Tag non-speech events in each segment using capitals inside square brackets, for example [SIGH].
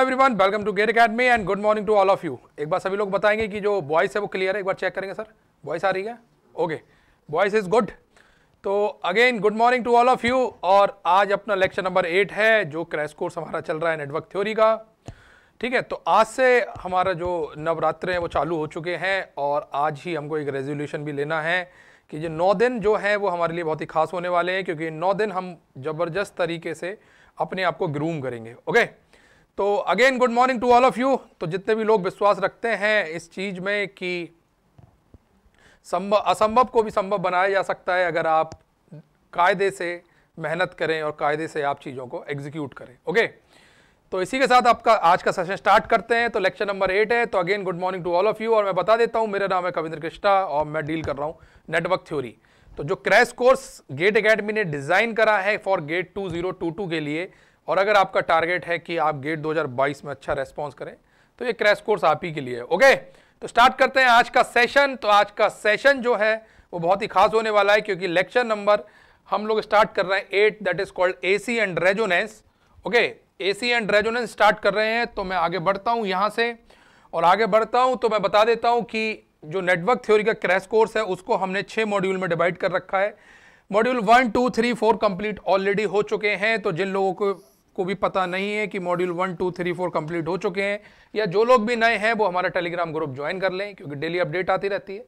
Everyone welcome to GATE Academy and good morning to all of you एक बार सभी लोग बताएंगे कि जो वॉइस है वो क्लियर है एक बार चेक करेंगे सर वॉइस आ रही है ओके वॉइस इज गुड तो again good morning to all of you और आज अपना लेक्चर नंबर एट है जो क्रैश कोर्स हमारा चल रहा है नेटवर्क थ्योरी का ठीक है तो आज से हमारा जो नवरात्र है वो चालू हो चुके हैं और आज ही हमको एक रेजोल्यूशन भी लेना है कि जो नौ दिन जो है वो हमारे लिए बहुत ही खास होने वाले हैं क्योंकि नौ दिन हम ज़बरदस्त तरीके से अपने आप को ग्रूम करेंगे ओके okay? तो again good morning to all of you तो जितने भी लोग विश्वास रखते हैं इस चीज़ में कि संभव असंभव को भी संभव बनाया जा सकता है अगर आप कायदे से मेहनत करें और कायदे से आप चीज़ों को एग्जीक्यूट करें ओके तो इसी के साथ आपका आज का सेशन स्टार्ट करते हैं तो लेक्चर नंबर एट है तो again good morning to all of you और मैं बता देता हूँ मेरा नाम है कविंद्र कृष्णा और मैं डील कर रहा हूँ नेटवर्क थ्योरी तो जो क्रैश कोर्स गेट अकेडमी ने डिज़ाइन करा है for GATE two zero two two के लिए और अगर आपका टारगेट है कि आप गेट 2022 में अच्छा रेस्पॉन्स करें तो ये क्रैश कोर्स आप ही के लिए है ओके तो स्टार्ट करते हैं आज का सेशन तो आज का सेशन जो है वो बहुत ही खास होने वाला है क्योंकि लेक्चर नंबर हम लोग स्टार्ट कर रहे हैं at that is called A and resonance okay A and resonance start कर रहे हैं तो मैं आगे बढ़ता हूँ यहाँ से और आगे बढ़ता हूँ तो मैं बता देता हूँ कि जो नेटवर्क थ्योरी का क्रैश कोर्स है उसको हमने छः मॉड्यूल में डिवाइड कर रखा है module one two three four complete already हो चुके हैं तो जिन लोगों को को भी पता नहीं है कि module one two three four complete हो चुके हैं या जो लोग भी नए हैं वो हमारा टेलीग्राम ग्रुप ज्वाइन कर लें क्योंकि डेली अपडेट आती रहती है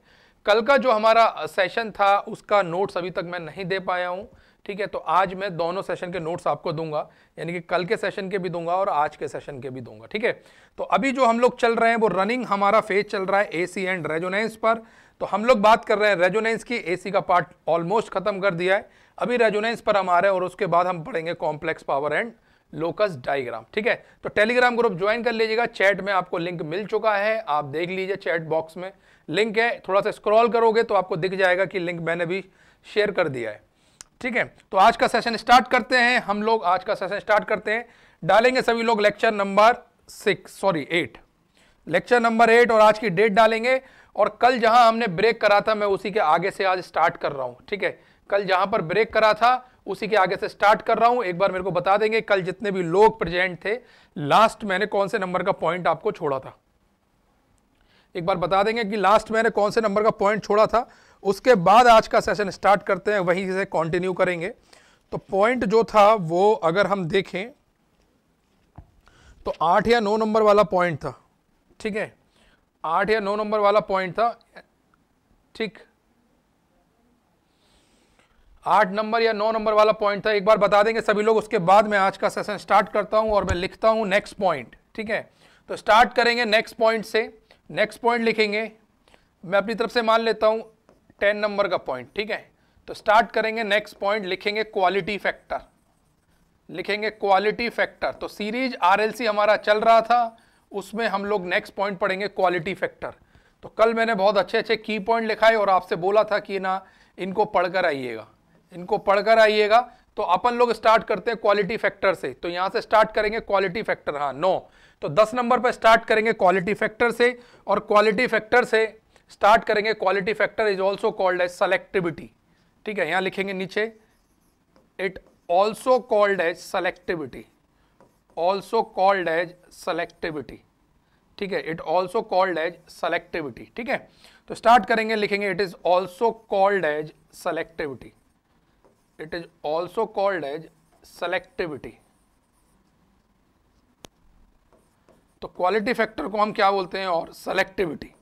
कल का जो हमारा सेशन था उसका नोट्स अभी तक मैं नहीं दे पाया हूँ ठीक है तो आज मैं दोनों सेशन के नोट्स आपको दूंगा यानी कि कल के सेशन के भी दूंगा और आज के सेशन के भी दूंगा ठीक है तो अभी जो हम लोग चल रहे हैं वो रनिंग हमारा फेज चल रहा है एसी एंड रेजोनेंस पर तो हम लोग बात कर रहे हैं रेजोनेंस की एसी का पार्ट ऑलमोस्ट खत्म कर दिया है अभी रेजोनेंस पर हम आ रहे हैं और उसके बाद हम पढ़ेंगे complex power and locus diagram ठीक है तो टेलीग्राम ग्रुप ज्वाइन कर लीजिएगा चैट में आपको लिंक मिल चुका है आप देख लीजिए चैट बॉक्स में लिंक है थोड़ा सा स्क्रॉल करोगे तो आपको दिख जाएगा कि लिंक मैंने भी शेयर कर दिया है ठीक है तो आज का सेशन स्टार्ट करते हैं हम लोग आज का सेशन स्टार्ट करते हैं डालेंगे सभी लोग lecture number six sorry eight lecture number eight और आज की डेट डालेंगे और कल जहां हमने ब्रेक करा था मैं उसी के आगे से आज स्टार्ट कर रहा हूं ठीक है कल जहां पर ब्रेक करा था उसी के आगे से स्टार्ट कर रहा हूं एक बार मेरे को बता देंगे कल जितने भी लोग प्रेजेंट थे लास्ट मैंने कौन से नंबर का पॉइंट आपको छोड़ा था एक बार बता देंगे कि लास्ट मैंने कौन से नंबर का पॉइंट छोड़ा था उसके बाद आज का सेशन स्टार्ट करते हैं वहीं से कंटिन्यू करेंगे तो पॉइंट जो था वो अगर हम देखें तो आठ या नौ नंबर वाला पॉइंट था ठीक है आठ या नौ नंबर वाला पॉइंट था ठीक आठ नंबर या नौ नंबर वाला पॉइंट था एक बार बता देंगे सभी लोग उसके बाद मैं आज का सेशन स्टार्ट करता हूं और मैं लिखता हूं नेक्स्ट पॉइंट ठीक है तो स्टार्ट करेंगे नेक्स्ट पॉइंट से नेक्स्ट पॉइंट लिखेंगे मैं अपनी तरफ से मान लेता हूं टेन नंबर का पॉइंट ठीक है तो स्टार्ट करेंगे नेक्स्ट पॉइंट लिखेंगे क्वालिटी फैक्टर लिखेंगे क्वालिटी फैक्टर तो सीरीज आर हमारा चल रहा था उसमें हम लोग नेक्स्ट पॉइंट पढ़ेंगे क्वालिटी फैक्टर तो कल मैंने बहुत अच्छे अच्छे की पॉइंट लिखाए और आपसे बोला था कि ना इनको पढ़कर आइएगा इनको पढ़कर आइएगा तो अपन लोग स्टार्ट करते हैं क्वालिटी फैक्टर से तो यहां से स्टार्ट करेंगे क्वालिटी फैक्टर हाँ नो तो 10 नंबर पर स्टार्ट करेंगे क्वालिटी फैक्टर से और क्वालिटी फैक्टर से स्टार्ट करेंगे quality factor is also called as selectivity ठीक है यहां लिखेंगे नीचे it also called as selectivity also called as selectivity ठीक है it also called as selectivity ठीक है तो स्टार्ट करेंगे लिखेंगे it is also called as selectivity it is also called as selectivity तो क्वालिटी फैक्टर को हम क्या बोलते हैं और सेलेक्टिविटी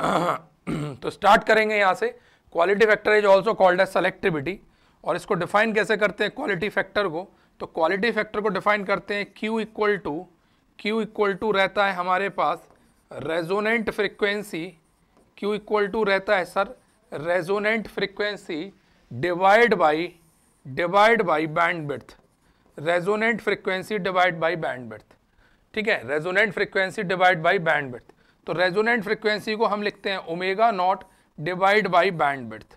[COUGHS] तो स्टार्ट करेंगे यहां से quality factor is also called as selectivity और इसको डिफाइन कैसे करते हैं क्वालिटी फैक्टर को तो क्वालिटी फैक्टर को डिफाइन करते हैं Q equal to Q equal to रहता है हमारे पास resonant frequency Q equal to रहता है sir resonant frequency divide by divide by bandwidth resonant frequency divide by bandwidth ठीक है resonant frequency divide by bandwidth तो resonant frequency को हम लिखते हैं omega naught divide by bandwidth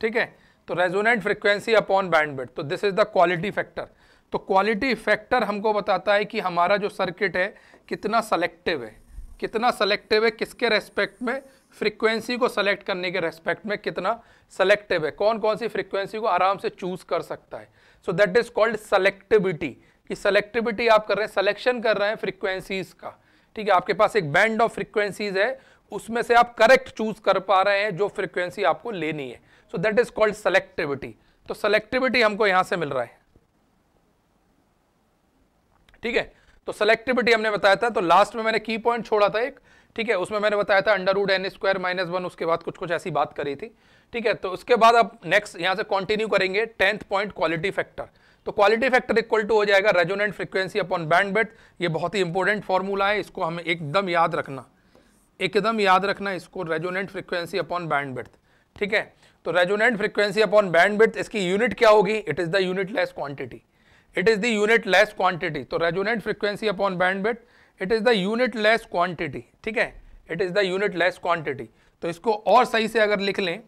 ठीक है तो resonant frequency upon bandwidth तो this is the quality factor तो क्वालिटी फैक्टर हमको बताता है कि हमारा जो सर्किट है कितना सेलेक्टिव है कितना सेलेक्टिव है किसके रेस्पेक्ट में फ्रीक्वेंसी को सेलेक्ट करने के रेस्पेक्ट में कितना सेलेक्टिव है कौन कौन सी फ्रीक्वेंसी को आराम से चूज कर सकता है so that is called selectivity कि सेलेक्टिविटी आप कर रहे हैं सिलेक्शन कर रहे हैं फ्रीक्वेंसीज का ठीक है आपके पास एक बैंड ऑफ फ्रीक्वेंसीज है उसमें से आप करेक्ट चूज कर पा रहे हैं जो फ्रीक्वेंसी आपको लेनी है so that is called selectivity तो सेलेक्टिविटी हमको यहां से मिल रहा है ठीक है तो सेलेक्टिविटी हमने बताया था तो लास्ट में मैंने की पॉइंट छोड़ा था एक ठीक है उसमें मैंने बताया था under root N square minus one उसके बाद कुछ कुछ ऐसी बात करी थी ठीक है तो उसके बाद अब नेक्स्ट यहाँ से कंटिन्यू करेंगे टेंथ पॉइंट क्वालिटी फैक्टर तो क्वालिटी फैक्टर इक्वल टू हो जाएगा resonant frequency upon bandwidth ये बहुत ही इंपॉर्टेंट फॉर्मूला है इसको हमें एकदम याद रखना एकदम याद रखना इसको resonant frequency upon bandwidth ठीक है तो resonant frequency upon bandwidth इसकी यूनिट क्या होगी it is the unitless quantity it is the unitless quantity तो resonant frequency upon bandwidth it is the unitless quantity ठीक है it is the unitless quantity तो इसको और सही से अगर लिख लें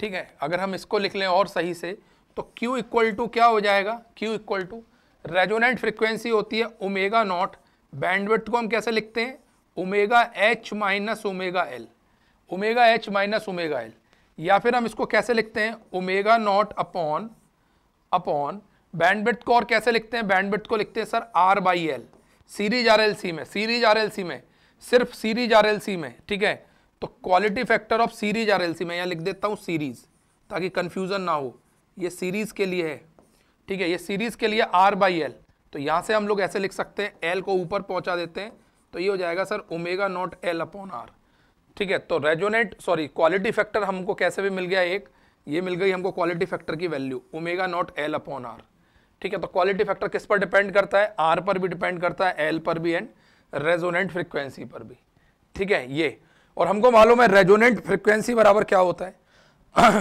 ठीक है अगर हम इसको लिख लें और सही से तो Q इक्वल टू क्या हो जाएगा Q equal to resonant frequency होती है ओमेगा नॉट बैंडविड्थ को हम कैसे लिखते हैं omega H minus omega L omega H minus omega L या फिर हम इसको कैसे लिखते हैं omega naught upon upon bandwidth को और कैसे लिखते हैं बैंडविड्थ को लिखते हैं sir R by L series R में सीरीज आर में सिर्फ सीरीज आर में ठीक है तो quality factor of series R मैं यहाँ लिख देता हूँ सीरीज ताकि कन्फ्यूज़न ना हो ये सीरीज के लिए है ठीक है ये सीरीज के लिए आर बाई एल तो यहाँ से हम लोग ऐसे लिख सकते हैं एल को ऊपर पहुँचा देते हैं तो ये हो जाएगा sir omega naught L upon R ठीक है तो रेजोनेट सॉरी क्वालिटी फैक्टर हमको कैसे भी मिल गया एक ये मिल गई हमको क्वालिटी फैक्टर की value omega naught L upon R ठीक है तो क्वालिटी फैक्टर किस पर डिपेंड करता है आर पर भी डिपेंड करता है एल पर भी एंड रेजोनेंट फ्रिक्वेंसी पर भी ठीक है ये और हमको मालूम है रेजोनेंट फ्रिक्वेंसी बराबर क्या होता है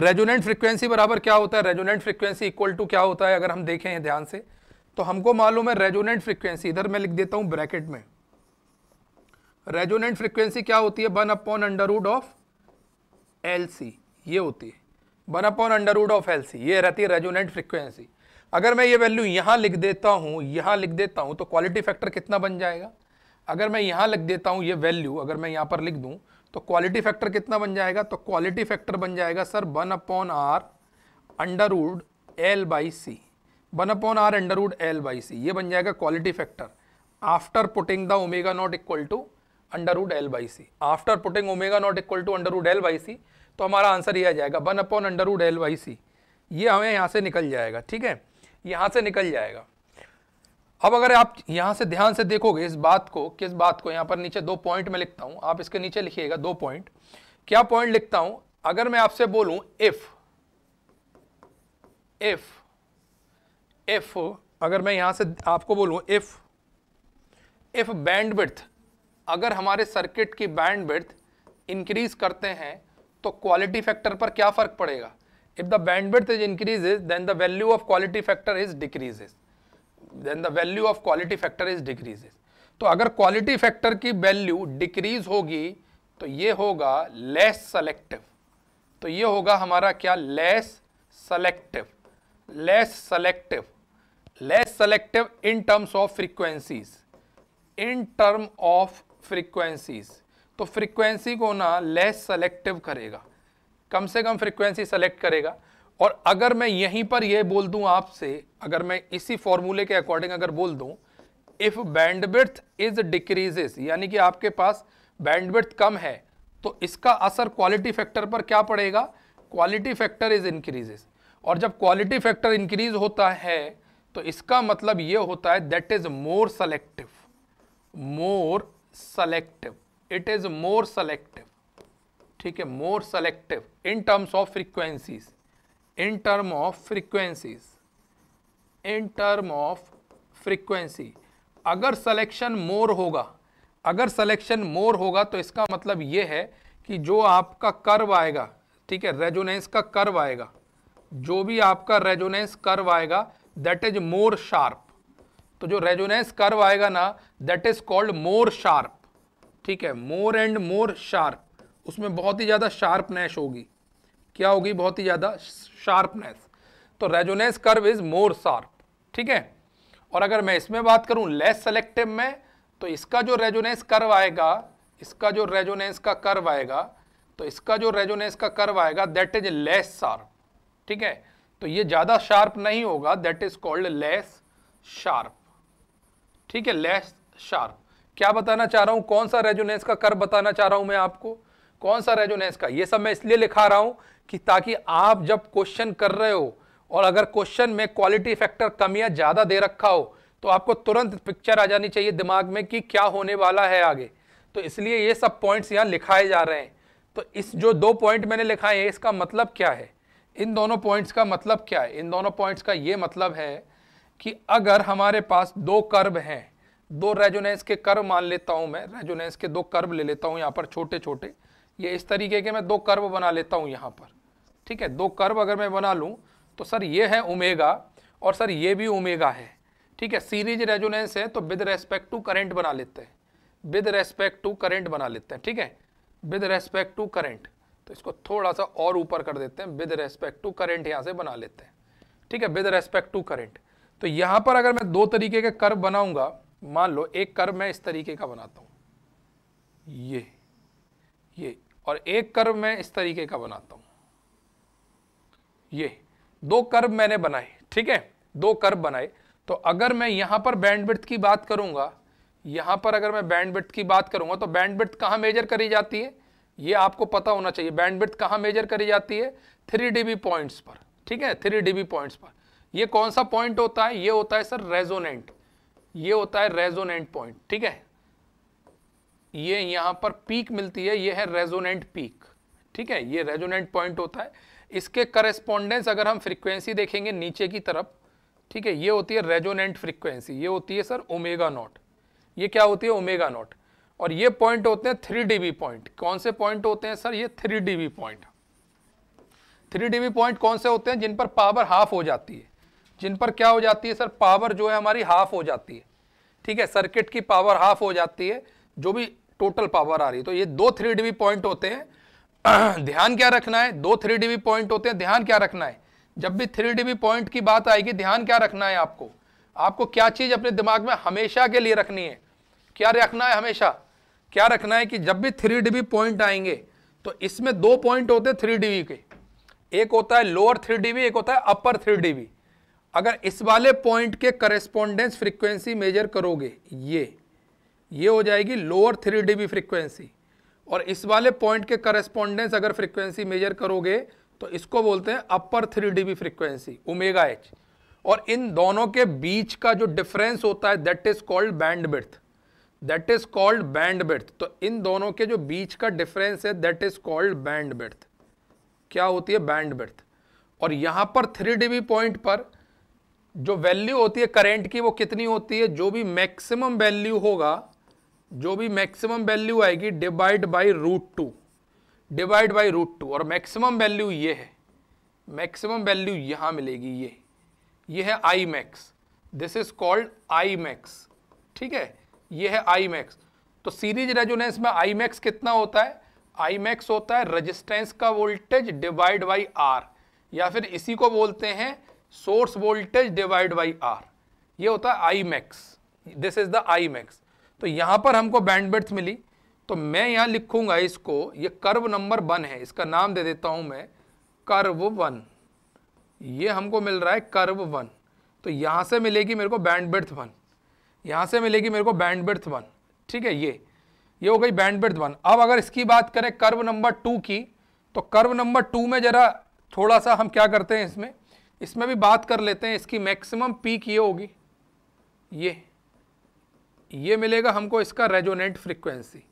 रेजोनेंट [CLEARS THROAT] फ्रिक्वेंसी बराबर क्या होता है रेजोनेंट फ्रिक्वेंसी इक्वल टू क्या होता है अगर हम देखें ध्यान से तो हमको मालूम है रेजोनेंट फ्रिक्वेंसी इधर मैं लिख देता हूं ब्रैकेट में रेजोनेंट फ्रिक्वेंसी क्या होती है one upon under root of L ये होती है one upon under root of L C ये रहती है रेजोनेंट फ्रिक्वेंसी अगर मैं ये वैल्यू यहाँ लिख देता हूँ यहाँ लिख देता हूँ तो क्वालिटी फैक्टर कितना बन जाएगा अगर मैं यहाँ लिख देता हूँ ये वैल्यू अगर मैं यहाँ पर लिख दूँ तो क्वालिटी फैक्टर कितना बन जाएगा तो क्वालिटी फैक्टर बन जाएगा sir one upon R under root L by C one upon R under root L by C ये बन जाएगा quality factor after putting the omega not equal to under root L by C after putting omega not equal to under root L by C तो हमारा answer ये आ जाएगा one upon under root L by C ये हमें यहाँ से निकल जाएगा ठीक है यहाँ से निकल जाएगा अब अगर आप यहाँ से ध्यान से देखोगे इस बात को किस बात को यहाँ पर नीचे दो पॉइंट में लिखता हूँ आप इसके नीचे लिखिएगा दो पॉइंट क्या पॉइंट लिखता हूँ अगर मैं आपसे बोलूँ इफ इफ इफ अगर मैं यहाँ से आपको बोलूँ इफ इफ बैंड अगर हमारे सर्किट की बैंड इंक्रीज करते हैं तो क्वालिटी फैक्टर पर क्या फर्क पड़ेगा if the bandwidth is increases then the value of quality factor is decreases then the value of quality factor is decreases तो अगर क्वालिटी फैक्टर की वैल्यू डिक्रीज होगी तो ये होगा लेस सेलेक्टिव तो ये होगा हमारा क्या less selective less selective less selective in terms of frequencies in term of frequencies तो फ्रीक्वेंसी को ना लेस सेलेक्टिव करेगा कम से कम फ्रीक्वेंसी सेलेक्ट करेगा और अगर मैं यहीं पर यह बोल दूं आपसे अगर मैं इसी फॉर्मूले के अकॉर्डिंग अगर बोल दूं इफ़ बैंडविड्थ इज डिक्रीजेस यानी कि आपके पास बैंडविड्थ कम है तो इसका असर क्वालिटी फैक्टर पर क्या पड़ेगा क्वालिटी फैक्टर इज इंक्रीजेस और जब क्वालिटी फैक्टर इंक्रीज होता है तो इसका मतलब यह होता है that is more selective more selective it is more selective ठीक है more selective in terms of frequencies in term of frequencies in term of frequency अगर सिलेक्शन मोर होगा अगर सिलेक्शन मोर होगा तो इसका मतलब ये है कि जो आपका कर्व आएगा ठीक है रेजोनेंस का कर्व आएगा जो भी आपका रेजोनेंस कर्व आएगा दैट इज मोर शार्प तो जो रेजोनेंस कर्व आएगा ना that is called more sharp ठीक है मोर एंड मोर शार्प उसमें बहुत ही ज़्यादा शार्पनेस होगी क्या होगी बहुत ही ज़्यादा शार्पनेस तो resonance curve is more sharp ठीक है और अगर मैं इसमें बात करूं लेस सेलेक्टिव में तो इसका जो रेजोनेंस कर्व आएगा इसका जो रेजोनेंस का कर्व आएगा तो इसका जो रेजोनेंस का कर्व आएगा दैट इज लेस शार्प ठीक है तो ये ज़्यादा शार्प नहीं होगा that is called less sharp ठीक है लेस शार्प क्या बताना चाह रहा हूँ कौन सा रेजोनेंस का कर बताना चाह रहा हूँ मैं आपको कौन सा रेजोनेंस का ये सब मैं इसलिए लिखा रहा हूँ कि ताकि आप जब क्वेश्चन कर रहे हो और अगर क्वेश्चन में क्वालिटी फैक्टर कम या ज़्यादा दे रखा हो तो आपको तुरंत पिक्चर आ जानी चाहिए दिमाग में कि क्या होने वाला है आगे तो इसलिए ये सब पॉइंट्स यहाँ लिखाए जा रहे हैं तो इस जो दो पॉइंट मैंने लिखाए हैं इसका मतलब क्या है इन दोनों पॉइंट्स का मतलब क्या है इन दोनों पॉइंट्स का ये मतलब है कि अगर हमारे पास दो कर्व हैं दो रेजोनेंस के कर्व मान लेता हूँ मैं रेजोनेंस के दो कर्व ले लेता हूँ यहाँ पर छोटे छोटे ये इस तरीके के मैं दो कर्व बना लेता हूँ यहाँ पर ठीक है दो कर्व अगर मैं बना लूँ तो सर ये है ओमेगा और सर ये भी ओमेगा है ठीक है सीरीज रेजोनेंस है तो विद रेस्पेक्ट टू करेंट बना लेते हैं विद रेस्पेक्ट टू करेंट बना लेते हैं ठीक है विद रेस्पेक्ट टू करेंट तो इसको थोड़ा सा और ऊपर कर देते हैं विद रेस्पेक्ट टू करेंट यहाँ से बना लेते हैं ठीक है विद रेस्पेक्ट टू करेंट तो यहाँ पर अगर मैं दो तरीके के कर्व बनाऊंगा मान लो एक कर्व मैं इस तरीके का बनाता हूँ ये ये और एक कर्व मैं इस तरीके का बनाता हूँ ये दो कर्व मैंने बनाए ठीक है दो कर्व बनाए तो अगर मैं यहाँ पर बैंडविड्थ की बात करूँगा यहाँ पर अगर मैं बैंडविड्थ की बात करूँगा तो बैंडविड्थ कहाँ मेजर करी जाती है ये आपको पता होना चाहिए बैंडविड्थ कहाँ मेजर करी जाती है थ्री डी पॉइंट्स पर ठीक है थ्री डी पॉइंट्स पर ये कौन सा पॉइंट होता है ये होता है सर रेजोनेंट ये होता है रेजोनेंट पॉइंट ठीक है ये यहाँ पर पीक मिलती है ये है रेजोनेंट पीक ठीक है ये रेजोनेंट पॉइंट होता है इसके करस्पॉन्डेंस अगर हम फ्रिक्वेंसी देखेंगे नीचे की तरफ ठीक है ये होती है रेजोनेंट फ्रिक्वेंसी ये होती है सर ओमेगा नॉट ये क्या होती है ओमेगा नॉट और ये पॉइंट होते हैं थ्री डी पॉइंट कौन से पॉइंट होते हैं सर ये three D point three D point कौन से होते हैं जिन पर पावर हाफ हो जाती है जिन पर क्या हो जाती है सर पावर जो है हमारी हाफ हो जाती है ठीक है सर्किट की पावर हाफ हो जाती है जो भी टोटल पावर आ रही है तो ये दो थ्री डीबी पॉइंट होते हैं [CLEARS THROAT] ध्यान क्या रखना है दो थ्री डीबी पॉइंट होते हैं ध्यान क्या रखना है जब भी थ्री डीबी पॉइंट की बात आएगी ध्यान क्या रखना है आपको आपको क्या चीज़ अपने दिमाग में हमेशा के लिए रखनी है क्या रखना है हमेशा क्या रखना है कि जब भी थ्री डीबी पॉइंट आएंगे तो इसमें दो पॉइंट होते हैं थ्री डीबी के एक होता है लोअर थ्री डीबी एक होता है अपर थ्री डीबी अगर इस वाले पॉइंट के करेस्पोंडेंस फ्रीक्वेंसी मेजर करोगे ये ये हो जाएगी लोअर थ्री डी फ्रीक्वेंसी और इस वाले पॉइंट के करेस्पोंडेंस अगर फ्रीक्वेंसी मेजर करोगे तो इसको बोलते हैं upper three D frequency omega H और इन दोनों के बीच का जो डिफरेंस होता है that is called bandwidth that is called bandwidth तो इन दोनों के जो बीच का डिफरेंस है that is called bandwidth क्या होती है बैंड बिर्थ और यहाँ पर थ्री डी पॉइंट पर जो वैल्यू होती है करेंट की वो कितनी होती है जो भी मैक्सिमम वैल्यू होगा जो भी मैक्सिमम वैल्यू आएगी divide by root two divide by root two और मैक्सिमम वैल्यू ये है मैक्सिमम वैल्यू यहाँ मिलेगी ये ये है I max this is called I max ठीक है ये है आई मैक्स तो सीरीज रेजोनेंस में आई मैक्स कितना होता है आई मैक्स होता है रजिस्टेंस का वोल्टेज डिवाइड बाई आर या फिर इसी को बोलते हैं source voltage divide by R ये होता है I max this is the I max तो यहाँ पर हमको बैंडविड्थ मिली तो मैं यहाँ लिखूंगा इसको ये कर्व नंबर वन है इसका नाम दे देता हूँ मैं कर्व वन ये हमको मिल रहा है कर्व वन तो यहाँ से मिलेगी मेरे को बैंडविड्थ वन यहाँ से मिलेगी मेरे को बैंडविड्थ वन ठीक है ये ये हो गई बैंडविड्थ वन अब अगर इसकी बात करें कर्व नंबर टू की तो कर्व नंबर टू में ज़रा थोड़ा सा हम क्या करते हैं इसमें इसमें भी बात कर लेते हैं इसकी मैक्सिमम पीक ये होगी ये ये मिलेगा हमको इसका रेजोनेंट फ्रिक्वेंसी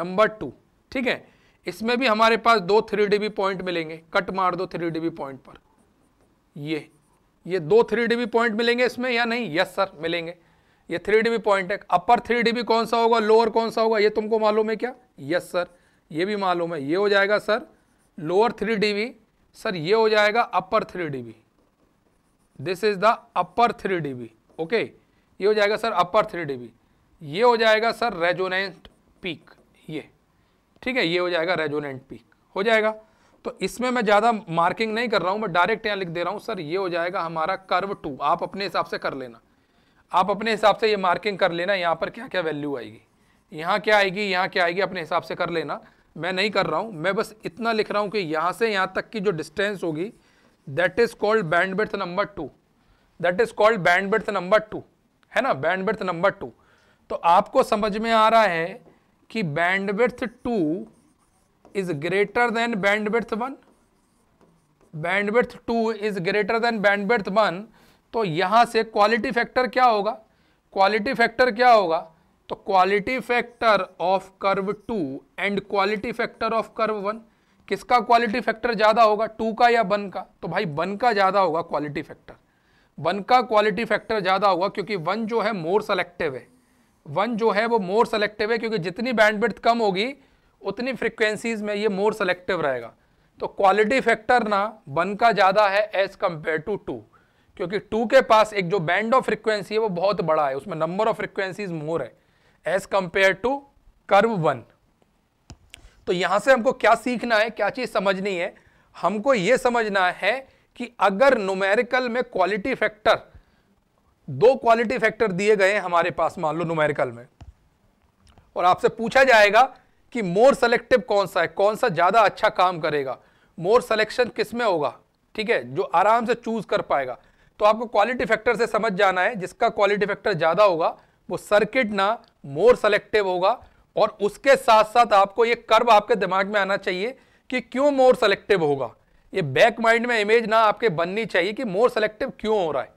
नंबर टू ठीक है इसमें भी हमारे पास दो थ्री डी पॉइंट मिलेंगे कट मार दो थ्री डी पॉइंट पर ये ये दो थ्री डी पॉइंट मिलेंगे इसमें या नहीं यस सर मिलेंगे ये थ्री डी पॉइंट है अपर थ्री डी कौन सा होगा लोअर कौन सा होगा ये तुमको मालूम है क्या यस सर ये भी मालूम है ये हो जाएगा sir lower three D sir ये हो जाएगा upper three D this is the upper three D okay ये हो जाएगा सर अपर थ्री डी ये हो जाएगा सर रेजोनेंट पीक ये ठीक है ये हो जाएगा रेजोनेंट पीक हो जाएगा तो इसमें मैं ज़्यादा मार्किंग नहीं कर रहा हूँ मैं डायरेक्ट यहाँ लिख दे रहा हूँ सर ये हो जाएगा हमारा कर्व टू आप अपने हिसाब से कर लेना आप अपने हिसाब से ये मार्किंग कर लेना यहाँ पर क्या क्या वैल्यू आएगी यहाँ क्या आएगी यहाँ क्या आएगी अपने हिसाब से कर लेना मैं नहीं कर रहा हूँ मैं बस इतना लिख रहा हूँ कि यहाँ से यहाँ तक की जो डिस्टेंस होगी that is called bandwidth number two that is called bandwidth number two है ना बैंडविड्थ नंबर टू तो आपको समझ में आ रहा है कि bandwidth two is greater than bandwidth one bandwidth two is greater than bandwidth one तो यहाँ से क्वालिटी फैक्टर क्या होगा क्वालिटी फैक्टर क्या होगा तो quality factor of curve two and quality factor of curve one किसका क्वालिटी फैक्टर ज़्यादा होगा टू का या वन का तो भाई वन का ज़्यादा होगा क्वालिटी फैक्टर वन का क्वालिटी फैक्टर ज़्यादा होगा क्योंकि वन जो है मोर सेलेक्टिव है वन जो है वो मोर सेलेक्टिव है क्योंकि जितनी बैंडविड्थ कम होगी उतनी फ्रिक्वेंसीज में ये मोर सेलेक्टिव रहेगा तो क्वालिटी फैक्टर ना वन का ज़्यादा है एज कम्पेयर टू टू क्योंकि टू के पास एक जो बैंड ऑफ फ्रिक्वेंसी है वो बहुत बड़ा है उसमें नंबर ऑफ फ्रिक्वेंसीज मोर है as compare to curve one तो यहां से हमको क्या सीखना है क्या चीज समझनी है हमको यह समझना है कि अगर नोमेरिकल में क्वालिटी फैक्टर दो क्वालिटी फैक्टर दिए गए हैं हमारे पास मान लो नोमेरिकल में और आपसे पूछा जाएगा कि मोर सेलेक्टिव कौन सा है कौन सा ज़्यादा अच्छा काम करेगा मोर सेलेक्शन किस में होगा ठीक है जो आराम से चूज कर पाएगा तो आपको क्वालिटी फैक्टर से समझ जाना है जिसका क्वालिटी फैक्टर ज़्यादा होगा वो सर्किट ना मोर सेलेक्टिव होगा और उसके साथ साथ आपको ये कर्व आपके दिमाग में आना चाहिए कि क्यों मोर सेलेक्टिव होगा ये बैक माइंड में इमेज ना आपके बननी चाहिए कि मोर सेलेक्टिव क्यों हो रहा है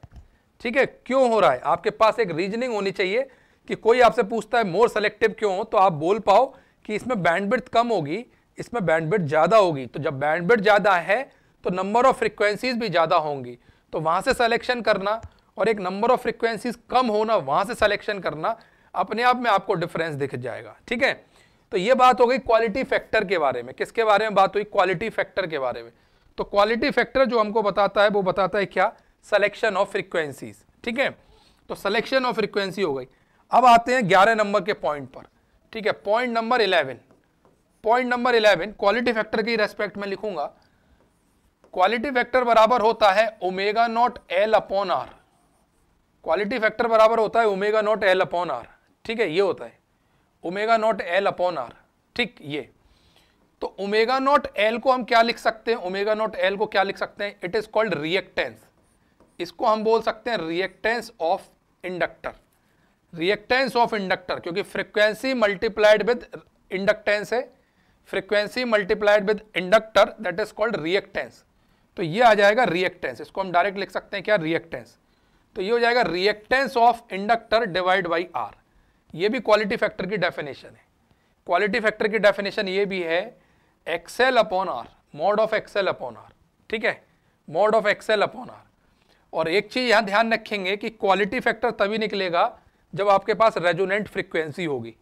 ठीक है क्यों हो रहा है आपके पास एक रीजनिंग होनी चाहिए कि कोई आपसे पूछता है मोर सेलेक्टिव क्यों हो तो आप बोल पाओ कि इसमें बैंडविड्थ कम होगी इसमें बैंडविड्थ ज़्यादा होगी तो जब बैंडविड्थ ज़्यादा है तो नंबर ऑफ फ्रिक्वेंसीज भी ज़्यादा होंगी तो वहां से सिलेक्शन करना और एक नंबर ऑफ फ्रिक्वेंसीज कम होना वहां से सिलेक्शन करना अपने आप में आपको डिफरेंस दिख जाएगा ठीक है तो ये बात हो गई क्वालिटी फैक्टर के बारे में किसके बारे में बात हुई क्वालिटी फैक्टर के बारे में तो क्वालिटी फैक्टर जो हमको बताता है वो बताता है क्या सलेक्शन ऑफ फ्रिक्वेंसीज ठीक है तो सलेक्शन ऑफ फ्रिक्वेंसी हो गई अब आते हैं ग्यारह नंबर के पॉइंट पर ठीक है point number eleven point number eleven quality factor की रेस्पेक्ट में लिखूंगा क्वालिटी फैक्टर बराबर होता है omega naught L upon R quality factor बराबर होता है omega naught L upon R ठीक है ये होता है omega naught L upon R ठीक ये तो ओमेगा नॉट एल को हम क्या लिख सकते हैं ओमेगा नॉट एल को क्या लिख सकते हैं इट इज कॉल्ड रिएक्टेंस इसको हम बोल सकते हैं reactance of inductor reactance of inductor क्योंकि फ्रिक्वेंसी मल्टीप्लाइड विद इंडक्टेंस है frequency multiplied with inductor that is called reactance तो ये आ जाएगा रिएक्टेंस इसको हम डायरेक्ट लिख सकते हैं क्या रिएक्टेंस तो ये हो जाएगा reactance of inductor divide by R ये भी क्वालिटी फैक्टर की डेफिनेशन है क्वालिटी फैक्टर की डेफिनेशन ये भी है XL upon R mod of XL upon R ठीक है mod of XL upon R और एक चीज़ यहां ध्यान रखेंगे कि क्वालिटी फैक्टर तभी निकलेगा जब आपके पास रेजोनेंट फ्रिक्वेंसी होगी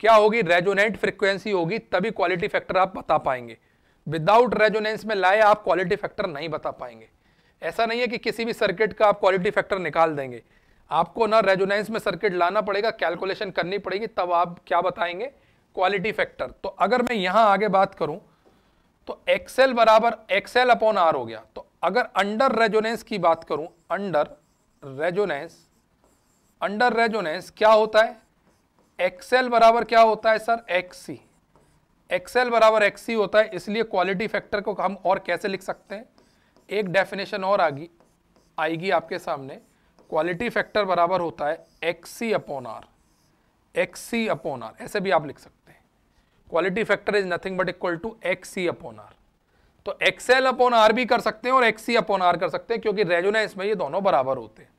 क्या होगी रेजोनेंट फ्रिक्वेंसी होगी तभी क्वालिटी फैक्टर आप बता पाएंगे विदाउट रेजोनेंस में लाए आप क्वालिटी फैक्टर नहीं बता पाएंगे ऐसा नहीं है कि किसी भी सर्किट का आप क्वालिटी फैक्टर निकाल देंगे आपको ना रेजोनेंस में सर्किट लाना पड़ेगा कैलकुलेशन करनी पड़ेगी तब आप क्या बताएंगे क्वालिटी फैक्टर तो अगर मैं यहां आगे बात करूं तो एक्सएल बराबर एक्सएल अपॉन आर हो गया तो अगर अंडर रेजोनेंस की बात करूं अंडर रेजोनेंस अंडर रेजोनेंस क्या होता है एक्सएल बराबर क्या होता है सर एक्सी एक्सएल बराबर एक्सी होता है इसलिए क्वालिटी फैक्टर को हम और कैसे लिख सकते हैं एक डेफिनेशन और आगी आएगी आपके सामने क्वालिटी फैक्टर बराबर होता है X C upon R X C upon R ऐसे भी आप लिख सकते हैं quality factor is nothing but equal to X C upon R तो एक्सएल अपोन आर भी कर सकते हैं और एक्स सी अपोन आर कर सकते हैं क्योंकि रेजोनेंस में ये दोनों बराबर होते हैं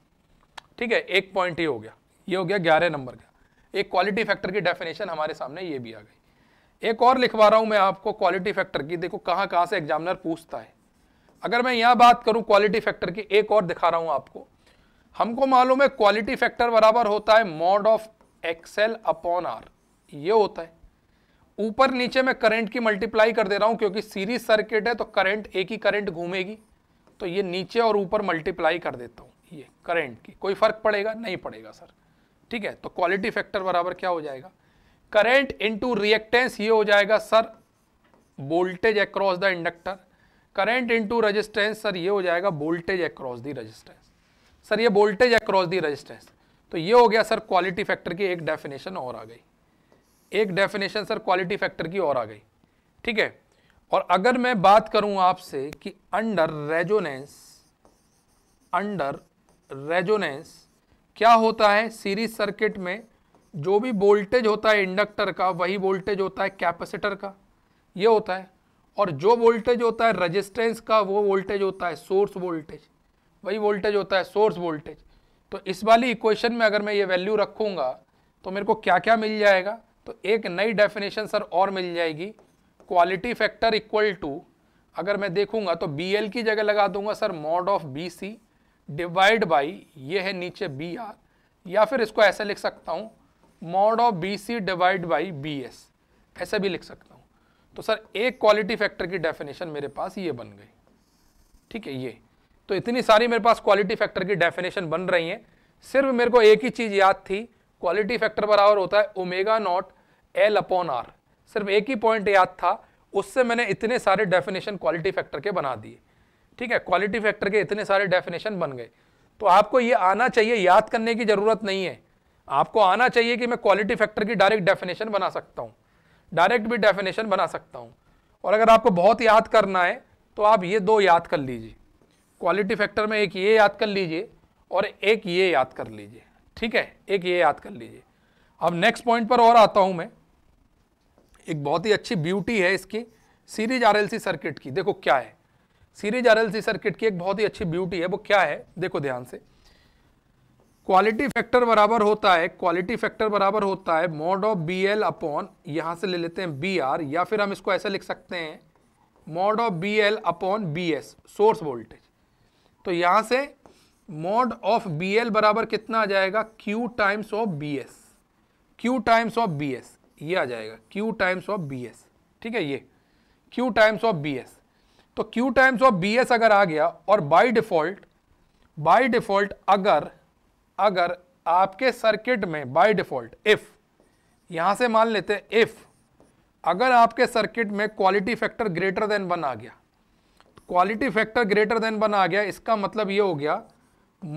ठीक है एक पॉइंट ये हो गया ये हो गया ग्यारह नंबर का एक क्वालिटी फैक्टर की डेफिनेशन हमारे सामने ये भी आ गई एक और लिखवा रहा हूँ मैं आपको क्वालिटी फैक्टर की देखो कहाँ कहाँ से एग्जामिनर पूछता है अगर मैं यहाँ बात करूँ क्वालिटी फैक्टर की एक और दिखा रहा हूँ आपको हमको मालूम है क्वालिटी फैक्टर बराबर होता है mod of XL upon R ये होता है ऊपर नीचे मैं करंट की मल्टीप्लाई कर दे रहा हूँ क्योंकि सीरीज सर्किट है तो करंट एक ही करंट घूमेगी तो ये नीचे और ऊपर मल्टीप्लाई कर देता हूँ ये करंट की कोई फर्क पड़ेगा नहीं पड़ेगा सर ठीक है तो क्वालिटी फैक्टर बराबर क्या हो जाएगा करंट इंटू रिएक्टेंस ये हो जाएगा sir voltage across the inductor current into resistance sir ये हो जाएगा voltage across the resistance sir ये वोल्टेज अक्रॉस दी रजिस्टेंस तो ये हो गया सर क्वालिटी फैक्टर की एक डेफिनेशन और आ गई एक डेफिनेशन सर क्वालिटी फैक्टर की और आ गई ठीक है और अगर मैं बात करूं आपसे कि अंडर रेजोनेंस अंडर रेजोनेंस क्या होता है सीरीज सर्किट में जो भी वोल्टेज होता है इंडक्टर का वही वोल्टेज होता है कैपेसिटर का ये होता है और जो वोल्टेज होता है रेजिस्टेंस का वो वोल्टेज होता है सोर्स वोल्टेज वही वोल्टेज होता है सोर्स वोल्टेज तो इस वाली इक्वेशन में अगर मैं ये वैल्यू रखूँगा तो मेरे को क्या क्या मिल जाएगा तो एक नई डेफिनेशन सर और मिल जाएगी क्वालिटी फैक्टर इक्वल टू अगर मैं देखूंगा तो बी एल की जगह लगा दूंगा sir mod of V C divide by ये है नीचे बी आर या फिर इसको ऐसे लिख सकता हूँ mod of V C divide by V S ऐसे भी लिख सकता हूँ तो सर एक क्वालिटी फैक्टर की डेफिनेशन मेरे पास ये बन गई ठीक है ये तो इतनी सारी मेरे पास क्वालिटी फैक्टर की डेफिनेशन बन रही है सिर्फ मेरे को एक ही चीज़ याद थी क्वालिटी फैक्टर बराबर होता है omega naught L upon R सिर्फ एक ही पॉइंट याद था उससे मैंने इतने सारे डेफिनेशन क्वालिटी फैक्टर के बना दिए ठीक है क्वालिटी फैक्टर के इतने सारे डेफिनेशन बन गए तो आपको ये आना चाहिए याद करने की ज़रूरत नहीं है आपको आना चाहिए कि मैं क्वालिटी फैक्टर की डायरेक्ट डेफिनेशन बना सकता हूँ डायरेक्ट भी डेफिनेशन बना सकता हूँ और अगर आपको बहुत याद करना है तो आप ये दो याद कर लीजिए क्वालिटी फैक्टर में एक ये याद कर लीजिए और एक ये याद कर लीजिए ठीक है एक ये याद कर लीजिए अब नेक्स्ट पॉइंट पर और आता हूं मैं एक बहुत ही अच्छी ब्यूटी है इसकी सीरीज आरएलसी सर्किट की देखो क्या है सीरीज आरएलसी सर्किट की एक बहुत ही अच्छी ब्यूटी है वो क्या है देखो ध्यान से क्वालिटी फैक्टर बराबर होता है क्वालिटी फैक्टर बराबर होता है mod of V L upon यहां से ले लेते हैं बी आर या फिर हम इसको ऐसे लिख सकते हैं mod of V L upon V S source voltage तो यहाँ से मोड ऑफ बी एल बराबर कितना आ जाएगा Q times of V S Q times of V S ये आ जाएगा Q times of V S ठीक है ये Q times of V S तो Q times of V S अगर आ गया और बाई डिफॉल्ट बाई डिफॉल्ट अगर अगर आपके सर्किट में बाई डिफॉल्ट इफ यहां से मान लेते हैं इफ अगर आपके सर्किट में quality factor greater than one आ गया क्वालिटी फैक्टर ग्रेटर देन बना आ गया इसका मतलब ये हो गया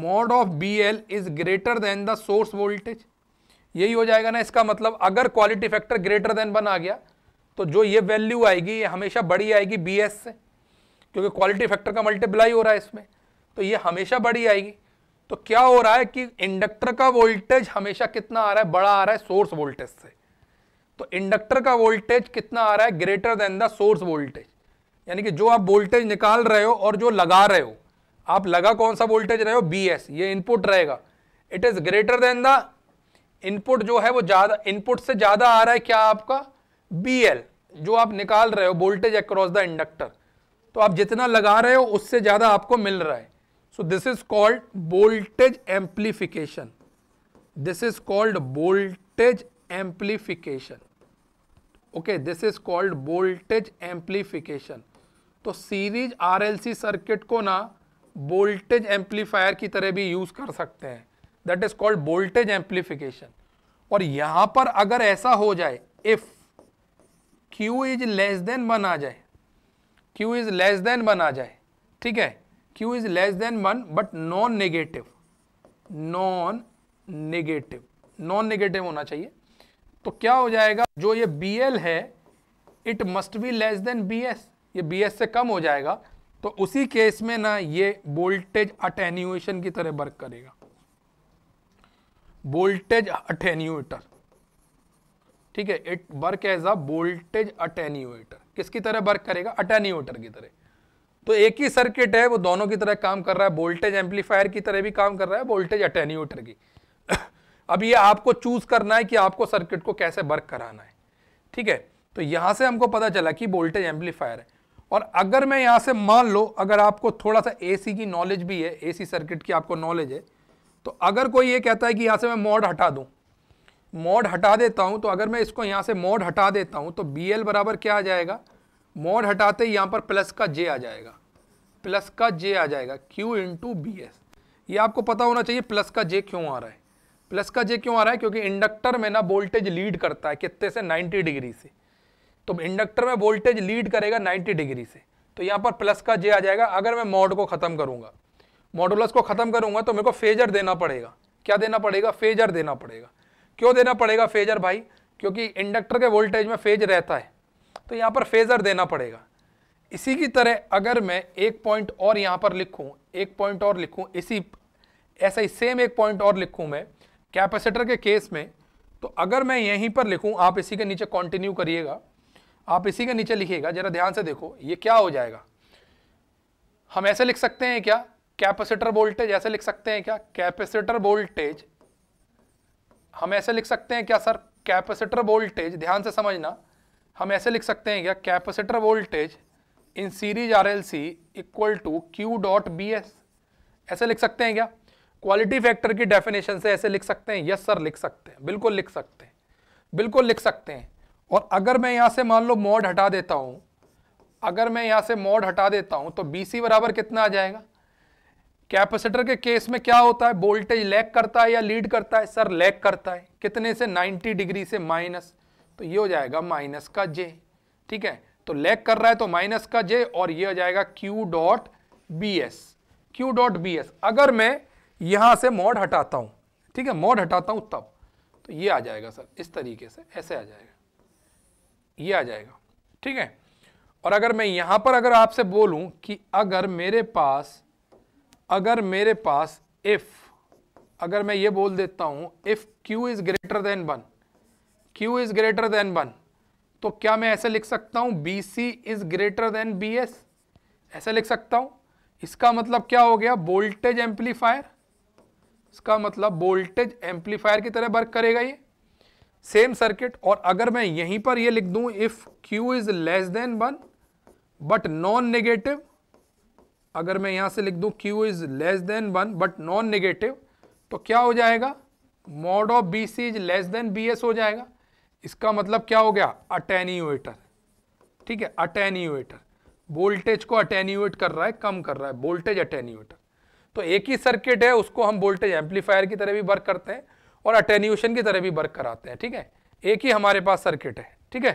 mod of V L is greater than the source voltage यही हो जाएगा ना इसका मतलब अगर quality factor greater than one आ गया तो जो ये वैल्यू आएगी ये हमेशा बड़ी आएगी बी एस से क्योंकि क्वालिटी फैक्टर का मल्टीप्लाई हो रहा है इसमें तो ये हमेशा बड़ी आएगी तो क्या हो रहा है कि इंडक्टर का वोल्टेज हमेशा कितना आ रहा है बड़ा आ रहा है सोर्स वोल्टेज से तो इंडक्टर का वोल्टेज कितना आ रहा है greater than the source voltage यानी कि जो आप वोल्टेज निकाल रहे हो और जो लगा रहे हो आप लगा कौन सा वोल्टेज रहे हो बी एस ये इनपुट रहेगा it is greater than the input जो है वो ज़्यादा इनपुट से ज़्यादा आ रहा है क्या आपका बी एल जो आप निकाल रहे हो वोल्टेज अक्रॉस द इंडक्टर तो आप जितना लगा रहे हो उससे ज़्यादा आपको मिल रहा है so this is called voltage amplification this is called voltage amplification okay this is called voltage amplification तो सीरीज आरएलसी सर्किट को ना वोल्टेज एम्पलीफायर की तरह भी यूज़ कर सकते हैं that is called voltage amplification और यहां पर अगर ऐसा हो जाए if Q is less than one आ जाए Q is less than one आ जाए ठीक है Q is less than one but non negative non negative non negative होना चाहिए तो क्या हो जाएगा जो ये बी एल है it must be less than V S ये बी एस से कम हो जाएगा तो उसी केस में ना ये वोल्टेज अटेन्यूएशन की तरह वर्क करेगा वोल्टेज अटेन्यूएटर ठीक है it work as a voltage attenuator किसकी तरह वर्क करेगा अटेन्यूएटर की तरह तो एक ही सर्किट है वो दोनों की तरह काम कर रहा है वोल्टेज एम्पलीफायर की तरह भी काम कर रहा है वोल्टेज अटेन्यूएटर की [COUGHS] अब ये आपको चूज करना है कि आपको सर्किट को कैसे वर्क कराना है ठीक है तो यहां से हमको पता चला कि वोल्टेज एम्पलीफायर है और अगर मैं यहाँ से मान लो अगर आपको थोड़ा सा एसी की नॉलेज भी है एसी सर्किट की आपको नॉलेज है तो अगर कोई ये कहता है कि यहाँ से मैं मॉड हटा दूँ मॉड हटा देता हूँ तो अगर मैं इसको यहाँ से मॉड हटा देता हूँ तो बी एल बराबर क्या आ जाएगा मॉड हटाते यहां यहाँ पर प्लस का जे आ जाएगा प्लस का जे आ जाएगा क्यू इंटू बी एस ये आपको पता होना चाहिए प्लस का जे क्यों आ रहा है प्लस का जे क्यों आ रहा है क्योंकि इंडक्टर में ना वोल्टेज लीड करता है कितने से नाइन्टी डिग्री से तो इंडक्टर में वोल्टेज लीड करेगा 90 डिग्री से तो यहाँ पर प्लस का जे आ जाएगा अगर मैं मॉड को ख़त्म करूँगा मॉडुलस को ख़त्म करूँगा तो मेरे को फेजर देना पड़ेगा क्या देना पड़ेगा फेजर देना पड़ेगा क्यों देना पड़ेगा फेजर भाई क्योंकि इंडक्टर के वोल्टेज में फेज रहता है तो यहाँ पर फेजर देना पड़ेगा इसी की तरह अगर मैं एक पॉइंट और यहाँ पर लिखूँ एक पॉइंट और लिखूँ इसी ऐसा ही सेम एक पॉइंट और लिखूँ मैं कैपेसिटर के केस में तो अगर मैं यहीं पर लिखूँ आप इसी के नीचे कंटिन्यू करिएगा आप इसी के नीचे लिखिएगा जरा ध्यान से देखो ये क्या हो जाएगा हम ऐसे लिख सकते हैं क्या कैपेसिटर वोल्टेज ऐसे लिख सकते हैं क्या कैपेसिटर वोल्टेज हम ऐसे लिख सकते हैं क्या सर कैपेसिटर वोल्टेज ध्यान से समझना हम ऐसे लिख सकते हैं क्या capacitor voltage in series R L C equal to Q dot B S ऐसे लिख सकते हैं क्या क्वालिटी फैक्टर की डेफिनेशन से ऐसे लिख सकते हैं यस सर लिख सकते हैं बिल्कुल लिख सकते हैं बिल्कुल लिख सकते हैं और अगर मैं यहाँ से मान लो मॉड हटा देता हूँ अगर मैं यहाँ से मॉड हटा देता हूँ तो बी सी बराबर कितना आ जाएगा कैपेसिटर के केस में क्या होता है वोल्टेज लैग करता है या लीड करता है सर लैग करता है कितने से 90 डिग्री से माइनस तो ये हो जाएगा माइनस का जे ठीक है तो लैग कर रहा है तो माइनस का जे और ये हो जाएगा Q dot B S Q dot B S अगर मैं यहाँ से मॉड हटाता हूँ ठीक है मॉड हटाता हूँ तब तो ये आ जाएगा सर इस तरीके से ऐसे आ जाएगा ये आ जाएगा ठीक है और अगर मैं यहाँ पर अगर आपसे बोलूँ कि अगर मेरे पास अगर मेरे पास इफ़ अगर मैं ये बोल देता हूँ if Q is greater than one Q is greater than one तो क्या मैं ऐसे लिख सकता हूँ V C is greater than V S ऐसे लिख सकता हूँ इसका मतलब क्या हो गया वोल्टेज एम्पलीफायर इसका मतलब वोल्टेज एम्पलीफायर की तरह वर्क करेगा ये सेम सर्किट और अगर मैं यहीं पर ये लिख दूं if Q is less than one but non negative अगर मैं यहां से लिख दूं Q is less than one but non negative तो क्या हो जाएगा mod of V C is less than V S हो जाएगा इसका मतलब क्या हो गया अटेन्यूएटर ठीक है अटेन्यूएटर वोल्टेज को अटेन्यूएट कर रहा है कम कर रहा है वोल्टेज अटेन्यूएटर तो एक ही सर्किट है उसको हम वोल्टेज एम्पलीफायर की तरह भी वर्क करते हैं और अटेन्यूशन की तरह भी वर्क कराते हैं ठीक है एक ही हमारे पास सर्किट है ठीक है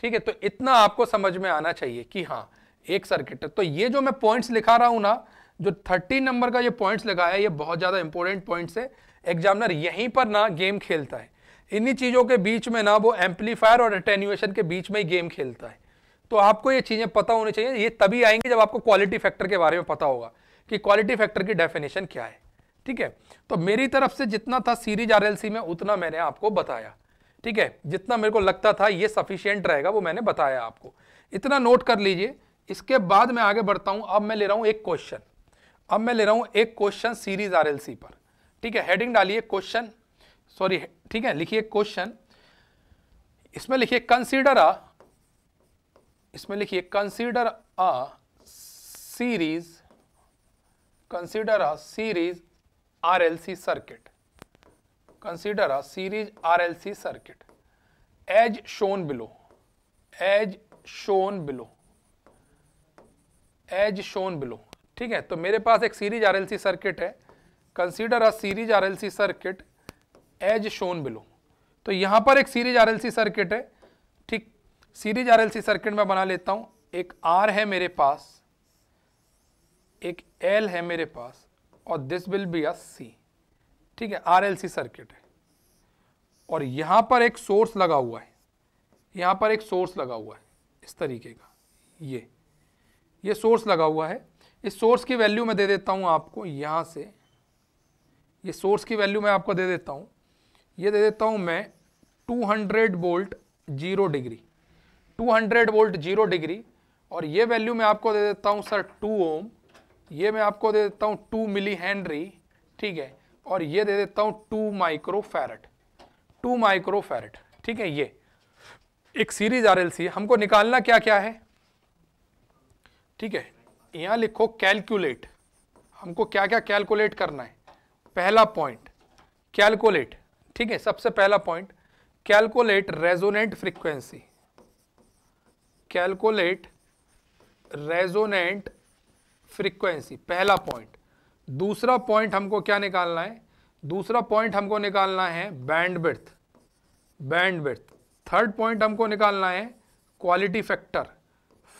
ठीक है तो इतना आपको समझ में आना चाहिए कि हाँ एक सर्किट है तो ये जो मैं पॉइंट्स लिखा रहा हूं ना जो थर्टीन नंबर का ये पॉइंट्स लगाया ये बहुत ज़्यादा इंपॉर्टेंट पॉइंट्स है एग्जामिनर यहीं पर ना गेम खेलता है इन्हीं चीज़ों के बीच में ना वो एम्पलीफायर और अटेन्यूएशन के बीच में ही गेम खेलता है तो आपको ये चीज़ें पता होनी चाहिए ये तभी आएंगी जब आपको क्वालिटी फैक्टर के बारे में पता होगा कि क्वालिटी फैक्टर की डेफिनेशन क्या है ठीक है तो मेरी तरफ से जितना था सीरीज आरएलसी में उतना मैंने आपको बताया ठीक है जितना मेरे को लगता था ये सफिशियंट रहेगा वो मैंने बताया आपको इतना नोट कर लीजिए इसके बाद मैं आगे बढ़ता हूँ अब मैं ले रहा हूँ एक क्वेश्चन अब मैं ले रहा हूँ एक क्वेश्चन सीरीज आर पर ठीक है हेडिंग डालिए क्वेश्चन सॉरी ठीक है लिखिए क्वेश्चन इसमें लिखिए कंसीडर आ इसमें लिखिए consider a series consider a series RLC circuit. Consider a series RLC circuit as shown below. As shown below. As shown below. ठीक है तो मेरे पास एक series R L C circuit है consider a series R L C circuit as shown below तो यहां पर एक series R L C circuit है ठीक series R L C circuit में बना लेता हूँ एक आर है मेरे पास एक एल है मेरे पास और this will be a C ठीक है सी सर्किट है और यहाँ पर एक सोर्स लगा हुआ है यहां पर एक सोर्स लगा हुआ है इस तरीके का ये ये सोर्स लगा हुआ है इस सोर्स की वैल्यू मैं दे देता हूँ आपको यहां से ये सोर्स की वैल्यू मैं आपको दे देता हूँ ये दे देता हूँ मैं 200 volt zero degree 200 volt zero degree और ये वैल्यू मैं आपको दे देता हूँ सर 2 ओम ये मैं आपको दे देता हूँ टू मिली हेनरी ठीक है और ये दे देता हूँ two micro farad two micro farad ठीक है ये एक सीरीज आर सी हमको निकालना क्या क्या है ठीक है यहाँ लिखो कैलकुलेट हमको क्या क्या कैलकुलेट करना है पहला पॉइंट कैलकुलेट ठीक है सबसे पहला point calculate resonant frequency calculate resonant frequency पहला पॉइंट दूसरा पॉइंट हमको क्या निकालना है दूसरा पॉइंट हमको निकालना है बैंडविड्थ बैंडविड्थ थर्ड पॉइंट हमको निकालना है क्वालिटी फैक्टर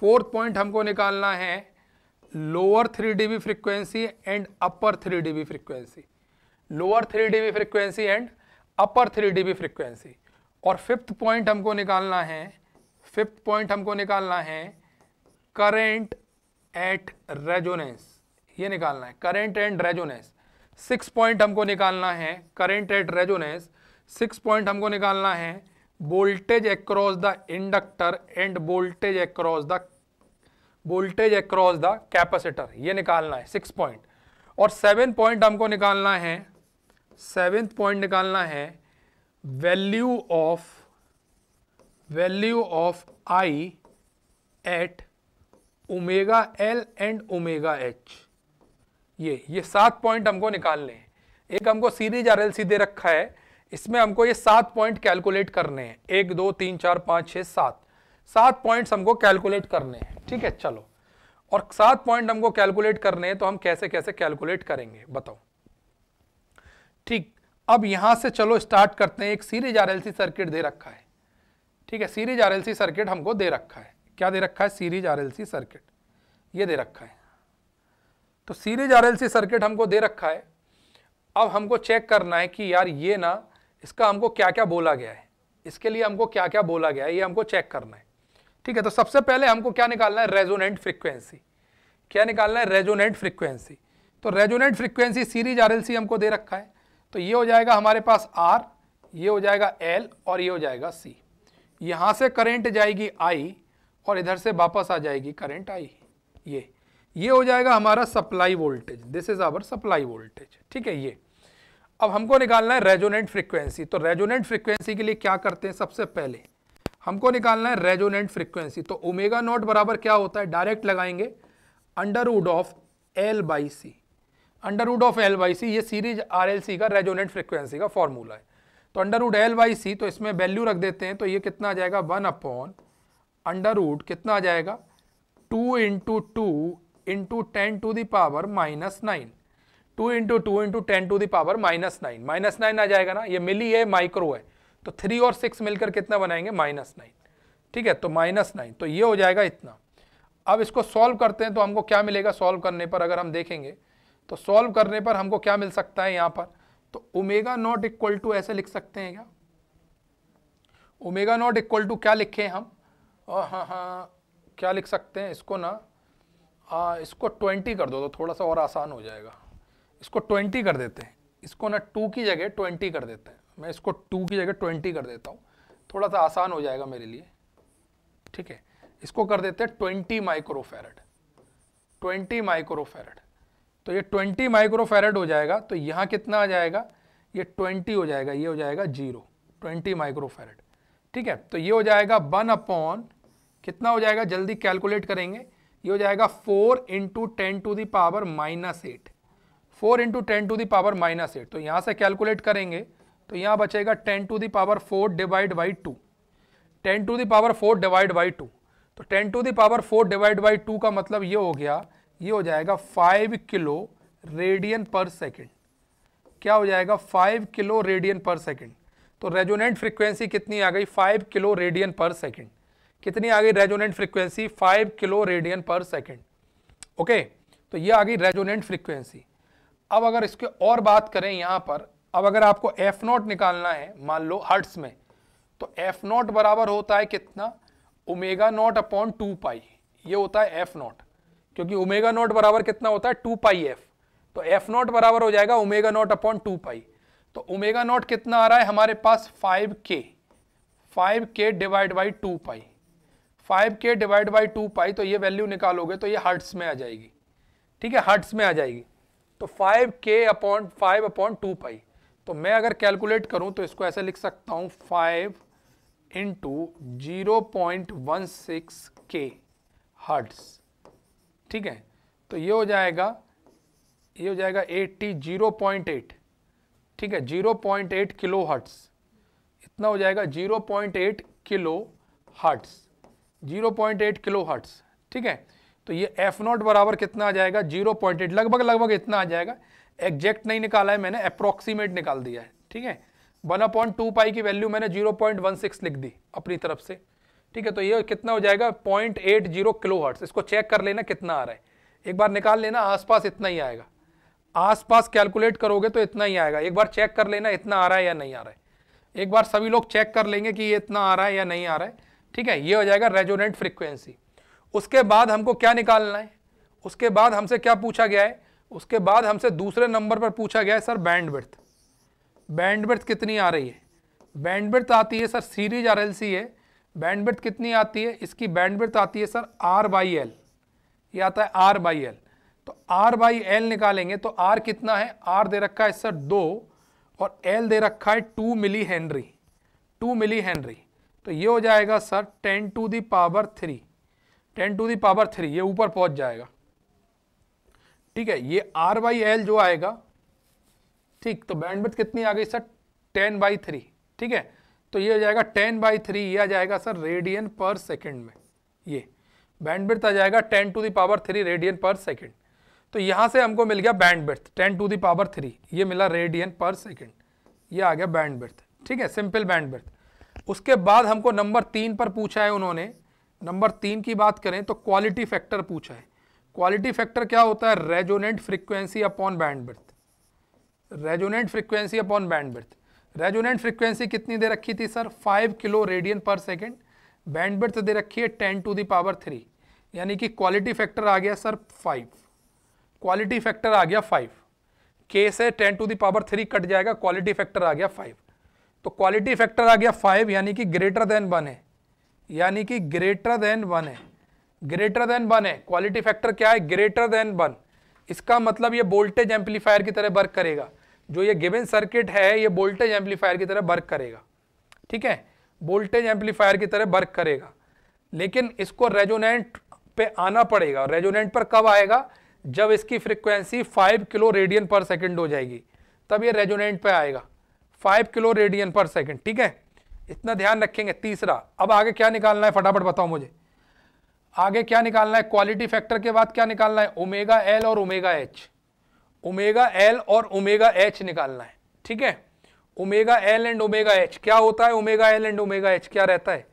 फोर्थ पॉइंट हमको निकालना है lower three D frequency and upper three D frequency lower three D frequency and upper three D frequency और फिफ्थ पॉइंट हमको निकालना है फिफ्थ पॉइंट हमको निकालना है करेंट एट रेजोनेंस ये निकालना है current and resonance six point हमको निकालना है current at resonance six point हमको निकालना है voltage across the inductor and voltage across the voltage across the capacitor ये निकालना है सिक्स पॉइंट और सेवन पॉइंट हमको निकालना है सेवेंथ पॉइंट निकालना है value of value of I at omega L and omega H ये ये सात पॉइंट हमको निकालने हैं एक हमको सीरीज आर एल सी दे रखा है इसमें हमको ये सात पॉइंट कैलकुलेट करने हैं एक दो तीन चार पाँच छः सात सात पॉइंट्स हमको कैलकुलेट करने हैं ठीक है चलो और सात पॉइंट हमको कैलकुलेट करने हैं तो हम कैसे कैसे कैलकुलेट करेंगे बताओ ठीक अब यहाँ से चलो स्टार्ट करते हैं एक सीरीज सी सर्किट दे रखा है ठीक है सीरीज सी सर्किट हमको दे रखा है क्या दे रखा है सीरीज आरएलसी सर्किट ये दे रखा है तो सीरीज आरएलसी सर्किट हमको दे रखा है अब हमको चेक करना है कि यार ये ना इसका हमको क्या क्या बोला गया है इसके लिए हमको क्या क्या बोला गया है ये हमको चेक करना है ठीक है तो सबसे पहले हमको क्या निकालना है रेजोनेंट फ्रिक्वेंसी क्या निकालना है रेजोनेंट फ्रिक्वेंसी तो रेजोनेंट फ्रिक्वेंसी सीरीज सी हमको दे रखा है तो ये हो जाएगा हमारे पास आर ये हो जाएगा एल और ये हो जाएगा सी यहाँ से करेंट जाएगी आई और इधर से वापस आ जाएगी करंट आई ये ये हो जाएगा हमारा supply voltage this is our supply voltage ठीक है ये अब हमको निकालना है रेजोनेंट फ्रिक्वेंसी तो रेजोनेंट फ्रिक्वेंसी के लिए क्या करते हैं सबसे पहले हमको निकालना है रेजोनेंट फ्रिक्वेंसी तो ओमेगा नॉट बराबर क्या होता है डायरेक्ट लगाएंगे under root of L by C under root of L by C ये सीरीज आर एल सी का रेजोनेंट फ्रिक्वेंसी का फॉर्मूला है तो under root L by C तो इसमें वैल्यू रख देते हैं तो ये कितना आ जाएगा वन अपॉन अंडर रूट कितना आ जाएगा two into two into ten to the power minus nine two into two into ten to the power minus nine minus nine आ जाएगा ना ये मिली है माइक्रो है तो थ्री और सिक्स मिलकर कितना बनाएंगे माइनस नाइन ठीक है तो माइनस नाइन तो ये हो जाएगा इतना अब इसको सॉल्व करते हैं तो हमको क्या मिलेगा सॉल्व करने पर अगर हम देखेंगे तो सॉल्व करने पर हमको क्या मिल सकता है यहाँ पर तो ओमेगा नॉट इक्वल टू ऐसे लिख सकते हैं क्या ओमेगा नॉट इक्वल टू क्या लिखे हैं हम और हाँ, हाँ हाँ क्या लिख सकते हैं इसको ना आ, इसको ट्वेंटी कर दो तो थोड़ा सा और आसान हो जाएगा इसको ट्वेंटी कर देते हैं इसको ना टू की जगह ट्वेंटी कर देते हैं मैं इसको टू की जगह ट्वेंटी कर देता हूँ थोड़ा सा आसान हो जाएगा मेरे लिए ठीक है इसको कर देते हैं ट्वेंटी माइक्रोफेरड ट्वेंटी माइक्रोफेरड तो ये ट्वेंटी माइक्रोफेरड हो जाएगा तो यहाँ कितना आ जाएगा ये ट्वेंटी हो जाएगा ये हो जाएगा जीरो ट्वेंटी माइक्रोफेरड ठीक है तो ये हो जाएगा वन अपॉन कितना हो जाएगा जल्दी कैलकुलेट करेंगे ये हो जाएगा four into ten to the power minus eight four into ten to the power minus eight तो यहाँ से कैलकुलेट करेंगे तो यहाँ बचेगा ten to the power four divide by two ten to the power four divide by two तो ten to the power four divide by two का मतलब ये हो गया ये हो जाएगा five kilo radian per second क्या हो जाएगा five kilo radian per second तो रेजोनेंट फ्रिक्वेंसी कितनी आ गई five kilo radian per second कितनी आ गई resonant frequency five kilo radian per second okay तो ये आ गई रेजोनेंट फ्रीक्वेंसी अब अगर इसके और बात करें यहाँ पर अब अगर आपको एफ नॉट निकालना है मान लो हर्ट्स में तो एफ नॉट बराबर होता है कितना omega naught upon two pi ये होता है एफ नॉट क्योंकि ओमेगा नॉट बराबर कितना होता है टू पाई एफ तो एफ नॉट बराबर हो जाएगा omega naught upon two pi तो ओमेगा नॉट कितना आ रहा है हमारे पास फाइव के फाइव के divide by two pi five के डिवाइड बाई टू पाई तो ये वैल्यू निकालोगे तो ये हर्ट्स में आ जाएगी ठीक है हर्ट्स में आ जाएगी तो फाइव के upon five upon two pi तो मैं अगर कैलकुलेट करूं तो इसको ऐसे लिख सकता हूं five into zero point one six के हर्ट्स ठीक है तो ये हो जाएगा ये हो जाएगा एट्टी जीरो पॉइंट एट ठीक है zero point eight kilo hertz इतना हो जाएगा zero point eight kilo hertz zero point eight kilo hertz ठीक है तो ये एफ नॉट बराबर कितना आ जाएगा जीरो पॉइंट एट लगभग लगभग इतना आ जाएगा एग्जैक्ट नहीं निकाला है मैंने अप्रोक्सीमेट निकाल दिया है ठीक है वन अपॉइंट टू पाई की वैल्यू मैंने जीरो पॉइंट वन सिक्स लिख दी अपनी तरफ से ठीक है तो ये कितना हो जाएगा point eight zero kilo hertz इसको चेक कर लेना कितना आ रहा है एक बार निकाल लेना आसपास इतना ही आएगा आसपास कैलकुलेट करोगे तो इतना ही आएगा एक बार चेक कर लेना इतना आ रहा है या नहीं आ रहा है एक बार सभी लोग चेक कर लेंगे कि ये इतना आ रहा है या नहीं आ रहा है ठीक है ये हो जाएगा रेजोनेंट फ्रिक्वेंसी उसके बाद हमको क्या निकालना है उसके बाद हमसे क्या पूछा गया है उसके बाद हमसे दूसरे नंबर पर पूछा गया है sir bandwidth bandwidth कितनी आ रही है बैंड ब्रथ आती है sir series R L C है बैंड ब्रथ कितनी आती है इसकी बैंड ब्रथ आती है सर आर बाई एल ये आता है आर बाई एल तो आर बाई एल निकालेंगे तो आर कितना है आर दे रखा है सर दो और एल दे रखा है two milli henry two milli henry तो ये हो जाएगा sir ten to the power three ten to the power three ये ऊपर पहुंच जाएगा ठीक है ये आर बाई एल जो आएगा ठीक तो बैंडविथ कितनी आ गई सर टेन बाई थ्री ठीक है तो ये हो जाएगा टेन बाई थ्री ये आ जाएगा सर रेडियन पर सेकेंड में ये बैंडविथ आ जाएगा ten to the power three radian per second तो यहाँ से हमको मिल गया bandwidth ten to power three ये मिला रेडियन पर सेकेंड ये आ गया बैंडविथ ठीक है सिंपल बैंडविथ उसके बाद हमको नंबर तीन पर पूछा है उन्होंने नंबर तीन की बात करें तो क्वालिटी फैक्टर पूछा है क्वालिटी फैक्टर क्या होता है resonant frequency upon bandwidth resonant frequency upon bandwidth resonant frequency कितनी दे रखी थी sir five kilo radian per second bandwidth दे रखी है टेन टू दावर थ्री यानी कि क्वालिटी फैक्टर आ गया सर फाइव क्वालिटी फैक्टर आ गया फाइव के से ten to the power three cut जाएगा क्वालिटी फैक्टर आ गया फाइव तो क्वालिटी फैक्टर आ गया फाइव यानी कि ग्रेटर देन वन है यानी कि ग्रेटर देन वन है ग्रेटर देन वन है क्वालिटी फैक्टर क्या है ग्रेटर देन वन इसका मतलब ये वोल्टेज एम्पलीफायर की तरह वर्क करेगा जो ये गिवन सर्किट है ये वोल्टेज एम्पलीफायर की तरह वर्क करेगा ठीक है वोल्टेज एम्पलीफायर की तरह वर्क करेगा लेकिन इसको रेजोनेंट पे आना पड़ेगा रेजोनेंट पर कब आएगा जब इसकी frequency 5 kilo radian per second हो जाएगी तब ये रेजोनेंट पे आएगा five kilo radian per second ठीक है इतना ध्यान रखेंगे तीसरा अब आगे क्या निकालना है फटाफट बताओ मुझे आगे क्या निकालना है क्वालिटी फैक्टर के बाद क्या निकालना है ओमेगा एल और ओमेगा एच ओमेगा एल और ओमेगा एच निकालना है ठीक है omega L and omega H क्या होता है omega L and omega H क्या रहता है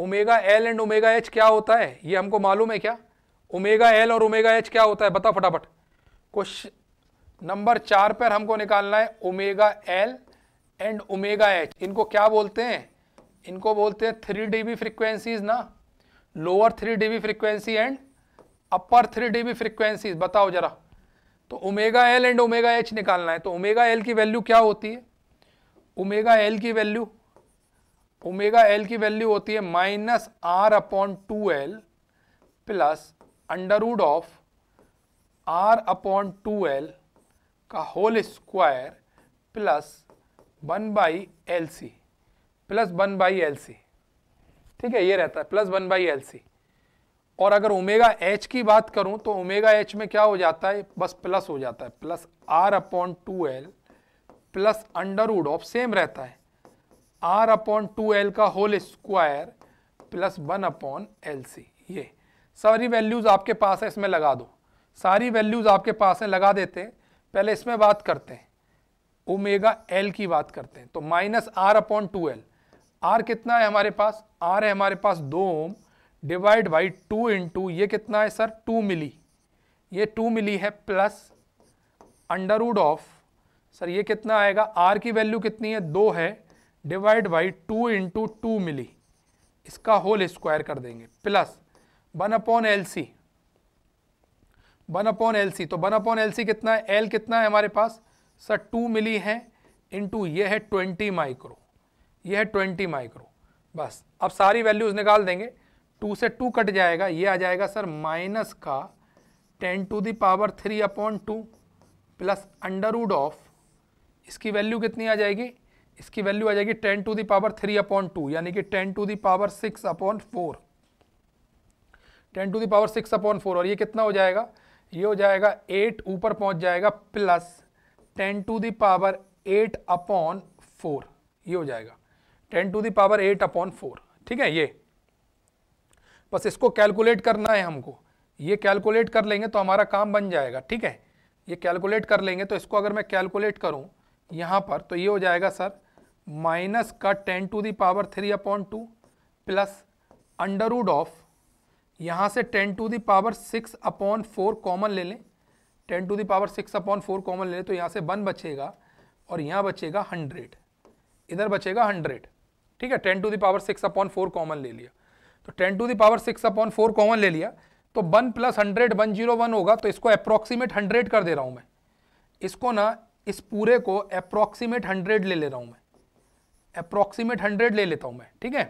omega L and omega H क्या होता है ये हमको मालूम है क्या ओमेगा एल और ओमेगा एच क्या होता है बताओ फटाफट क्वेश्चन नंबर चार पर हमको निकालना है omega L and omega H इनको क्या बोलते हैं इनको बोलते हैं थ्री डी बी फ्रिक्वेंसीज ना lower three D B frequency and upper three D B frequencies बताओ जरा तो omega L and omega H निकालना है तो ओमेगा एल की वैल्यू क्या होती है ओमेगा एल की वैल्यू ओमेगा एल की वैल्यू होती है minus R upon two L plus under of R upon two L का whole square plus one by L C plus one by L C ठीक है ये रहता है plus one by L C और अगर ओमेगा एच की बात करूं तो ओमेगा एच में क्या हो जाता है बस प्लस हो जाता है plus R upon two L plus under root of same रहता है आर अपॉन टू एल का whole square plus one upon L C ये सारी वैल्यूज़ आपके पास है इसमें लगा दो सारी वैल्यूज़ आपके पास हैं लगा देते हैं पहले इसमें बात करते हैं ओमेगा एल की बात करते हैं तो minus R upon two L R कितना है हमारे पास आर है हमारे पास दो ohm divide by two into ये कितना है सर टू मिली ये टू मिली है plus under root of sir ये कितना आएगा आर की वैल्यू कितनी है दो है divide by two into two milli इसका होल स्क्वायर कर देंगे plus one upon L C one upon L C तो वन अपॉन एल सी कितना है एल कितना है हमारे पास सर टू मिली है इंटू ये है ट्वेंटी माइक्रो ये है ट्वेंटी माइक्रो बस अब सारी वैल्यूज निकाल देंगे टू से टू कट जाएगा ये आ जाएगा सर माइनस का ten to the power three upon two plus under root of इसकी वैल्यू कितनी आ जाएगी इसकी वैल्यू आ जाएगी ten to the power three upon two यानी कि ten to the power six upon four ten to the power six upon four और ये कितना हो जाएगा ये हो जाएगा एट ऊपर पहुंच जाएगा plus ten to the power eight upon four ये हो जाएगा ten to the power eight upon four ठीक है ये बस इसको कैलकुलेट करना है हमको ये कैलकुलेट कर लेंगे तो हमारा काम बन जाएगा ठीक है ये कैलकुलेट कर लेंगे तो इसको अगर मैं कैलकुलेट करूँ यहाँ पर तो ये हो जाएगा सर माइनस का ten to the power three upon two plus under root of यहाँ से ten to the power six upon four common ले लें ten to the power six upon four common ले तो यहाँ से वन बचेगा और यहाँ बचेगा हंड्रेड इधर बचेगा हंड्रेड ठीक है ten to the power six upon four common ले लिया तो ten to the power six upon four common ले लिया तो one plus hundred one zero one होगा तो इसको अप्रोक्सीमेट हंड्रेड कर दे रहा हूँ मैं इसको ना इस पूरे को अप्रोक्सीमेट हंड्रेड ले ले रहा हूँ मैं अप्रोक्सीमेट हंड्रेड ले लेता हूँ मैं ठीक है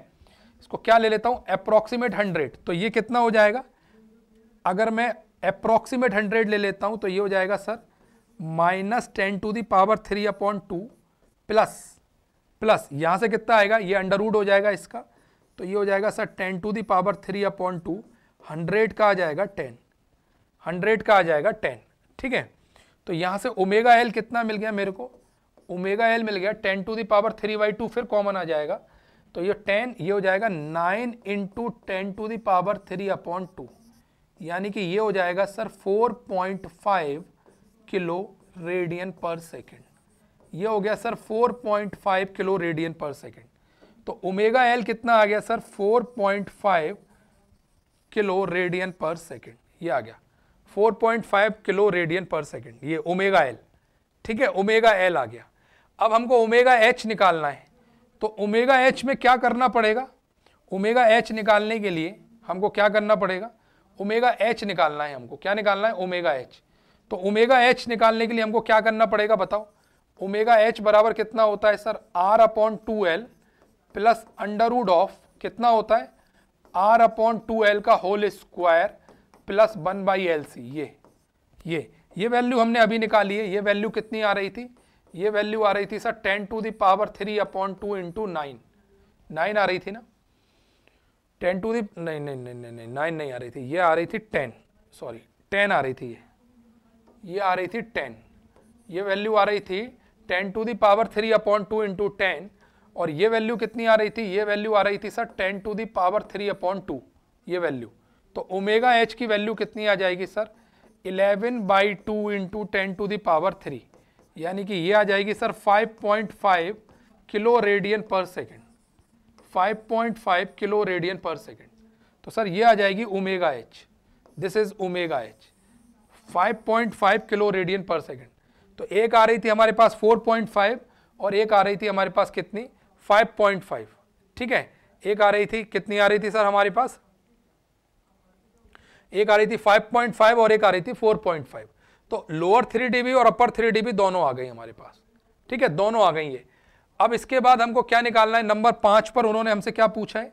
इसको क्या ले लेता हूँ अप्रोक्सीमेट हंड्रेड तो ये कितना हो जाएगा अगर मैं अप्रॉक्सीमेट हंड्रेड ले लेता हूँ तो ये हो जाएगा sir minus ten to the power three upon two plus plus यहाँ से कितना आएगा ये अंडर रूड हो जाएगा इसका तो ये हो जाएगा sir ten to power three upon two hundred का आ जाएगा टेन हंड्रेड का आ जाएगा टेन ठीक है तो यहाँ से ओमेगा एल कितना मिल गया मेरे को ओमेगा एल मिल गया ten to power three by two फिर कॉमन आ जाएगा तो ये टेन ये हो जाएगा nine into ten to power three upon two यानी कि ये हो जाएगा sir 4.5 kilo radian per second ये हो गया sir 4.5 kilo radian per second तो ओमेगा एल कितना आ गया sir 4.5 kilo radian per second ये आ गया 4.5 किलो रेडियन पर सेकेंड ये ओमेगा एल ठीक है ओमेगा एल आ गया अब हमको ओमेगा एच निकालना है तो ओमेगा एच में क्या करना पड़ेगा ओमेगा एच निकालने के लिए हमको क्या करना पड़ेगा ओमेगा एच निकालना है हमको क्या निकालना है ओमेगा एच तो ओमेगा एच निकालने के लिए हमको क्या करना पड़ेगा बताओ ओमेगा एच बराबर कितना होता है sir R upon two L plus under root of कितना होता है आर अपॉन टू एल का whole square plus one by L C ये ये ये वैल्यू हमने अभी निकाली है ये वैल्यू कितनी आ रही थी ये वैल्यू आ रही थी sir ten to the power three upon two into nine nine आ रही थी ना टेन टू दी नहीं नहीं नहीं नहीं नहीं नाइन नहीं आ रही थी ये आ रही थी टेन सॉरी टेन आ रही थी ये ये आ रही थी टेन ये वैल्यू आ रही थी ten to the power three upon two into ten और ये वैल्यू कितनी आ रही थी ये वैल्यू आ रही थी sir ten to the power three upon two ये वैल्यू तो ओमेगा एच की वैल्यू कितनी आ जाएगी sir eleven by two into ten to the power three यानी कि ये आ जाएगी sir five point five kilo radian per second 5.5 kilo radian per second तो सर ये आ जाएगी omega H this is omega H 5.5 kilo radian per second तो एक आ रही थी हमारे पास 4.5 और एक आ रही थी हमारे पास कितनी 5.5 ठीक है एक आ रही थी कितनी आ रही थी सर हमारे पास एक आ रही थी 5.5 और एक आ रही थी 4.5 तो लोअर थ्री डी और अपर थ्री डी दोनों आ गई हमारे पास ठीक है दोनों आ गई ये अब इसके बाद हमको क्या निकालना है नंबर पाँच पर उन्होंने हमसे क्या पूछा है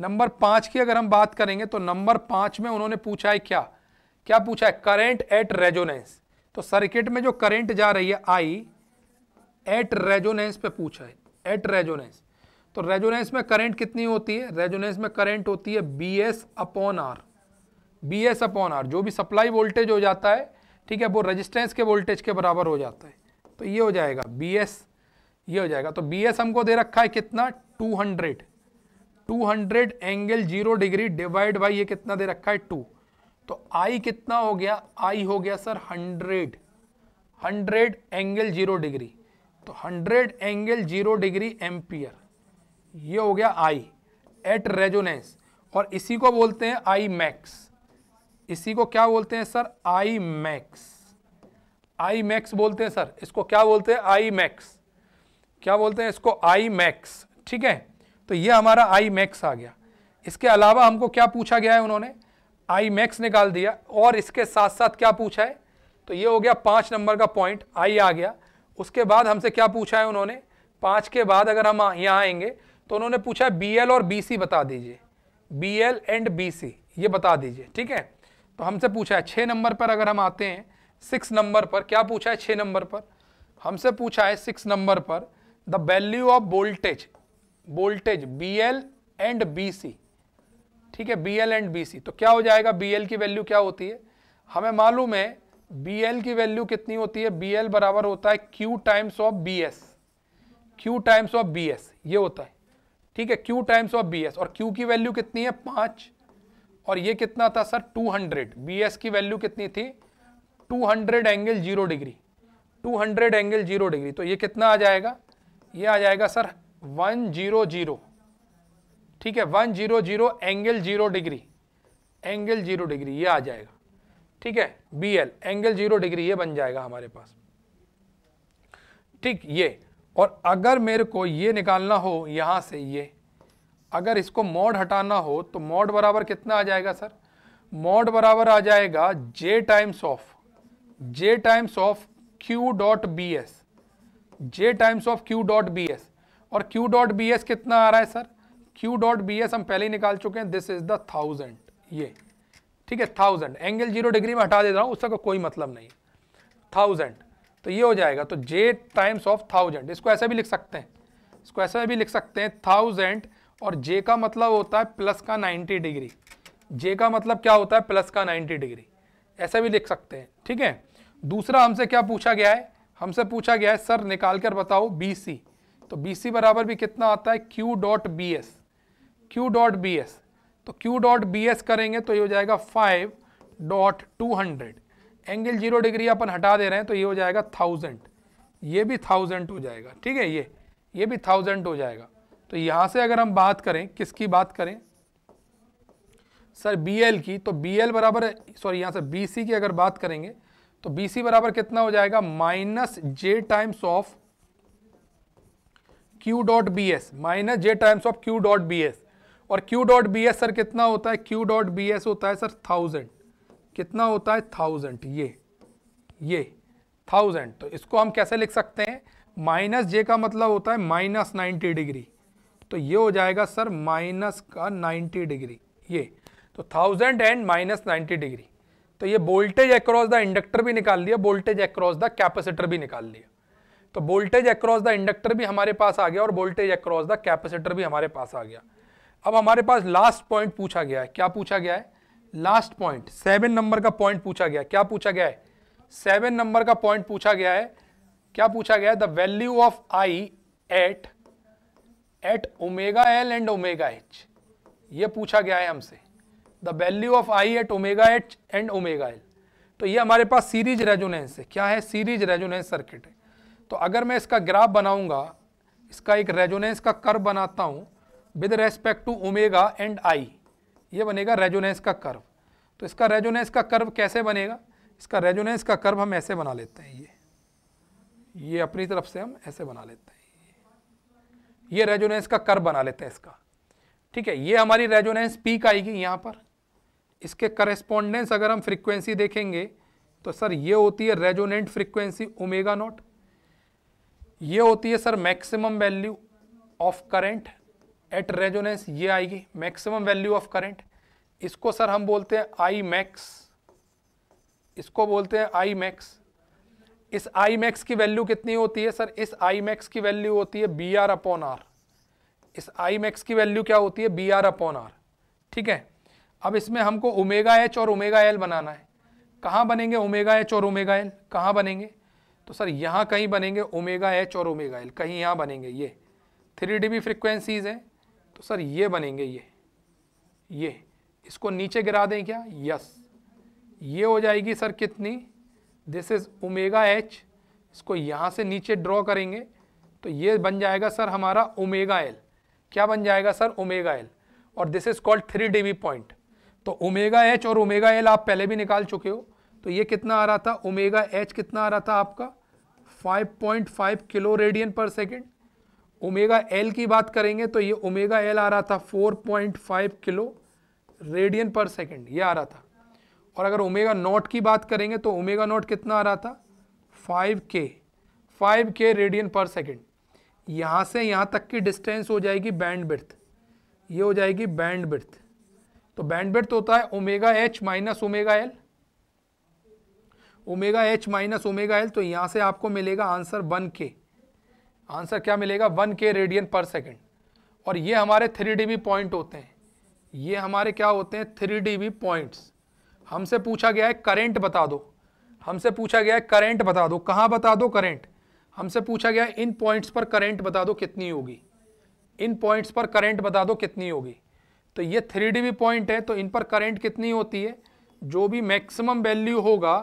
नंबर पाँच की अगर हम बात करेंगे तो नंबर पाँच में उन्होंने पूछा है क्या क्या पूछा है करेंट एट रेजोनेंस तो सर्किट में जो करेंट जा रही है आई एट रेजोनेंस पे पूछा है एट रेजोनेंस तो रेजोनेंस में करंट कितनी होती है रेजोनेंस में करंट होती है B S upon R B S upon R जो भी सप्लाई वोल्टेज हो जाता है ठीक है वो रेजिस्टेंस के वोल्टेज के बराबर हो जाता है तो ये हो जाएगा बी एस ये हो जाएगा तो बी एस हमको दे रखा है कितना 200 200 angle zero degree divide by ये कितना दे रखा है टू तो आई कितना हो गया आई हो गया सर 100 100 एंगल जीरो डिग्री तो 100 एंगल जीरो डिग्री एम्पियर ये हो गया आई एट रेजोनेंस और इसी को बोलते हैं आई मैक्स इसी को क्या बोलते हैं sir I max I max बोलते हैं सर इसको क्या बोलते हैं आई मैक्स क्या बोलते हैं इसको आई मैक्स ठीक है तो ये हमारा आई मैक्स आ गया इसके अलावा हमको क्या पूछा गया है उन्होंने आई मैक्स निकाल दिया और इसके साथ साथ क्या पूछा है तो ये हो गया पाँच नंबर का पॉइंट आई आ गया उसके बाद हमसे क्या पूछा है उन्होंने पाँच के बाद अगर हम यहाँ आएंगे तो उन्होंने पूछा है बी और बी बता दीजिए बी एंड बी ये बता दीजिए ठीक है तो हमसे पूछा है छः नंबर पर अगर हम आते हैं सिक्स नंबर पर क्या पूछा है छः नंबर पर हमसे पूछा है सिक्स नंबर पर the value of voltage voltage BL and BC ठीक है BL एंड BC तो क्या हो जाएगा BL की वैल्यू क्या होती है हमें मालूम है BL की वैल्यू कितनी होती है BL बराबर होता है Q times of BS Q times of BS ये होता है ठीक है Q टाइम्स ऑफ BS और Q की वैल्यू कितनी है पाँच और ये कितना था सर 200 BS की वैल्यू कितनी थी 200 angle zero degree 200 angle zero degree तो ये कितना आ जाएगा ये आ जाएगा सर वन जीरो जीरो ठीक है one zero zero angle zero degree angle zero degree ये आ जाएगा ठीक है B L angle zero degree ये बन जाएगा हमारे पास ठीक ये और अगर मेरे को ये निकालना हो यहाँ से ये अगर इसको मोड हटाना हो तो मोड बराबर कितना आ जाएगा सर मॉड बराबर आ जाएगा J times of J times of Q dot B S J times of Q dot B S और क्यू डॉट बी एस कितना आ रहा है sir Q dot B S हम पहले ही निकाल चुके हैं दिस इज द थाउजेंड ये ठीक है थाउजेंड एंगल जीरो डिग्री में हटा दे रहा हूँ उसका कोई मतलब नहीं थाउजेंड तो ये हो जाएगा तो जे टाइम्स ऑफ थाउजेंड इसको ऐसे भी लिख सकते हैं इसको ऐसे भी लिख सकते हैं थाउजेंड और जे का मतलब होता है प्लस का नाइन्टी डिग्री जे का मतलब क्या होता है प्लस का नाइन्टी डिग्री ऐसे भी लिख सकते हैं ठीक है दूसरा हमसे क्या पूछा गया है हमसे पूछा गया है सर निकाल कर बताओ बी सी तो बी सी बराबर भी कितना आता है Q dot B S Q dot B S तो क्यू डॉट बी एस करेंगे तो ये हो जाएगा five dot two hundred angle zero degree अपन हटा दे रहे हैं तो ये हो जाएगा थाउजेंड ये भी थाउजेंड हो जाएगा ठीक है ये ये भी थाउजेंड हो जाएगा तो यहाँ से अगर हम बात करें किसकी बात करें सर बी एल की तो बी एल बराबर सॉरी यहाँ से बी सी की अगर बात करेंगे तो बी सी बराबर कितना हो जाएगा minus J times of Q dot B S minus J times of Q dot B S और Q dot B S sir कितना होता है क्यू डॉट बी एस होता है सर थाउजेंड कितना होता है थाउजेंड ये ये थाउजेंड तो इसको हम कैसे लिख सकते हैं माइनस जे का मतलब होता है माइनस नाइन्टी डिग्री तो ये हो जाएगा सर माइनस का नाइन्टी डिग्री ये तो thousand and minus ninety degree तो ये वोल्टेज अक्रॉस द इंडक्टर भी निकाल लिया वोल्टेज अक्रॉस द कैपेसिटर भी निकाल लिया तो वोल्टेज अक्रॉस द इंडक्टर भी हमारे पास आ गया और वोल्टेज अक्रॉस द कैपेसिटर भी हमारे पास आ गया अब हमारे पास लास्ट पॉइंट पूछा गया है क्या पूछा गया है लास्ट पॉइंट सेवन नंबर का पॉइंट पूछा गया क्या पूछा गया है सेवन नंबर का पॉइंट पूछा गया है क्या पूछा गया है the value of I at at omega L and omega H ये पूछा गया है हमसे the value of I at omega H and omega L तो ये हमारे पास सीरीज रेजोनेंस है क्या है सीरीज रेजोनेंस सर्किट है तो अगर मैं इसका ग्राफ बनाऊंगा इसका एक रेजोनेंस का कर्व बनाता हूँ with respect to omega and I ये बनेगा रेजोनेंस का कर्व तो इसका रेजोनेंस का कर्व कैसे बनेगा इसका रेजोनेंस का कर्व हम ऐसे बना लेते हैं ये ये अपनी तरफ से हम ऐसे बना लेते हैं ये रेजोनेंस का कर्व बना लेते हैं इसका ठीक है ये हमारी रेजोनेंस पीक आएगी यहाँ पर इसके करेस्पॉन्डेंस अगर हम फ्रीक्वेंसी देखेंगे तो सर ये होती है रेजोनेंट फ्रीक्वेंसी ओमेगा नॉट ये होती है sir maximum value of current at resonance ये आएगी मैक्सिमम वैल्यू ऑफ करंट इसको सर हम बोलते हैं आई मैक्स इसको बोलते हैं आई मैक्स इस आई मैक्स की वैल्यू कितनी होती है सर इस आई मैक्स की वैल्यू होती है बी आर अपॉन आर इस आई मैक्स की वैल्यू क्या होती है बी आर अपॉन आर ठीक है अब इसमें हमको ओमेगा एच और ओमेगा एल बनाना है कहाँ बनेंगे ओमेगा एच और ओमेगा एल कहाँ बनेंगे तो सर यहाँ कहीं बनेंगे ओमेगा एच और ओमेगा एल कहीं यहाँ बनेंगे ये थ्री डी बी फ्रिक्वेंसीज हैं तो सर ये बनेंगे ये ये इसको नीचे गिरा दें क्या यस ये हो जाएगी सर कितनी दिस इज़ ओमेगा एच इसको यहाँ से नीचे ड्रॉ करेंगे तो ये बन जाएगा सर हमारा ओमेगा एल क्या बन जाएगा सर ओमेगा एल और this is called three D B point तो ओमेगा एच और ओमेगा एल आप पहले भी निकाल चुके हो तो ये कितना आ रहा था ओमेगा एच कितना आ रहा था आपका 5.5 kilo radian per second omega L की बात करेंगे तो ये ओमेगा एल आ रहा था 4.5 किलो रेडियन पर सेकेंड ये आ रहा था और अगर ओमेगा नॉट की बात करेंगे तो ओमेगा नॉट कितना आ रहा था 5k 5k radian per second यहाँ से यहाँ तक की डिस्टेंस हो जाएगी बैंड ब्रथ ये हो जाएगी बैंड ब्रथ तो बैंड तो होता है omega H minus omega L omega H minus omega L तो यहाँ से आपको मिलेगा आंसर वन के आंसर क्या मिलेगा वन के रेडियन पर सेकेंड और ये हमारे थ्री डी पॉइंट होते हैं ये हमारे क्या होते हैं थ्री डी पॉइंट्स हमसे पूछा गया है करेंट बता दो हमसे पूछा गया है करेंट बता दो कहाँ बता दो करेंट हमसे पूछा गया है इन पॉइंट्स पर करेंट बता दो कितनी होगी इन पॉइंट्स पर करेंट बता दो कितनी होगी तो ये थ्री डी पॉइंट है तो इन पर करेंट कितनी होती है जो भी मैक्सिमम वैल्यू होगा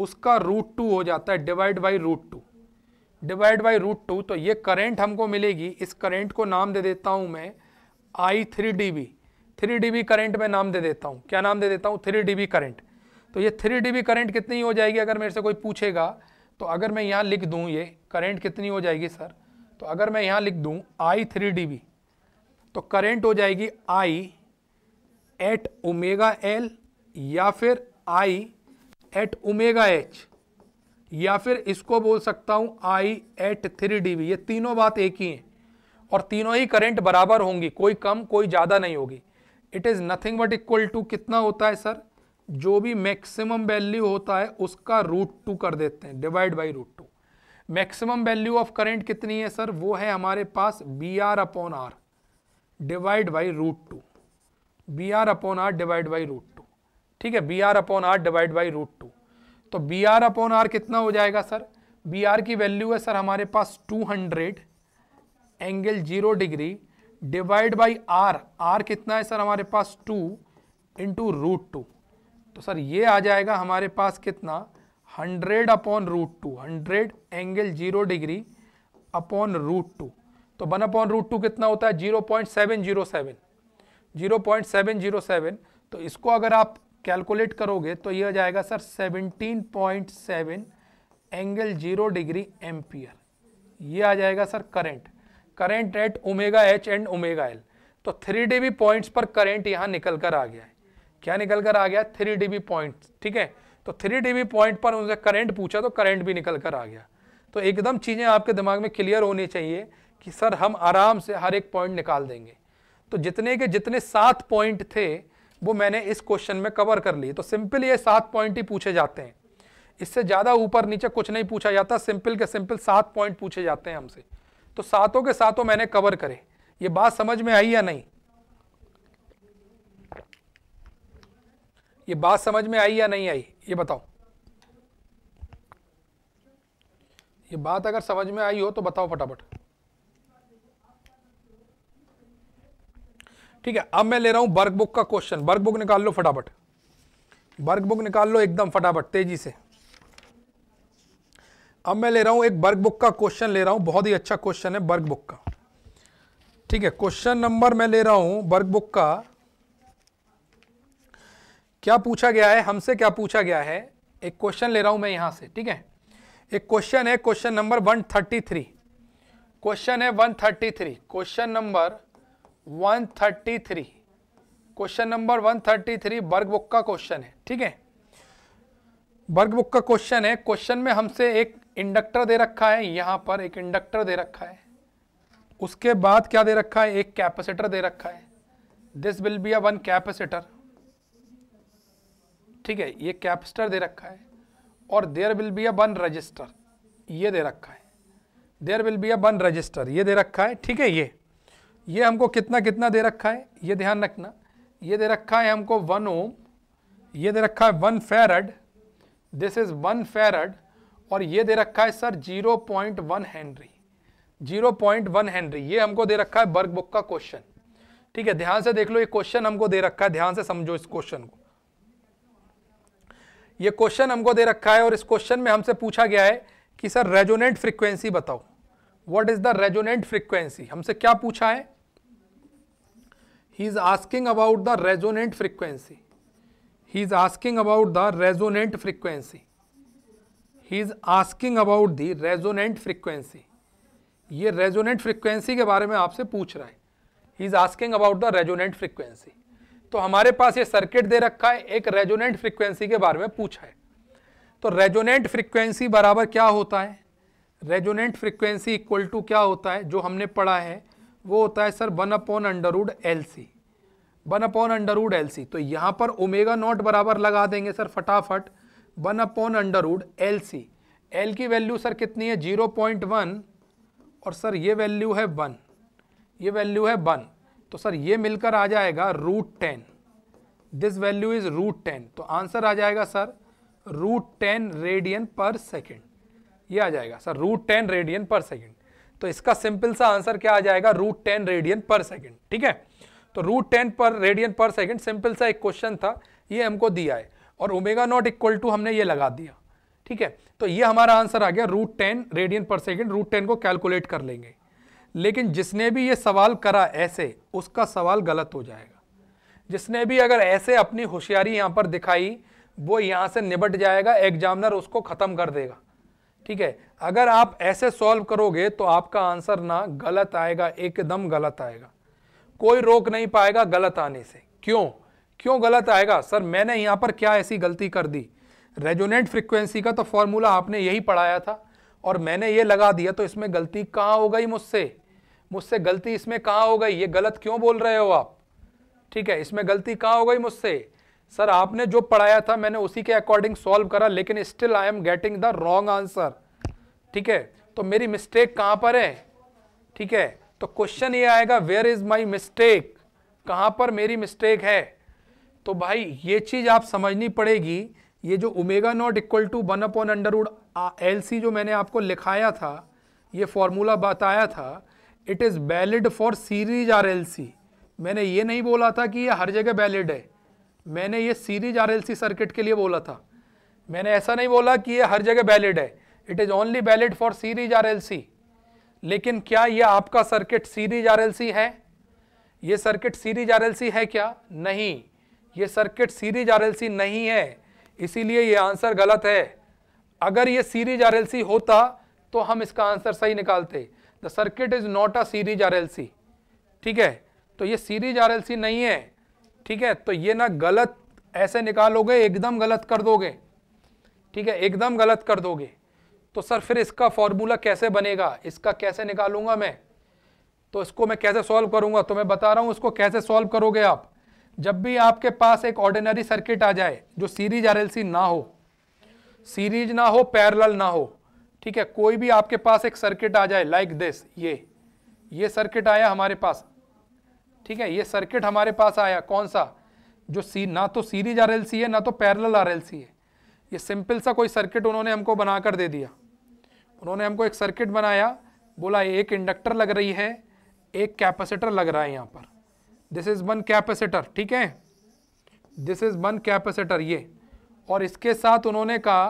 उसका रूट टू हो जाता है divide by root two divide by root two तो ये करेंट हमको मिलेगी इस करेंट को नाम दे देता हूँ मैं I three D B three D B current मैं नाम दे देता हूँ क्या नाम दे देता हूँ थ्री डी बी करेंट तो ये थ्री डी बी करेंट कितनी हो जाएगी अगर मेरे से कोई पूछेगा तो अगर मैं यहाँ लिख दूँ ये करेंट कितनी हो जाएगी सर तो अगर मैं यहाँ लिख दूँ आई थ्री डी बी तो करेंट हो जाएगी आई एट ओमेगा एल या फिर आई एट ओमेगा एच या फिर इसको बोल सकता हूं आई एट थ्री डी ये तीनों बात एक ही हैं और तीनों ही करंट बराबर होंगी कोई कम कोई ज़्यादा नहीं होगी it is nothing but equal to कितना होता है सर जो भी मैक्सिमम वैल्यू होता है उसका रूट टू कर देते हैं divide by root two maximum value of current कितनी है सर वो है हमारे पास B R upon R divide by root two B R upon R divide by root two ठीक है B R upon R divide by root two तो B R upon R कितना हो जाएगा सर बी आर की value है sir हमारे पास two hundred angle zero degree divide by are are कितना है सर हमारे पास टू इंटू रूट टू तो सर ये आ जाएगा हमारे पास कितना hundred upon root two hundred angle zero degree upon root two तो वन अपॉन रूट टू कितना होता है zero point seven zero seven zero point seven zero seven तो इसको अगर आप कैलकुलेट करोगे तो यह जाएगा sir seventeen point seven angle zero degree ampere ये आ जाएगा sir current current eight omega H and omega L तो थ्री डी बी पॉइंट्स पर करेंट यहाँ निकल कर आ गया है क्या निकल कर आ गया थ्री डी बी पॉइंट ठीक है तो थ्री डी बी पॉइंट पर उनसे करेंट पूछा तो करेंट भी निकल कर आ गया तो एकदम चीज़ें आपके दिमाग में क्लियर होनी चाहिए कि सर हम आराम से हर एक पॉइंट निकाल देंगे तो जितने के जितने सात पॉइंट थे वो मैंने इस क्वेश्चन में कवर कर लिए तो सिंपल ये सात पॉइंट ही पूछे जाते हैं इससे ज़्यादा ऊपर नीचे कुछ नहीं पूछा जाता सिंपल के सिंपल सात पॉइंट पूछे जाते हैं हमसे तो सातों के सातों मैंने कवर करे ये बात समझ में आई या नहीं ये बात समझ में आई या नहीं आई ये बताओ ये बात अगर समझ में आई हो तो बताओ फटाफट ठीक है अब मैं ले रहा हूं बर्ग बुक का क्वेश्चन बर्ग बुक निकाल लो फटाफट बर्ग बुक निकाल लो एकदम फटाफट तेजी से अब मैं ले रहा हूं एक बर्ग बुक का क्वेश्चन ले रहा हूं बहुत ही अच्छा क्वेश्चन है बर्ग बुक का ठीक है क्वेश्चन नंबर मैं ले रहा हूं बर्ग बुक का क्या पूछा गया है हमसे क्या पूछा गया है एक क्वेश्चन ले रहा हूं मैं यहां से ठीक है एक क्वेश्चन है क्वेश्चन नंबर 133 क्वेश्चन है 133 question number 133 question number 133 Berg book का क्वेश्चन है ठीक है बर्ग बुक का क्वेश्चन है क्वेश्चन में हमसे एक इंडक्टर दे रखा है यहां पर एक इंडक्टर दे रखा है उसके बाद क्या दे रखा है एक कैपेसिटर दे रखा है this will be a one capacitor ठीक है ये कैपेसिटर दे रखा है और there will be a one resistor ये दे रखा है there will be a one resistor ये दे रखा है ठीक है ये ये हमको कितना कितना दे रखा है ये ध्यान रखना ये दे रखा है हमको वन ओम ये दे रखा है one farad this is one farad और ये दे रखा है sir zero point one henry zero point one henry ये हमको दे रखा है बर्ग बुक का क्वेश्चन ठीक है ध्यान से देख लो ये क्वेश्चन हमको दे रखा है ध्यान से समझो इस क्वेश्चन को ये क्वेश्चन हमको दे रखा है और इस क्वेश्चन में हमसे पूछा गया है कि सर रेजोनेंट फ्रिक्वेंसी बताओ what is the resonant frequency हमसे क्या पूछा है he is asking about the resonant frequency he is asking about the resonant frequency he is asking about the resonant frequency ये रेजोनेंट फ्रीक्वेंसी के बारे में आपसे पूछ रहा है he is asking about the resonant frequency तो हमारे पास ये सर्किट दे रखा है एक रेजोनेंट फ्रीक्वेंसी के बारे में पूछा है तो रेजोनेंट फ्रीक्वेंसी बराबर क्या होता है रेजोनेंट फ्रिक्वेंसी इक्वल टू क्या होता है जो हमने पढ़ा है वो होता है sir one upon under root L C one upon under root L C तो यहाँ पर ओमेगा नॉट बराबर लगा देंगे सर फटाफट one upon under root L C L की वैल्यू सर कितनी है जीरो पॉइंट वन और सर ये वैल्यू है वन ये वैल्यू है वन तो सर ये मिलकर आ जाएगा root ten this value is root ten तो आंसर आ जाएगा sir root ten radian per second ये आ जाएगा sir root ten radian per second तो इसका सिंपल सा आंसर क्या आ जाएगा root ten radian per second ठीक है तो root ten per radian per second simple सा एक क्वेश्चन था ये हमको दिया है और ओमेगा नॉट इक्वल टू हमने ये लगा दिया ठीक है तो ये हमारा आंसर आ गया root ten radian per second root ten को कैलकुलेट कर लेंगे लेकिन जिसने भी ये सवाल करा ऐसे उसका सवाल गलत हो जाएगा जिसने भी अगर ऐसे अपनी होशियारी यहाँ पर दिखाई वो यहाँ से निबट जाएगा एग्जामिनर उसको ख़त्म कर देगा ठीक है अगर आप ऐसे सॉल्व करोगे तो आपका आंसर ना गलत आएगा एकदम गलत आएगा कोई रोक नहीं पाएगा गलत आने से क्यों क्यों गलत आएगा सर मैंने यहाँ पर क्या ऐसी गलती कर दी रेजोनेंट फ्रिक्वेंसी का तो फॉर्मूला आपने यही पढ़ाया था और मैंने ये लगा दिया तो इसमें गलती कहाँ हो गई मुझसे मुझसे गलती इसमें कहाँ हो गई ये गलत क्यों बोल रहे हो आप ठीक है इसमें गलती कहाँ हो गई मुझसे सर आपने जो पढ़ाया था मैंने उसी के अकॉर्डिंग सॉल्व करा लेकिन still I am getting the wrong answer ठीक है तो मेरी मिस्टेक कहाँ पर है ठीक है तो क्वेश्चन ये आएगा वेयर इज माई मिस्टेक कहाँ पर मेरी मिस्टेक है तो भाई ये चीज़ आप समझनी पड़ेगी ये जो omega not equal to one upon under root L C जो मैंने आपको लिखाया था ये फॉर्मूला बताया था it is valid for series R L C मैंने ये नहीं बोला था कि ये हर जगह वैलिड है मैंने ये सीरीज आरएलसी सर्किट के लिए बोला था मैंने ऐसा नहीं बोला कि ये हर जगह वैलिड है it is only valid for series RLC लेकिन क्या ये आपका सर्किट सीरीज आरएलसी है ये सर्किट सीरीज आरएलसी है क्या नहीं ये सर्किट सीरीज आरएलसी नहीं है इसीलिए ये आंसर गलत है अगर ये सीरीज सी होता तो हम इसका आंसर सही निकालते the circuit is not a series C ठीक है तो ये सीरीज सी नहीं है ठीक है तो ये ना गलत ऐसे निकालोगे एकदम गलत कर दोगे ठीक है एकदम गलत कर दोगे तो सर फिर इसका फॉर्मूला कैसे बनेगा इसका कैसे निकालूंगा मैं तो इसको मैं कैसे सॉल्व करूंगा तो मैं बता रहा हूं इसको कैसे सॉल्व करोगे आप जब भी आपके पास एक ऑर्डिनरी सर्किट आ जाए जो सीरीज आर ना हो सीरीज ना हो पैरल ना हो ठीक है कोई भी आपके पास एक सर्किट आ जाए लाइक like दिस ये ये सर्किट आया हमारे पास ठीक है ये सर्किट हमारे पास आया कौन सा जो सी ना तो सीरीज आर है ना तो पैरल आर है ये सिंपल सा कोई सर्किट उन्होंने हमको बना कर दे दिया उन्होंने हमको एक सर्किट बनाया बोला एक इंडक्टर लग रही है एक कैपेसिटर लग रहा है यहाँ पर दिस इज़ वन कैपेसिटर ठीक है दिस इज़ वन कैपेसिटर ये और इसके साथ उन्होंने कहा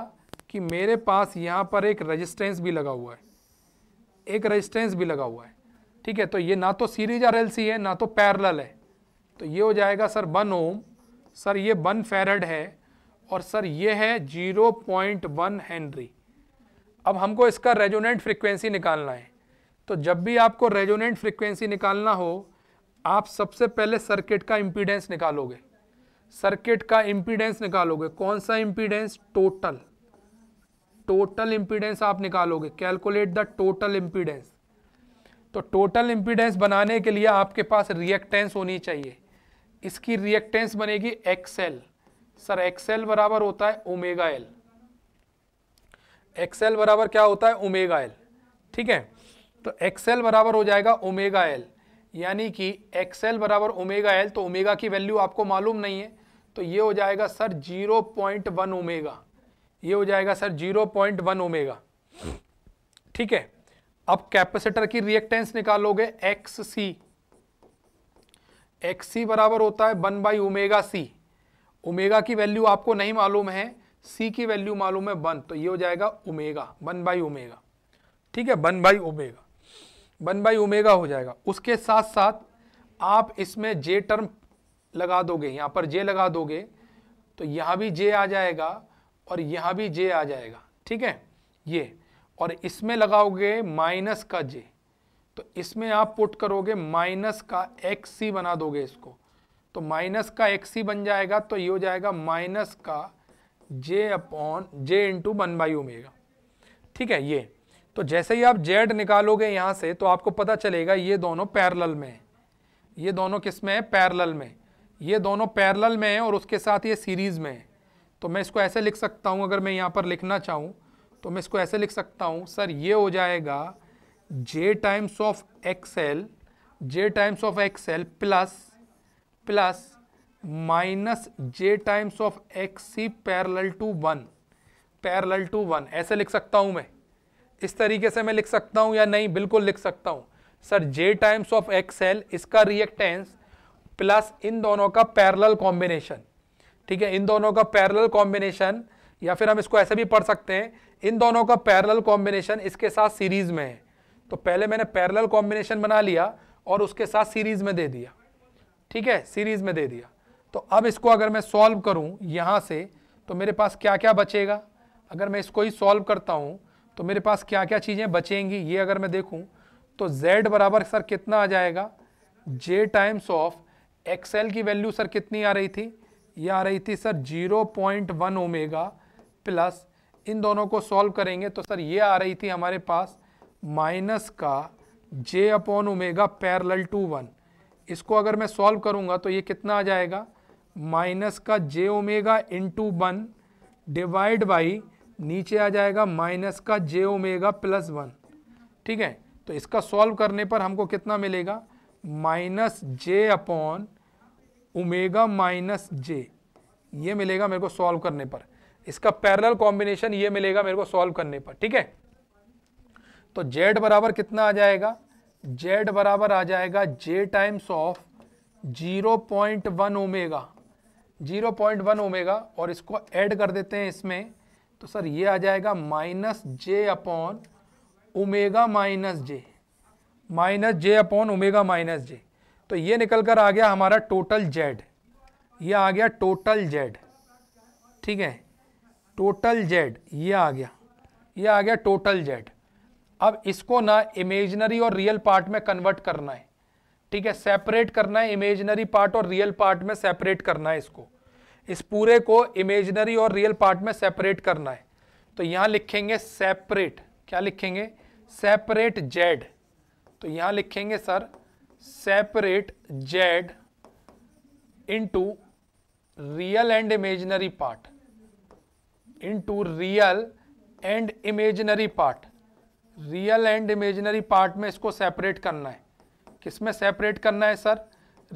कि मेरे पास यहाँ पर एक रेजिस्टेंस भी लगा हुआ है एक रेजिस्टेंस भी लगा हुआ है ठीक है तो ये ना तो सीरीज आर एल है ना तो पैरल है तो ये हो जाएगा सर वन ओम सर ये वन फेरड है और सर ये है जीरो पॉइंट वन हैंनरी अब हमको इसका रेजोनेंट फ्रिक्वेंसी निकालना है तो जब भी आपको रेजोनेंट फ्रिक्वेंसी निकालना हो आप सबसे पहले सर्किट का इम्पीडेंस निकालोगे सर्किट का इम्पीडेंस निकालोगे कौन सा इम्पीडेंस टोटल टोटल इम्पीडेंस आप निकालोगे कैलकुलेट द टोटल इम्पीडेंस तो टोटल इम्पीडेंस बनाने के लिए आपके पास रिएक्टेंस होनी चाहिए इसकी रिएक्टेंस बनेगी एक्सएल सर एक्सएल बराबर होता है ओमेगा एल एक्सएल बराबर क्या होता है ओमेगा एल ठीक है तो एक्सएल बराबर हो जाएगा ओमेगा एल यानी कि एक्सएल बराबर ओमेगा एल तो ओमेगा की वैल्यू आपको मालूम नहीं है तो ये हो जाएगा sir zero point one omega ये हो जाएगा sir zero point one omega ठीक है अब कैपेसिटर की रिएक्टेंस निकालोगे एक्स सी एक्स सी बराबर होता है one by omega C omega की वैल्यू आपको नहीं मालूम है सी की वैल्यू मालूम है वन तो ये हो जाएगा ओमेगा वन बाई ओमेगा ठीक है one by omega one by omega हो जाएगा उसके साथ साथ आप इसमें जे टर्म लगा दोगे यहाँ पर जे लगा दोगे तो यहाँ भी जे आ जाएगा और यहाँ भी जे आ जाएगा ठीक है ये और इसमें लगाओगे माइनस का जे तो इसमें आप पुट करोगे माइनस का एक्स ही बना दोगे इसको तो माइनस का एक्स ही बन जाएगा तो ये हो जाएगा माइनस का J upon J into one by omega ठीक है ये तो जैसे ही आप जेड निकालोगे यहाँ से तो आपको पता चलेगा ये दोनों पैरल में है ये दोनों किस में है पैरल में ये दोनों पैरल में है और उसके साथ ये सीरीज़ में है तो मैं इसको ऐसे लिख सकता हूँ अगर मैं यहाँ पर लिखना चाहूँ तो मैं इसको ऐसे लिख सकता हूँ सर ये हो जाएगा J times of XL J times of XL plus plus minus J times of X C parallel to one parallel to one ऐसे लिख सकता हूँ मैं इस तरीके से मैं लिख सकता हूँ या नहीं बिल्कुल लिख सकता हूँ sir J times of XL इसका रिएक्टेंस प्लस इन दोनों का पैरल कॉम्बिनेशन ठीक है इन दोनों का पैरल कॉम्बिनेशन या फिर हम इसको ऐसे भी पढ़ सकते हैं इन दोनों का पैरेलल कॉम्बिनेशन इसके साथ सीरीज में है तो पहले मैंने पैरेलल कॉम्बिनेशन बना लिया और उसके साथ सीरीज में दे दिया ठीक है सीरीज में दे दिया तो अब इसको अगर मैं सॉल्व करूं यहाँ से तो मेरे पास क्या क्या बचेगा अगर मैं इसको ही सॉल्व करता हूँ तो मेरे पास क्या क्या चीज़ें बचेंगी ये अगर मैं देखूँ तो z बराबर सर कितना आ जाएगा j टाइम्स ऑफ एक्सेल की वैल्यू सर कितनी आ रही थी ये आ रही थी सर 0.1 ओमेगा प्लस इन दोनों को सॉल्व करेंगे तो सर ये आ रही थी हमारे पास माइनस का J upon omega parallel to one इसको अगर मैं सॉल्व करूँगा तो ये कितना आ जाएगा माइनस का J omega to one divide by नीचे आ जाएगा माइनस का जे ओमेगा प्लस वन ठीक है तो इसका सॉल्व करने पर हमको कितना मिलेगा minus J upon omega minus J ये मिलेगा मेरे को सॉल्व करने पर इसका पैरेलल कॉम्बिनेशन ये मिलेगा मेरे को सॉल्व करने पर ठीक है तो जेड बराबर कितना आ जाएगा जेड बराबर आ जाएगा J times of zero point one omega zero point one omega और इसको ऐड कर देते हैं इसमें तो सर ये आ जाएगा minus J upon omega minus J minus J upon omega minus J तो ये निकल कर आ गया हमारा टोटल जेड ये आ गया टोटल जेड ठीक है टोटल जेड ये आ गया ये आ गया टोटल जेड अब इसको ना इमेजनरी और रियल पार्ट में कन्वर्ट करना है ठीक है सेपरेट करना है इमेजनरी पार्ट और रियल पार्ट में सेपरेट करना है इसको इस पूरे को इमेजनरी और रियल पार्ट में सेपरेट करना है तो यहाँ लिखेंगे सेपरेट क्या लिखेंगे सेपरेट जेड तो यहाँ लिखेंगे sir separate Z into real and imaginary part to real and imaginary part real and imaginary part में इसको सेपरेट करना है किस में सेपरेट करना है सर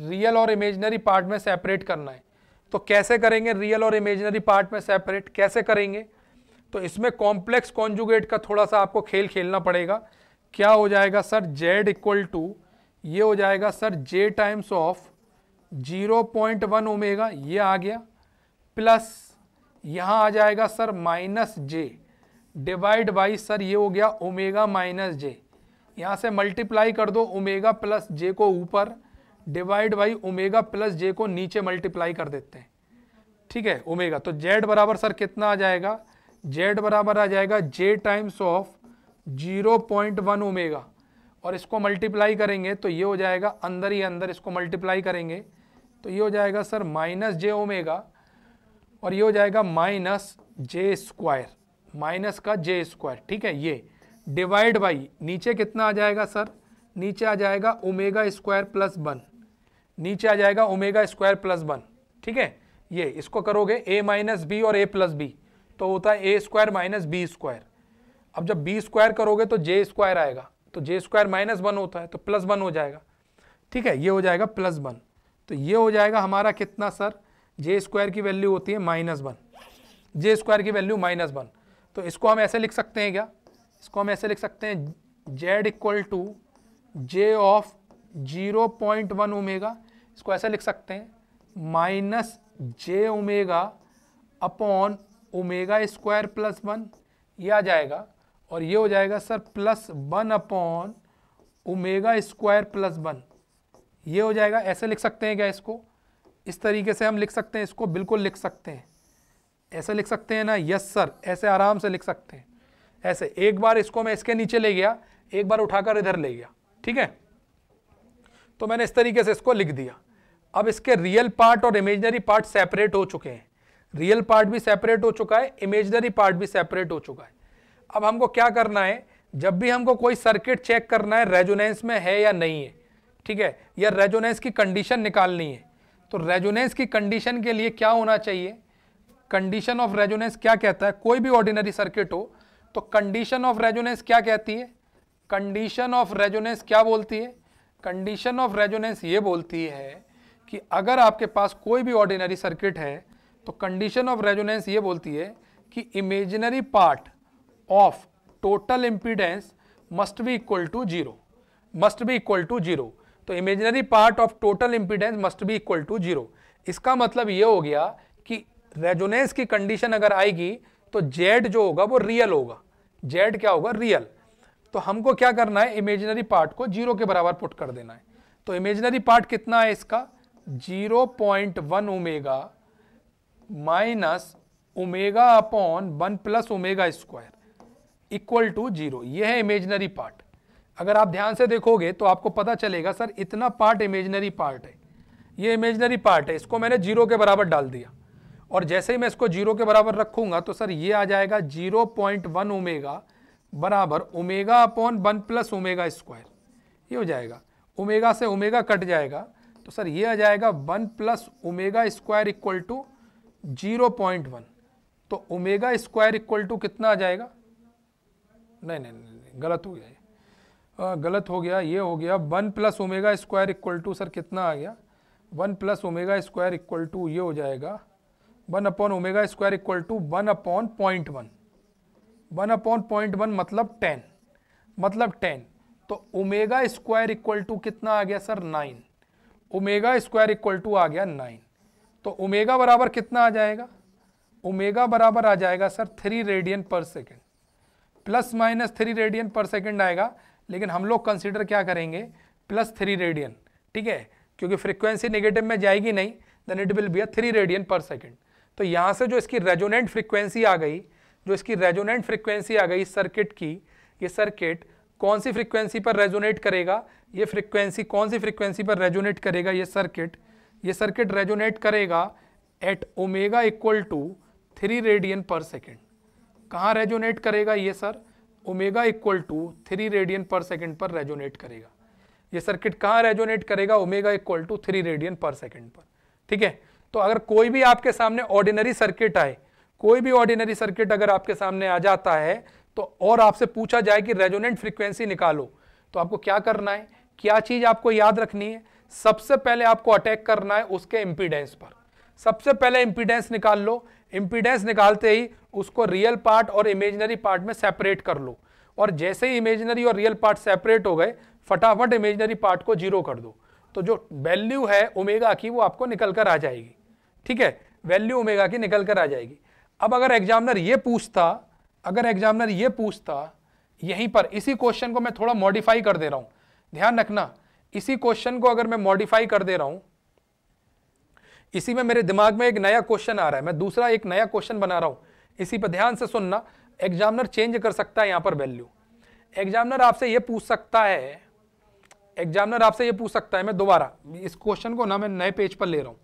रियल और इमेजिनरी पार्ट में सेपरेट करना है तो कैसे करेंगे रियल और इमेजिनरी पार्ट में सेपरेट कैसे करेंगे तो इसमें कॉम्प्लेक्स कॉन्जुगेट का थोड़ा सा आपको खेल खेलना पड़ेगा क्या हो जाएगा सर जेड इक्वल टू ये हो जाएगा sir J times of zero point one omega ये आ गया प्लस यहाँ आ जाएगा sir minus J divide by sir ये हो गया ओमेगा माइनस जे यहाँ से मल्टीप्लाई कर दो ओमेगा प्लस जे को ऊपर divide by omega plus J को नीचे मल्टीप्लाई कर देते हैं ठीक है ओमेगा तो जेड बराबर सर कितना आ जाएगा जेड बराबर आ जाएगा J times of zero point one omega और इसको मल्टीप्लाई करेंगे तो ये हो जाएगा अंदर ही अंदर इसको मल्टीप्लाई करेंगे तो ये हो जाएगा सर माइनस जे ओमेगा और ये हो जाएगा माइनस जे स्क्वायर माइनस का जे स्क्वायर ठीक है ये डिवाइड बाई नीचे कितना आ जाएगा सर नीचे आ जाएगा ओमेगा स्क्वायर प्लस वन नीचे आ जाएगा ओमेगा स्क्वायर प्लस वन ठीक है ये इसको करोगे ए माइनस बी और ए प्लस बी तो होता है A square minus B square अब जब बी स्क्वायर करोगे तो जे स्क्वायर आएगा तो जे स्क्वायर माइनस वन होता है तो प्लस वन हो जाएगा ठीक है ये हो जाएगा प्लस वन तो ये हो जाएगा हमारा कितना सर जे स्क्वायर की वैल्यू होती है माइनस वन जे स्क्वायर की वैल्यू माइनस वन तो इसको हम ऐसे लिख सकते हैं क्या इसको हम ऐसे लिख सकते हैं Z equal to J of zero point one omega इसको ऐसे लिख सकते हैं minus J omega upon omega square plus one ये आ जाएगा और ये हो जाएगा sir plus one upon omega square plus one ये हो जाएगा ऐसे लिख सकते हैं क्या इसको इस तरीके से हम लिख सकते हैं इसको बिल्कुल लिख सकते हैं ऐसे लिख सकते हैं ना यस सर ऐसे आराम से लिख सकते हैं ऐसे एक बार इसको मैं इसके नीचे ले गया एक बार उठाकर इधर ले गया ठीक है तो मैंने इस तरीके से इसको लिख दिया अब इसके रियल पार्ट और इमेजनरी पार्ट सेपरेट हो चुके हैं रियल पार्ट भी सेपरेट हो चुका है इमेजनरी पार्ट भी सेपरेट हो चुका है अब हमको क्या करना है जब भी हमको कोई सर्किट चेक करना है रेजोनेंस में है या नहीं है ठीक है या रेजोनेंस की कंडीशन निकालनी है तो रेजोनेंस की कंडीशन के लिए क्या होना चाहिए कंडीशन ऑफ रेजोनेंस क्या कहता है कोई भी ऑर्डिनरी सर्किट हो तो कंडीशन ऑफ रेजोनेंस क्या कहती है कंडीशन ऑफ रेजोनेंस क्या बोलती है कंडीशन ऑफ रेजोनेंस ये बोलती है कि अगर आपके पास कोई भी ऑर्डिनरी सर्किट है तो कंडीशन ऑफ रेजोनेंस ये बोलती है कि imaginary part of total impedance must be equal to zero must be equal to zero तो imaginary part of total impedance must be equal to zero इसका मतलब ये हो गया कि रेजोनेंस की कंडीशन अगर आएगी तो जेड जो होगा वो रियल होगा जेड क्या होगा रियल तो हमको क्या करना है इमेजनरी पार्ट को जीरो के बराबर पुट कर देना है तो इमेजनरी पार्ट कितना है इसका zero point one omega minus omega upon one plus omega square equal to zero है इमेजनरी पार्ट अगर आप ध्यान से देखोगे तो आपको पता चलेगा सर इतना पार्ट इमेजनरी पार्ट है ये इमेजनरी पार्ट है इसको मैंने जीरो के बराबर डाल दिया और जैसे ही मैं इसको जीरो के बराबर रखूंगा तो सर ये आ जाएगा जीरो पॉइंट वन ओमेगा बराबर omega upon one plus omega square ये हो जाएगा ओमेगा से ओमेगा कट जाएगा तो सर ये आ जाएगा one plus omega square equal to zero point one तो ओमेगा स्क्वायर इक्वल टू कितना आ जाएगा नहीं नहीं नहीं, नहीं गलत हो गया गलत हो गया ये हो गया one plus omega square equal to sir कितना आ गया one plus omega square equal to ये हो जाएगा one upon omega square equal to one upon point one one upon point one मतलब टेन मतलब टेन तो ओमेगा स्क्वायर इक्वल टू कितना आ गया sir nine omega square equal to आ गया नाइन तो ओमेगा बराबर कितना आ जाएगा ओमेगा बराबर आ जाएगा sir three radian per second plus minus three radian per second आएगा लेकिन हम लोग कंसिडर क्या करेंगे प्लस थ्री रेडियन ठीक है क्योंकि फ्रिक्वेंसी नेगेटिव में जाएगी नहीं then it will be a three radian per second तो यहाँ से जो इसकी रेजोनेंट फ्रिक्वेंसी आ गई जो इसकी रेजोनेंट फ्रिक्वेंसी आ गई सर्किट की ये सर्किट कौन सी फ्रिक्वेंसी पर रेजोनेट करेगा ये फ्रिक्वेंसी कौन सी फ्रिक्वेंसी पर रेजोनेट करेगा ये सर्किट ये सर्किट रेजोनेट करेगा at omega equal to three radian per second कहाँ रेजोनेट करेगा ये sir omega equal to three radian per second पर रेजोनेट करेगा ये सर्किट कहाँ रेजोनेट करेगा omega equal to three radian per second पर ठीक है तो अगर कोई भी आपके सामने ऑर्डिनरी सर्किट आए कोई भी ऑर्डिनरी सर्किट अगर आपके सामने आ जाता है तो और आपसे पूछा जाए कि रेजोनेंट फ्रिक्वेंसी निकालो तो आपको क्या करना है क्या चीज़ आपको याद रखनी है सबसे पहले आपको अटैक करना है उसके इम्पीडेंस पर सबसे पहले इम्पीडेंस निकाल लो इम्पीडेंस निकालते ही उसको रियल पार्ट और इमेजनरी पार्ट में सेपरेट कर लो और जैसे ही इमेजनरी और रियल पार्ट सेपरेट हो गए फटाफट इमेजनरी पार्ट को जीरो कर दो तो जो वैल्यू है ओमेगा की वो आपको निकल कर आ जाएगी ठीक है वैल्यू ओमेगा की निकल कर आ जाएगी अब अगर एग्जामिनर ये पूछता अगर एग्जामिनर ये पूछता यहीं पर इसी क्वेश्चन को मैं थोड़ा मॉडिफाई कर दे रहा हूं ध्यान रखना इसी क्वेश्चन को अगर मैं मॉडिफाई कर दे रहा हूं इसी में मेरे दिमाग में एक नया क्वेश्चन आ रहा है मैं दूसरा एक नया क्वेश्चन बना रहा हूं इसी पर ध्यान से सुनना एग्जामिनर चेंज कर सकता है यहाँ पर वैल्यू एग्जामिनर आपसे ये पूछ सकता है एग्जामिनर आपसे ये पूछ सकता है मैं दोबारा इस क्वेश्चन को ना मैं नए पेज पर ले रहा हूँ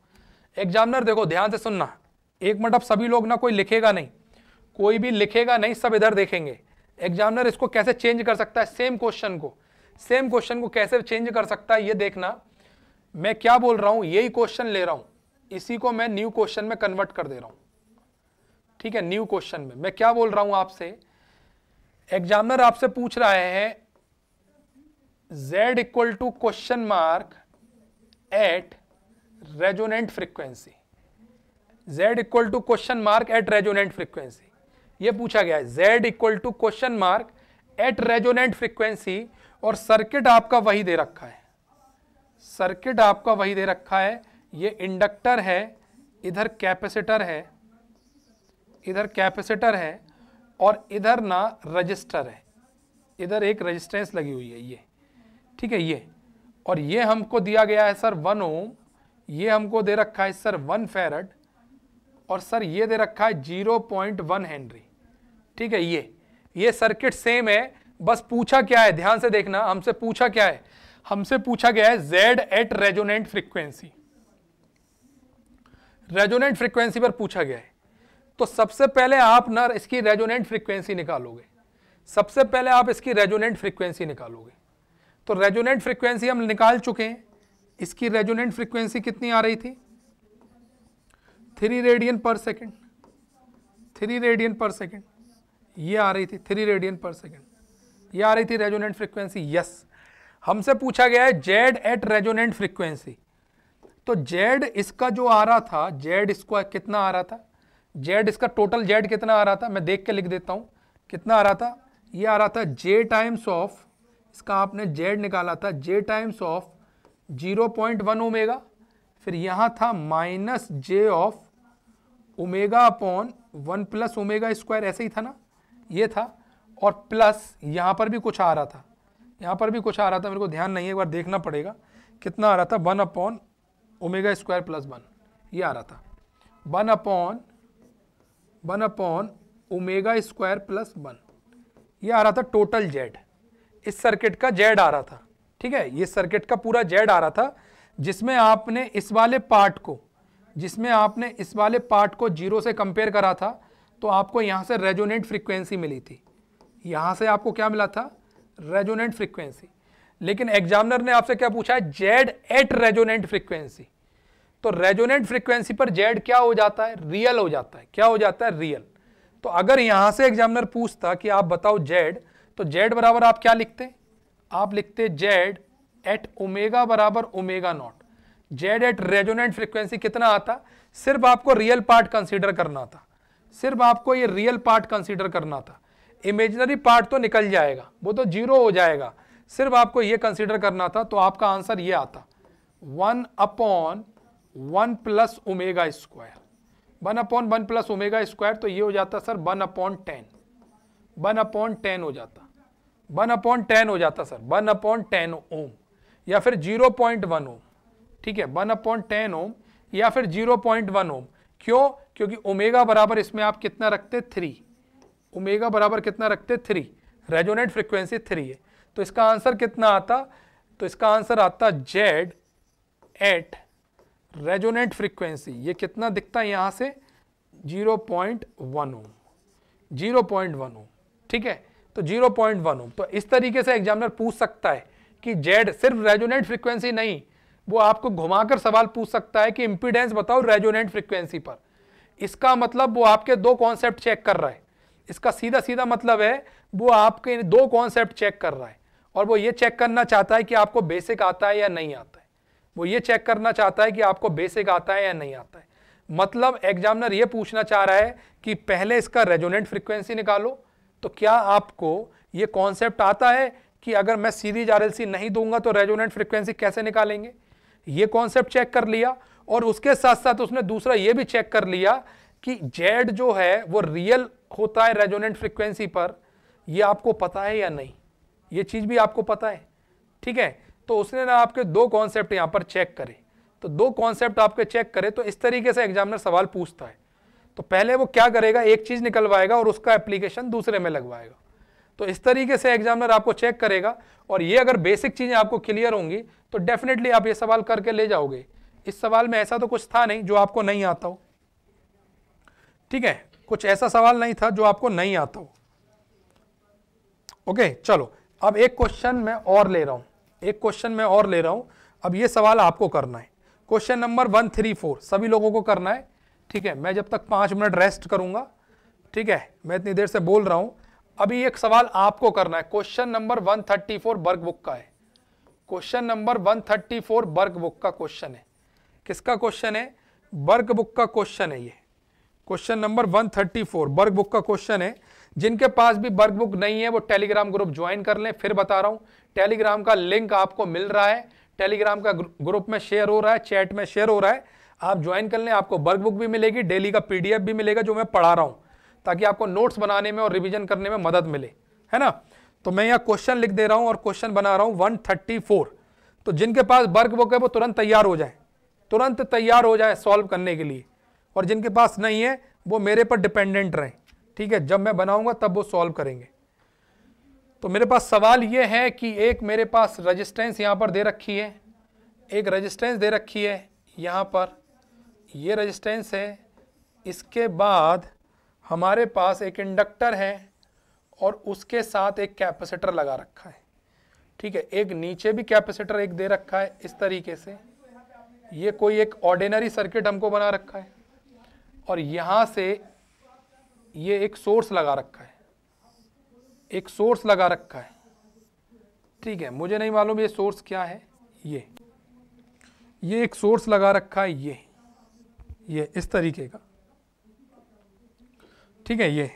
एग्जामिनर देखो ध्यान से सुनना एक मिनट अब सभी लोग ना कोई लिखेगा नहीं कोई भी लिखेगा नहीं सब इधर देखेंगे एग्जामिनर इसको कैसे चेंज कर सकता है सेम क्वेश्चन को सेम क्वेश्चन को कैसे चेंज कर सकता है ये देखना मैं क्या बोल रहा हूँ यही क्वेश्चन ले रहा हूँ इसी को मैं न्यू क्वेश्चन में कन्वर्ट कर दे रहा हूँ ठीक है न्यू क्वेश्चन में मैं क्या बोल रहा हूं आपसे एग्जामिनर आपसे पूछ रहे हैं z equal to question mark at resonant frequency z equal to question mark at resonant frequency ये पूछा गया है z equal to question mark at resonant frequency और सर्किट आपका वही दे रखा है सर्किट आपका वही दे रखा है ये इंडक्टर है इधर कैपेसिटर है इधर कैपेसिटर है और इधर ना रजिस्टर है इधर एक रजिस्टेंस लगी हुई है ये ठीक है ये और ये हमको दिया गया है सर वन ओम ये हमको दे रखा है सर वन फेरड और सर ये दे रखा है जीरो पॉइंट वन हेनरी ठीक है ये ये सर्किट सेम है बस पूछा क्या है ध्यान से देखना हमसे पूछा क्या है हमसे पूछा गया है Z at resonant frequency resonant frequency पर पूछा गया है तो सबसे पहले आप ना इसकी रेजोनेंट फ्रिक्वेंसी निकालोगे सबसे पहले आप इसकी रेजोनेंट फ्रिक्वेंसी निकालोगे तो रेजोनेंट फ्रिक्वेंसी हम निकाल चुके हैं इसकी रेजोनेंट फ्रिक्वेंसी कितनी आ रही थी three radian per second three radian per second ये आ रही थी थ्री रेडियन पर सेकेंड ये आ रही थी रेजोनेंट फ्रिक्वेंसी यस हमसे पूछा गया है जेड एट रेजोनेंट फ्रिक्वेंसी तो जेड इसका जो आ रहा था जेड इसको कितना आ रहा था जेड इसका टोटल जेड कितना आ रहा था मैं देख के लिख देता हूँ कितना आ रहा था ये आ रहा था जे टाइम्स ऑफ इसका आपने जेड निकाला था J times of zero point one omega फिर यहाँ था minus J of omega upon one plus omega square ऐसे ही था ना ये था और प्लस यहाँ पर भी कुछ आ रहा था यहाँ पर भी कुछ आ रहा था मेरे को ध्यान नहीं है एक बार देखना पड़ेगा कितना आ रहा था one upon omega square plus one ये आ रहा था one upon one upon omega square plus one ये आ रहा था टोटल जेड इस सर्किट का जेड आ रहा था ठीक है ये सर्किट का पूरा जेड आ रहा था जिसमें आपने इस वाले पार्ट को जिसमें आपने इस वाले पार्ट को जीरो से कंपेयर करा था तो आपको यहाँ से रेजोनेंट फ्रिक्वेंसी मिली थी यहाँ से आपको क्या मिला था रेजोनेंट फ्रिक्वेंसी लेकिन एग्जामिनर ने आपसे क्या पूछा है जेड एट रेजोनेंट फ्रिक्वेंसी तो रेजोनेंट फ्रीक्वेंसी पर जेड क्या हो जाता है रियल हो जाता है क्या हो जाता है रियल तो अगर यहां से एग्जामिनर पूछता कि आप बताओ जेड तो जेड बराबर आप क्या लिखते आप लिखते जेड एट ओमेगा बराबर omega not Z at resonant frequency कितना आता सिर्फ आपको रियल पार्ट कंसीडर करना था सिर्फ आपको ये रियल पार्ट कंसीडर करना था इमेजनरी पार्ट तो निकल जाएगा वो तो जीरो हो जाएगा सिर्फ आपको ये कंसीडर करना था तो आपका आंसर ये आता one upon one plus omega square one upon one plus omega square तो ये हो जाता sir one upon ten one upon ten हो जाता वन अपॉन टेन हो जाता sir one upon ten ohm या फिर जीरो पॉइंट वन ओम ठीक है वन अपॉन टेन ओम या फिर जीरो पॉइंट वन ओम क्यों क्योंकि ओमेगा बराबर इसमें आप कितना रखते थ्री ओमेगा बराबर कितना रखते थ्री रेजोनेट फ्रिक्वेंसी थ्री है तो इसका आंसर कितना आता तो इसका आंसर आता जेड एट रेजोनेंट फ्रीक्वेंसी ये कितना दिखता है यहाँ से 0.1 point one ohm zero point one ohm ठीक है तो 0.1 पॉइंट वन ओम तो इस तरीके से एग्जामिनर पूछ सकता है कि जेड सिर्फ रेजोनेंट फ्रीक्वेंसी नहीं वो आपको घुमाकर सवाल पूछ सकता है कि इंपीडेंस बताओ रेजोनेंट फ्रीक्वेंसी पर इसका मतलब वो आपके दो कॉन्सेप्ट चेक कर रहा है इसका सीधा सीधा मतलब है वो आपके दो कॉन्सेप्ट चेक कर रहा है और वो ये चेक करना चाहता है कि आपको बेसिक आता है या नहीं आता है वो ये चेक करना चाहता है कि आपको बेसिक आता है या नहीं आता है मतलब एग्जामिनर ये पूछना चाह रहा है कि पहले इसका रेजोनेंट फ्रिक्वेंसी निकालो तो क्या आपको ये कॉन्सेप्ट आता है कि अगर मैं सीरीज सी नहीं दूंगा तो रेजोनेंट फ्रिक्वेंसी कैसे निकालेंगे ये कॉन्सेप्ट चेक कर लिया और उसके साथ साथ उसने दूसरा ये भी चेक कर लिया कि जेड जो है वो रियल होता है रेजोनेंट फ्रिक्वेंसी पर ये आपको पता है या नहीं ये चीज़ भी आपको पता है ठीक है तो उसने ना आपके दो कॉन्सेप्ट यहाँ पर चेक करे तो दो कॉन्सेप्ट आपके चेक करे तो इस तरीके से एग्जामिनर सवाल पूछता है तो पहले वो क्या करेगा एक चीज़ निकलवाएगा और उसका एप्लीकेशन दूसरे में लगवाएगा तो इस तरीके से एग्जामिनर आपको चेक करेगा और ये अगर बेसिक चीज़ें आपको क्लियर होंगी तो डेफिनेटली आप ये सवाल करके ले जाओगे इस सवाल में ऐसा तो कुछ था नहीं जो आपको नहीं आता हो ठीक है कुछ ऐसा सवाल नहीं था जो आपको नहीं आता हो ओके चलो अब एक क्वेश्चन मैं और ले रहा हूं एक क्वेश्चन मैं और ले रहा हूं अब ये सवाल आपको करना है question number one three four सभी लोगों को करना है ठीक है मैं जब तक पांच मिनट रेस्ट करूंगा ठीक है मैं इतनी देर से बोल रहा हूं अभी एक सवाल आपको करना है question number one thirty four workbook का है question number one thirty four workbook का क्वेश्चन है किसका क्वेश्चन है वर्क बुक का क्वेश्चन है ये question number one thirty four workbook का क्वेश्चन है जिनके पास भी वर्क बुक नहीं है वो टेलीग्राम ग्रुप ज्वाइन कर लें फिर बता रहा हूँ टेलीग्राम का लिंक आपको मिल रहा है टेलीग्राम का ग्रुप में शेयर हो रहा है चैट में शेयर हो रहा है आप ज्वाइन कर लें आपको वर्कबुक भी मिलेगी डेली का पीडीएफ भी मिलेगा जो मैं पढ़ा रहा हूँ ताकि आपको नोट्स बनाने में और रिविजन करने में मदद मिले है ना तो मैं यहाँ क्वेश्चन लिख दे रहा हूँ और क्वेश्चन बना रहा हूँ वन थर्टी फोर तो जिनके पास बुक है वो तुरंत तैयार हो जाए तुरंत तैयार हो जाए सॉल्व करने के लिए और जिनके पास नहीं है वो मेरे पर डिपेंडेंट रहें ठीक है जब मैं बनाऊंगा तब वो सॉल्व करेंगे तो मेरे पास सवाल ये है कि एक मेरे पास रजिस्टेंस यहाँ पर दे रखी है एक रजिस्टेंस दे रखी है यहाँ पर ये रजिस्टेंस है इसके बाद हमारे पास एक इंडक्टर है और उसके साथ एक कैपेसिटर लगा रखा है ठीक है एक नीचे भी कैपेसिटर एक दे रखा है इस तरीके से ये कोई एक ऑर्डिनरी सर्किट हमको बना रखा है और यहाँ से ये एक सोर्स लगा रखा है एक सोर्स लगा रखा है ठीक है मुझे नहीं मालूम ये सोर्स क्या है ये ये एक सोर्स लगा रखा है ये ये इस तरीके का ठीक है ये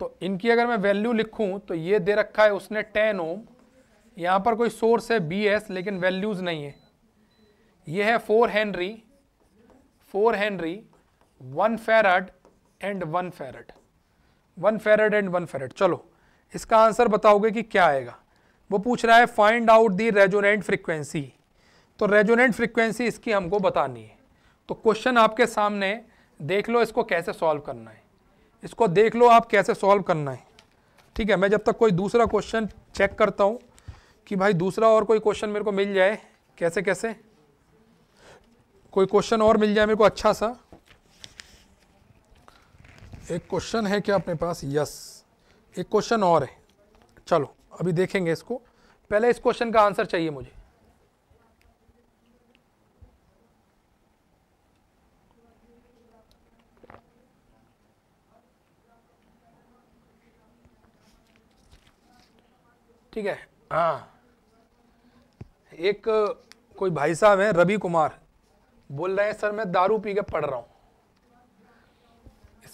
तो इनकी अगर मैं वैल्यू लिखूं तो ये दे रखा है उसने टेन ओम यहाँ पर कोई सोर्स है बी एस लेकिन वैल्यूज़ नहीं है ये है four henry four henry one farad and one farad one farad and one farad चलो इसका आंसर बताओगे कि क्या आएगा वो पूछ रहा है find out the resonant frequency तो रेजोनेंट फ्रिक्वेंसी इसकी हमको बतानी है तो क्वेश्चन आपके सामने देख लो इसको कैसे सॉल्व करना है इसको देख लो आप कैसे सॉल्व करना है ठीक है मैं जब तक कोई दूसरा क्वेश्चन चेक करता हूँ कि भाई दूसरा और कोई क्वेश्चन मेरे को मिल जाए कैसे कैसे कोई क्वेश्चन और मिल जाए मेरे को अच्छा सा एक क्वेश्चन है क्या अपने पास यस एक क्वेश्चन और है चलो अभी देखेंगे इसको पहले इस क्वेश्चन का आंसर चाहिए मुझे ठीक है हाँ एक कोई भाई साहब हैं रवि कुमार बोल रहे हैं सर मैं दारू पी के पढ़ रहा हूँ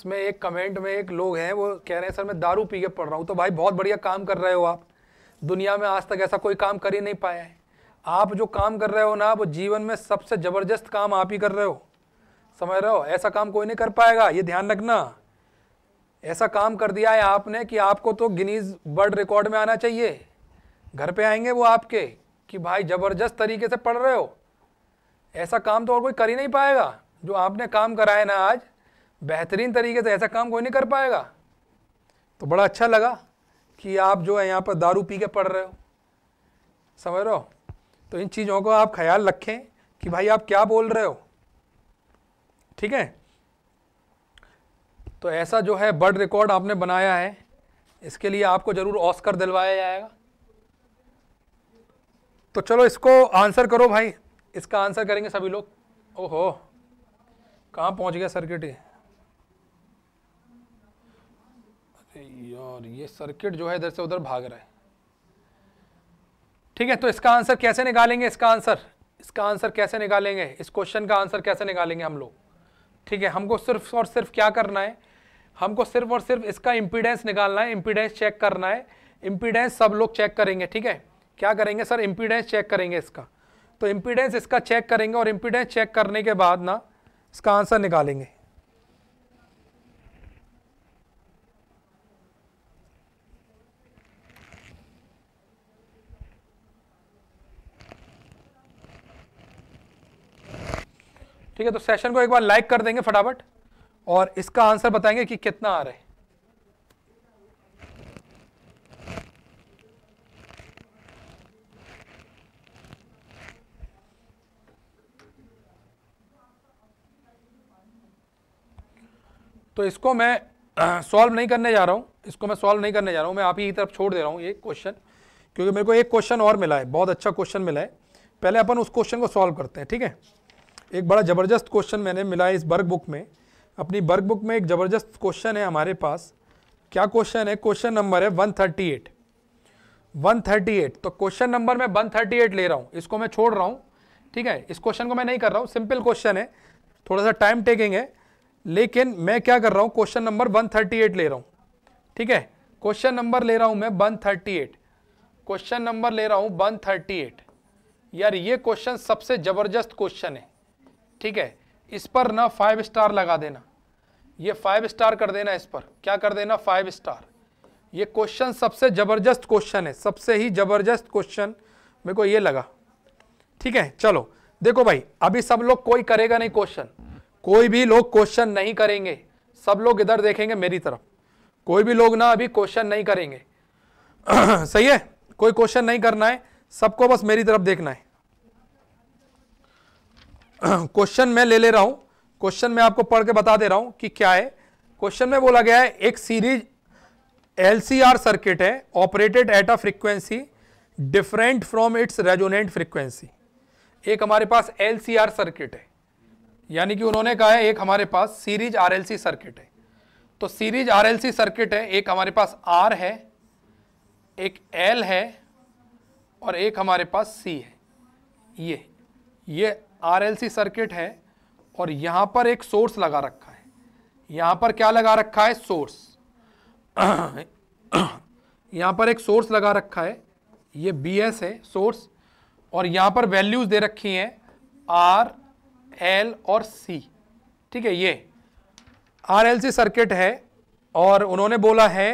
इसमें एक कमेंट में एक लोग हैं वो कह रहे हैं सर मैं दारू पी के पढ़ रहा हूँ तो भाई बहुत बढ़िया काम कर रहे हो आप दुनिया में आज तक ऐसा कोई काम कर ही नहीं पाया है आप जो काम कर रहे हो ना वो जीवन में सबसे ज़बरदस्त काम आप ही कर रहे हो समझ रहे हो ऐसा काम कोई नहीं कर पाएगा ये ध्यान रखना ऐसा काम कर दिया है आपने कि आपको तो गिनीज वर्ल्ड रिकॉर्ड में आना चाहिए घर पे आएंगे वो आपके कि भाई ज़बरदस्त तरीके से पढ़ रहे हो ऐसा काम तो और कोई कर ही नहीं पाएगा जो आपने काम कराया ना आज बेहतरीन तरीके से ऐसा काम कोई नहीं कर पाएगा तो बड़ा अच्छा लगा कि आप जो है यहाँ पर दारू पी के पढ़ रहे हो समझ रहे हो तो इन चीज़ों को आप ख्याल रखें कि भाई आप क्या बोल रहे हो ठीक है तो ऐसा जो है बर्ड रिकॉर्ड आपने बनाया है इसके लिए आपको ज़रूर ऑस्कर दिलवाया जाएगा तो चलो इसको आंसर करो भाई इसका आंसर करेंगे सभी लोग ओहो कहाँ पहुँच गया सर्किट ये और ये सर्किट जो है इधर से उधर भाग रहा है ठीक है तो इसका आंसर कैसे निकालेंगे इसका आंसर इसका आंसर कैसे निकालेंगे इस क्वेश्चन का आंसर कैसे निकालेंगे हम लोग ठीक है हमको सिर्फ और सिर्फ क्या करना है हमको सिर्फ और सिर्फ इसका इम्पीडेंस निकालना है इम्पीडेंस चेक करना है इम्पीडेंस सब लोग चेक करेंगे ठीक है क्या करेंगे सर इम्पीडेंस चेक करेंगे इसका तो इम्पीडेंस इसका चेक करेंगे और इम्पीडेंस चेक करने के बाद ना इसका आंसर निकालेंगे ठीक है तो सेशन को एक बार लाइक कर देंगे फटाफट और इसका आंसर बताएंगे कि कितना आ रहा है तो इसको मैं सॉल्व [CLEARS THROAT] नहीं करने जा रहा हूं इसको मैं सॉल्व नहीं करने जा रहा हूं मैं आप ही तरफ छोड़ दे रहा हूं ये क्वेश्चन क्योंकि मेरे को एक क्वेश्चन और मिला है बहुत अच्छा क्वेश्चन मिला है पहले अपन उस क्वेश्चन को सॉल्व करते हैं ठीक है एक बड़ा ज़बरदस्त क्वेश्चन मैंने मिला है इस वर्क बुक में अपनी वर्क बुक में एक ज़बरदस्त क्वेश्चन है हमारे पास क्या क्वेश्चन है क्वेश्चन नंबर है 138 138 तो क्वेश्चन नंबर मैं 138 ले रहा हूँ इसको मैं छोड़ रहा हूँ ठीक है इस क्वेश्चन को मैं नहीं कर रहा हूँ सिंपल क्वेश्चन है थोड़ा सा टाइम टेकिंग है लेकिन मैं क्या कर रहा हूँ क्वेश्चन नंबर एट ले रहा हूँ ठीक है क्वेश्चन नंबर ले रहा हूँ मैं एट क्वेश्चन नंबर ले रहा हूँ एट यार ये क्वेश्चन सबसे ज़बरदस्त क्वेश्चन है ठीक है इस पर ना फाइव स्टार लगा देना ये फाइव स्टार कर देना इस पर क्या कर देना फाइव स्टार ये क्वेश्चन सबसे ज़बरदस्त क्वेश्चन है सबसे ही ज़बरदस्त क्वेश्चन मेरे को ये लगा ठीक है चलो देखो भाई अभी सब लोग कोई करेगा नहीं क्वेश्चन कोई भी लोग क्वेश्चन नहीं करेंगे सब लोग इधर देखेंगे मेरी तरफ कोई भी लोग ना अभी क्वेश्चन नहीं करेंगे [CLEARS THROAT] सही है कोई क्वेश्चन नहीं करना है सबको बस मेरी तरफ देखना है [CLEARS THROAT] क्वेश्चन में ले ले रहा हूं क्वेश्चन में आपको पढ़ के बता दे रहा हूं कि क्या है क्वेश्चन में बोला गया है एक सीरीज एलसीआर सर्किट है operated at a frequency different from its resonant frequency एक हमारे पास एलसीआर सर्किट है यानी कि उन्होंने कहा है एक हमारे पास सीरीज आरएलसी सर्किट है तो सीरीज आरएलसी सर्किट है एक हमारे पास आर है एक एल है और एक हमारे पास सी है ये ये आरएलसी सर्किट है और यहाँ पर एक सोर्स लगा रखा है यहाँ पर क्या लगा रखा है सोर्स [COUGHS] यहाँ पर एक सोर्स लगा रखा है ये बी एस है सोर्स और यहाँ पर वैल्यूज़ दे रखी हैं आर एल और सी ठीक है ये आर एल सी सर्किट है और उन्होंने बोला है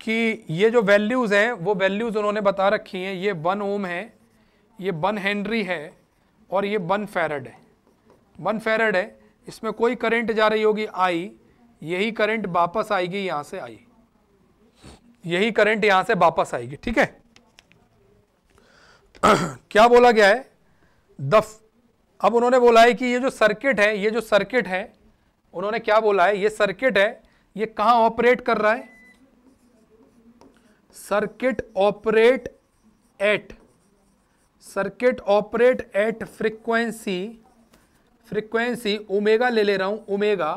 कि ये जो वैल्यूज़ हैं वो वैल्यूज़ उन्होंने बता रखी हैं ये वन ओम है ये वन हेनरी है और ये वन फेरड है वन फेरड है इसमें कोई करंट जा रही होगी आई यही करंट वापस आएगी यहां से आई यही करंट यहां से वापस आएगी ठीक है [CLEARS THROAT] क्या बोला गया है दफ अब उन्होंने बोला है कि ये जो सर्किट है ये जो सर्किट है उन्होंने क्या बोला है ये सर्किट है ये कहां ऑपरेट कर रहा है circuit operate at circuit operate at frequency frequency omega ले ले रहा हूँ ओमेगा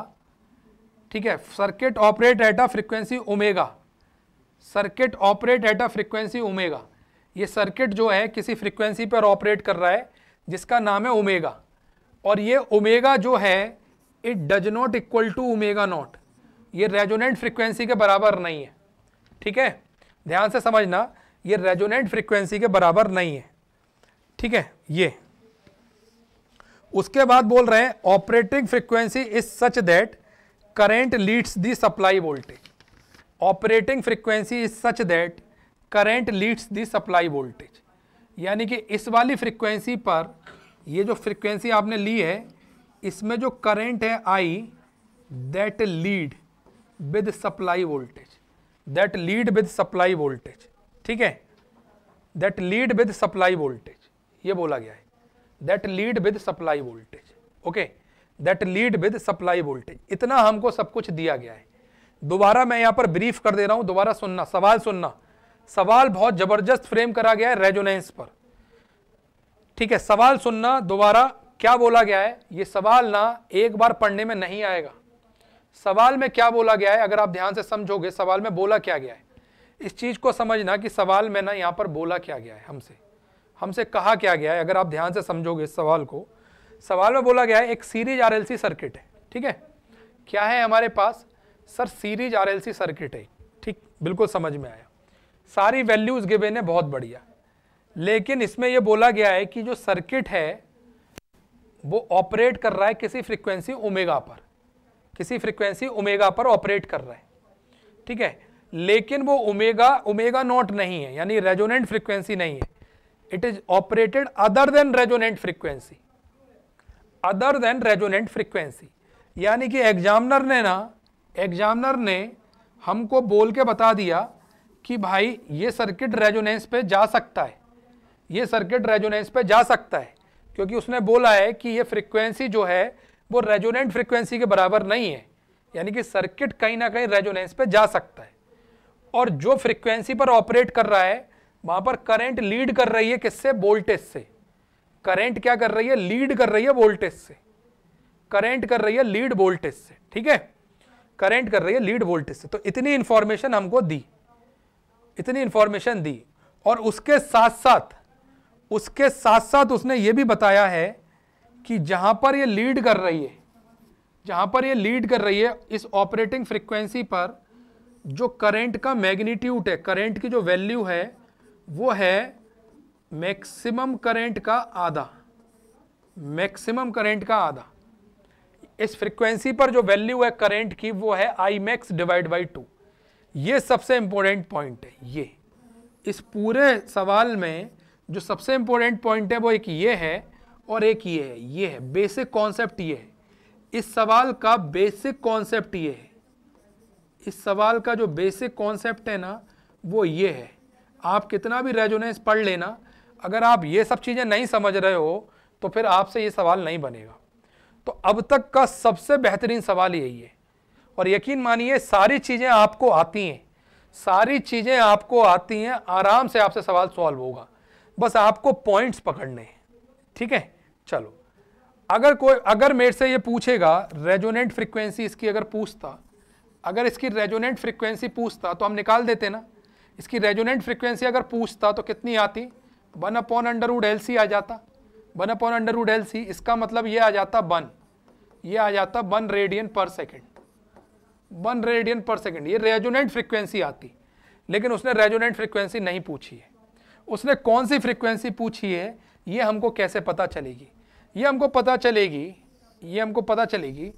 ठीक है circuit operate at a frequency omega circuit operate at a frequency omega ये सर्किट जो है किसी फ्रिक्वेंसी पर ऑपरेट कर रहा है जिसका नाम है ओमेगा और ये ओमेगा जो है it does not equal to omega not ये रेजोनेंट फ्रिक्वेंसी के बराबर नहीं है ठीक है ध्यान से समझना ये रेजोनेंट फ्रिक्वेंसी के बराबर नहीं है ठीक है ये उसके बाद बोल रहे हैं operating frequency is such that current leads the supply voltage operating frequency is such that current leads the supply voltage यानी कि इस वाली फ्रीक्वेंसी पर ये जो फ्रीक्वेंसी आपने ली है इसमें जो करेंट है I that lead with supply voltage that lead with supply voltage ठीक है that lead with supply voltage ये बोला गया है that lead with supply voltage okay that lead with supply voltage इतना हमको सब कुछ दिया गया है दोबारा मैं यहां पर ब्रीफ कर दे रहा हूं दोबारा सुनना सवाल सुनना सवाल बहुत जबरदस्त फ्रेम करा गया है रेजोनेंस पर ठीक है सवाल सुनना दोबारा क्या बोला गया है ये सवाल ना एक बार पढ़ने में नहीं आएगा सवाल में क्या बोला गया है अगर आप ध्यान से समझोगे सवाल में बोला क्या गया है इस चीज़ को समझना कि सवाल में ना यहां पर बोला क्या गया है हमसे हमसे कहा क्या गया है अगर आप ध्यान से समझोगे इस सवाल को सवाल में बोला गया है एक सीरीज आरएलसी सर्किट है ठीक है क्या है हमारे पास सर सीरीज आरएलसी सर्किट है ठीक बिल्कुल समझ में आया सारी वैल्यूज गिवेन है बहुत बढ़िया लेकिन इसमें यह बोला गया है कि जो सर्किट है वो ऑपरेट कर रहा है किसी फ्रिक्वेंसी ओमेगा पर किसी फ्रिक्वेंसी ओमेगा पर ऑपरेट कर रहा है ठीक है लेकिन वो ओमेगा ओमेगा नॉट नहीं है यानी रेजोनेंट फ्रिक्वेंसी नहीं है it is operated other than resonant frequency other than resonant frequency यानी कि एग्जामिनर ने ना एग्जामिनर ने हमको बोल के बता दिया कि भाई ये सर्किट रेजोनेंस पे जा सकता है ये सर्किट रेजोनेंस पे जा सकता है क्योंकि उसने बोला है कि ये फ्रीक्वेंसी जो है वो रेजोनेंट फ्रीक्वेंसी के बराबर नहीं है यानी कि सर्किट कहीं ना कहीं रेजोनेंस पे जा सकता है और जो फ्रीक्वेंसी पर ऑपरेट कर रहा है वहां पर करंट लीड कर रही है किससे वोल्टेज से करंट क्या कर रही है लीड कर रही है वोल्टेज से करंट कर रही है लीड वोल्टेज से ठीक है करंट कर रही है लीड वोल्टेज से तो इतनी इंफॉर्मेशन हमको दी इतनी इंफॉर्मेशन दी और उसके साथ साथ उसके साथ साथ उसने ये भी बताया है कि जहाँ पर ये लीड कर रही है जहाँ पर ये लीड कर रही है इस ऑपरेटिंग फ्रिक्वेंसी पर जो करंट का मैग्नीट्यूट है करंट की जो वैल्यू है वो है मैक्सिमम करंट का आधा मैक्सिमम करंट का आधा इस फ्रीक्वेंसी पर जो वैल्यू है करंट की वो है I max divide by two ये सबसे इम्पोर्टेंट पॉइंट है ये इस पूरे सवाल में जो सबसे इंपॉर्टेंट पॉइंट है वो एक ये है और एक ये है ये है बेसिक कॉन्सेप्ट ये है इस सवाल का बेसिक कॉन्सेप्ट ये है इस सवाल का जो बेसिक कॉन्सेप्ट है ना वो ये है आप कितना भी रेजोनेंस पढ़ लेना अगर आप ये सब चीज़ें नहीं समझ रहे हो तो फिर आपसे ये सवाल नहीं बनेगा तो अब तक का सबसे बेहतरीन सवाल यही है और यकीन मानिए सारी चीज़ें आपको आती हैं सारी चीज़ें आपको आती हैं आराम से आपसे सवाल सॉल्व होगा बस आपको पॉइंट्स पकड़ने हैं ठीक है चलो अगर कोई अगर मेरे से ये पूछेगा रेजोनेंट फ्रिक्वेंसी इसकी अगर पूछता अगर इसकी रेजोनेंट फ्रिक्वेंसी पूछता तो हम निकाल देते ना इसकी रेजोनेंट फ्रिक्वेंसी अगर पूछता तो कितनी आती one upon under root L C आ जाता one upon under root L C इसका मतलब ये आ जाता वन ये आ जाता one radian per second one radian per second ये रेजोनेंट फ्रिक्वेंसी आती लेकिन उसने रेजोनेंट फ्रिक्वेंसी नहीं पूछी है उसने कौन सी फ्रिक्वेंसी पूछी है ये हमको कैसे पता चलेगी ये हमको पता चलेगी ये हमको पता चलेगी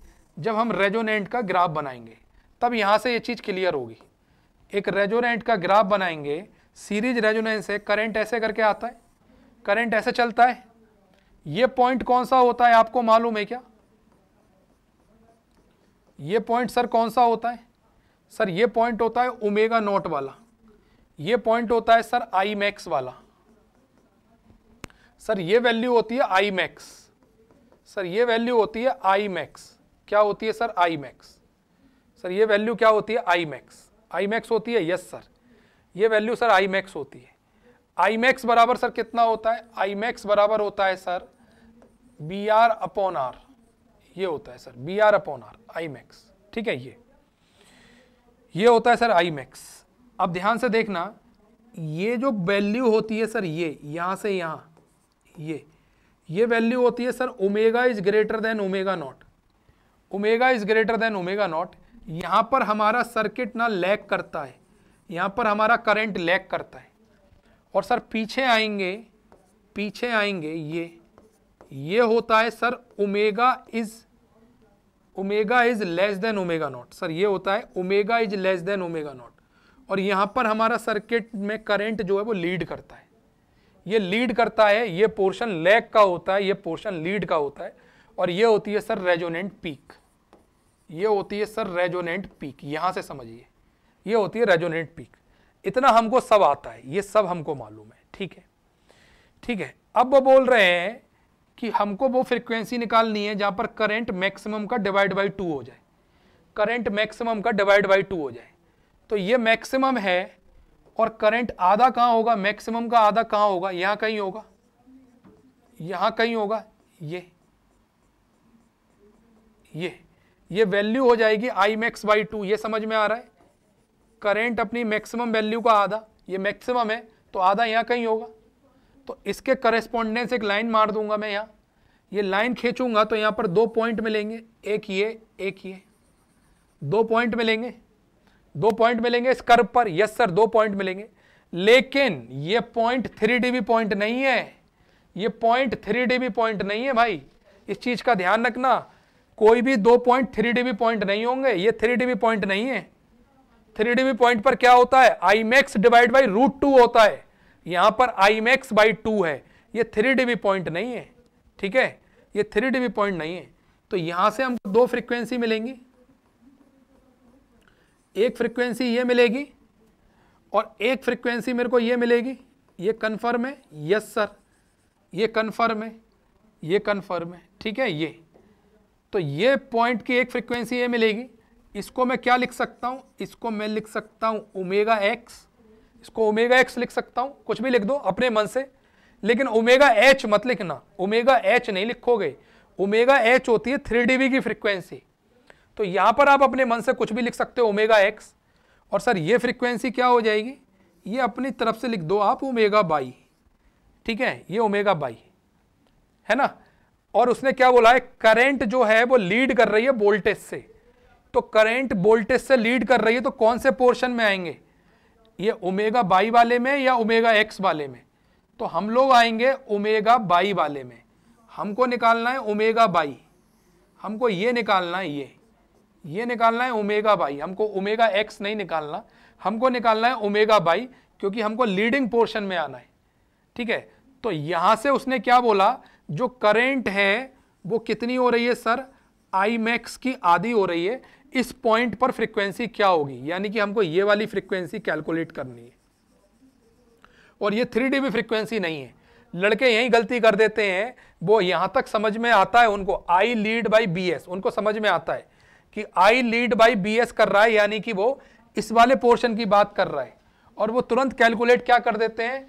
जब हम रेजोनेंट का ग्राफ बनाएंगे तब यहाँ से ये चीज़ क्लियर होगी एक रेजोनेंट का ग्राफ बनाएंगे सीरीज रेजोनेंस से करंट ऐसे करके आता है करंट ऐसे चलता है ये पॉइंट कौन सा होता है आपको मालूम है क्या ये पॉइंट सर कौन सा होता है सर ये पॉइंट होता है ओमेगा नोट वाला ये पॉइंट होता है सर आई मैक्स वाला सर ये वैल्यू होती है आई मैक्स सर ये वैल्यू होती है आई मैक्स क्या होती है सर आई मैक्स सर ये वैल्यू क्या होती है आई मैक्स आई मैक्स होती है यस सर ये वैल्यू सर आई मैक्स होती है आई मैक्स बराबर सर कितना होता है आई मैक्स बराबर होता है sir B R upon R ये होता है sir B R upon R I max ठीक है ये ये होता है सर आई मैक्स अब ध्यान से देखना ये जो वैल्यू होती है सर ये यहाँ से यहाँ ये ये वैल्यू होती है sir omega is greater than omega not omega is greater than omega not यहाँ पर हमारा सर्किट ना लैग करता है यहाँ पर हमारा करंट लैग करता है और सर पीछे आएंगे पीछे आएंगे ये ये होता है sir omega is omega is less than omega naught sir ये होता है omega is less than omega naught और यहाँ पर हमारा सर्किट में करंट जो है वो लीड करता है ये लीड करता है ये पोर्शन लैग का होता है ये पोर्शन लीड का होता है और ये होती है सर रेजोनेंट पीक ये होती है सर रेजोनेंट पीक यहाँ से समझिए ये होती है रेजोनेंट पीक इतना हमको सब आता है ये सब हमको मालूम है ठीक है ठीक है अब वो बोल रहे हैं कि हमको वो फ्रिक्वेंसी निकालनी है जहाँ पर करंट मैक्सिमम का डिवाइड बाई टू हो जाए करंट मैक्सिमम का डिवाइड बाई टू हो जाए तो ये मैक्सिमम है और करंट आधा कहाँ होगा मैक्सिमम का आधा कहाँ होगा यहाँ कहीं होगा यहाँ कहीं होगा ये ये ये वैल्यू हो जाएगी आई मैक्स बाई टू ये समझ में आ रहा है करेंट अपनी मैक्सिमम वैल्यू का आधा ये मैक्सिमम है तो आधा यहाँ कहीं होगा तो इसके करेस्पॉन्डेंस एक लाइन मार दूंगा मैं यहाँ ये लाइन खींचूंगा तो यहाँ पर दो पॉइंट मिलेंगे एक ये एक ये दो पॉइंट मिलेंगे दो पॉइंट मिलेंगे इस कर्व पर यस सर दो पॉइंट मिलेंगे लेकिन ये पॉइंट थ्री डी पॉइंट नहीं है ये पॉइंट थ्री डी पॉइंट नहीं है भाई इस चीज़ का ध्यान रखना कोई भी दो पॉइंट थ्री डीबी पॉइंट नहीं होंगे ये थ्री डीबी पॉइंट नहीं है थ्री डीबी पॉइंट पर क्या होता है I max divide by root two होता है यहां पर आई मैक्स बाई टू है ये थ्री डीबी पॉइंट नहीं है ठीक है ये थ्री डीबी पॉइंट नहीं है तो यहां से हमको दो फ्रीक्वेंसी मिलेंगी एक फ्रीक्वेंसी ये मिलेगी और एक फ्रीक्वेंसी मेरे को ये मिलेगी ये कन्फर्म है यस सर ये कन्फर्म है ये कन्फर्म है ठीक है ये तो ये पॉइंट की एक फ्रिक्वेंसी ये मिलेगी इसको मैं क्या लिख सकता हूँ इसको मैं लिख सकता हूँ ओमेगा एक्स इसको ओमेगा एक्स लिख सकता हूँ कुछ भी लिख दो अपने मन से लेकिन ओमेगा एच मत लिखना ओमेगा एच नहीं लिखोगे ओमेगा एच होती है थ्री डी की फ्रिक्वेंसी तो यहाँ पर आप अपने मन से कुछ भी लिख सकते हो ओमेगा एक्स और सर ये फ्रिक्वेंसी क्या हो जाएगी ये अपनी तरफ से लिख दो आप ओमेगा बाई ठीक है ये ओमेगा बाई है ना और उसने क्या बोला है करंट जो है वो लीड कर रही है वोल्टेज से तो करंट वोल्टेज से लीड कर रही है तो कौन से पोर्शन में आएंगे ये ओमेगा बाई वाले में या ओमेगा एक्स वाले में तो हम लोग आएंगे ओमेगा बाई वाले में हमको निकालना है ओमेगा बाई हमको ये निकालना है ये ये निकालना है ओमेगा बाई हमको ओमेगा एक्स नहीं निकालना हमको निकालना है ओमेगा बाई क्योंकि हमको लीडिंग पोर्शन में आना है ठीक है तो यहां से उसने क्या बोला जो करेंट है वो कितनी हो रही है सर आई मैक्स की आधी हो रही है इस पॉइंट पर फ्रीक्वेंसी क्या होगी यानी कि हमको ये वाली फ्रीक्वेंसी कैलकुलेट करनी है और ये थ्री डी फ्रीक्वेंसी नहीं है लड़के यही गलती कर देते हैं वो यहाँ तक समझ में आता है उनको I lead by V S उनको समझ में आता है कि I lead by V S कर रहा है यानी कि वो इस वाले पोर्शन की बात कर रहा है और वो तुरंत कैलकुलेट क्या कर देते हैं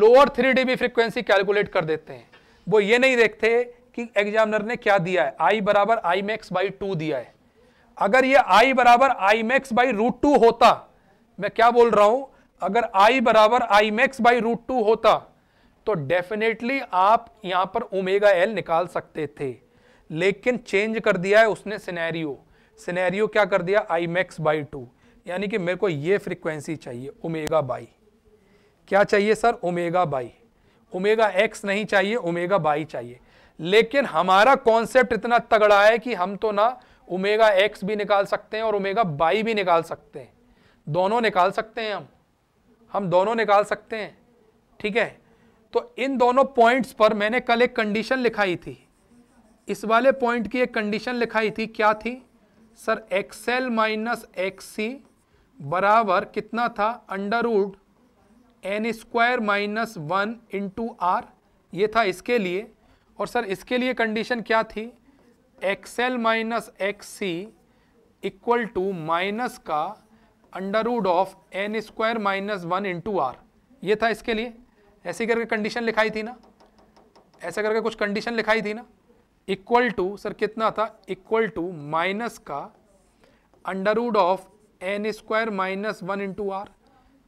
lower three D frequency calculate कर देते हैं वो ये नहीं देखते कि एग्जामिनर ने क्या दिया है आई बराबर आई मैक्स बाई टू दिया है अगर ये आई बराबर I max by root two होता मैं क्या बोल रहा हूं अगर आई बराबर I max by root two होता तो डेफिनेटली आप यहां पर ओमेगा एल निकाल सकते थे लेकिन चेंज कर दिया है उसने सिनेरियो सिनेरियो क्या कर दिया आई मैक्स बाई टू यानी कि मेरे को ये फ्रीक्वेंसी चाहिए ओमेगा बाई क्या चाहिए sir omega by omega X नहीं चाहिए ओमेगा बाई चाहिए लेकिन हमारा कॉन्सेप्ट इतना तगड़ा है कि हम तो ना ओमेगा एक्स भी निकाल सकते हैं और ओमेगा बाई भी निकाल सकते हैं दोनों निकाल सकते हैं हम हम दोनों निकाल सकते हैं ठीक है तो इन दोनों पॉइंट्स पर मैंने कल एक कंडीशन लिखाई थी इस वाले पॉइंट की एक कंडीशन लिखाई थी क्या थी sir XL minus X C बराबर कितना था under root N square minus one into R ये था इसके लिए और सर इसके लिए कंडीशन क्या थी X L minus X C equal to minus का under root of N square minus one into R ये था इसके लिए ऐसी करके कंडीशन लिखाई थी ना ऐसा करके कुछ कंडीशन लिखाई थी ना इक्वल टू सर कितना था इक्वल टू माइनस का under root of N square minus one into R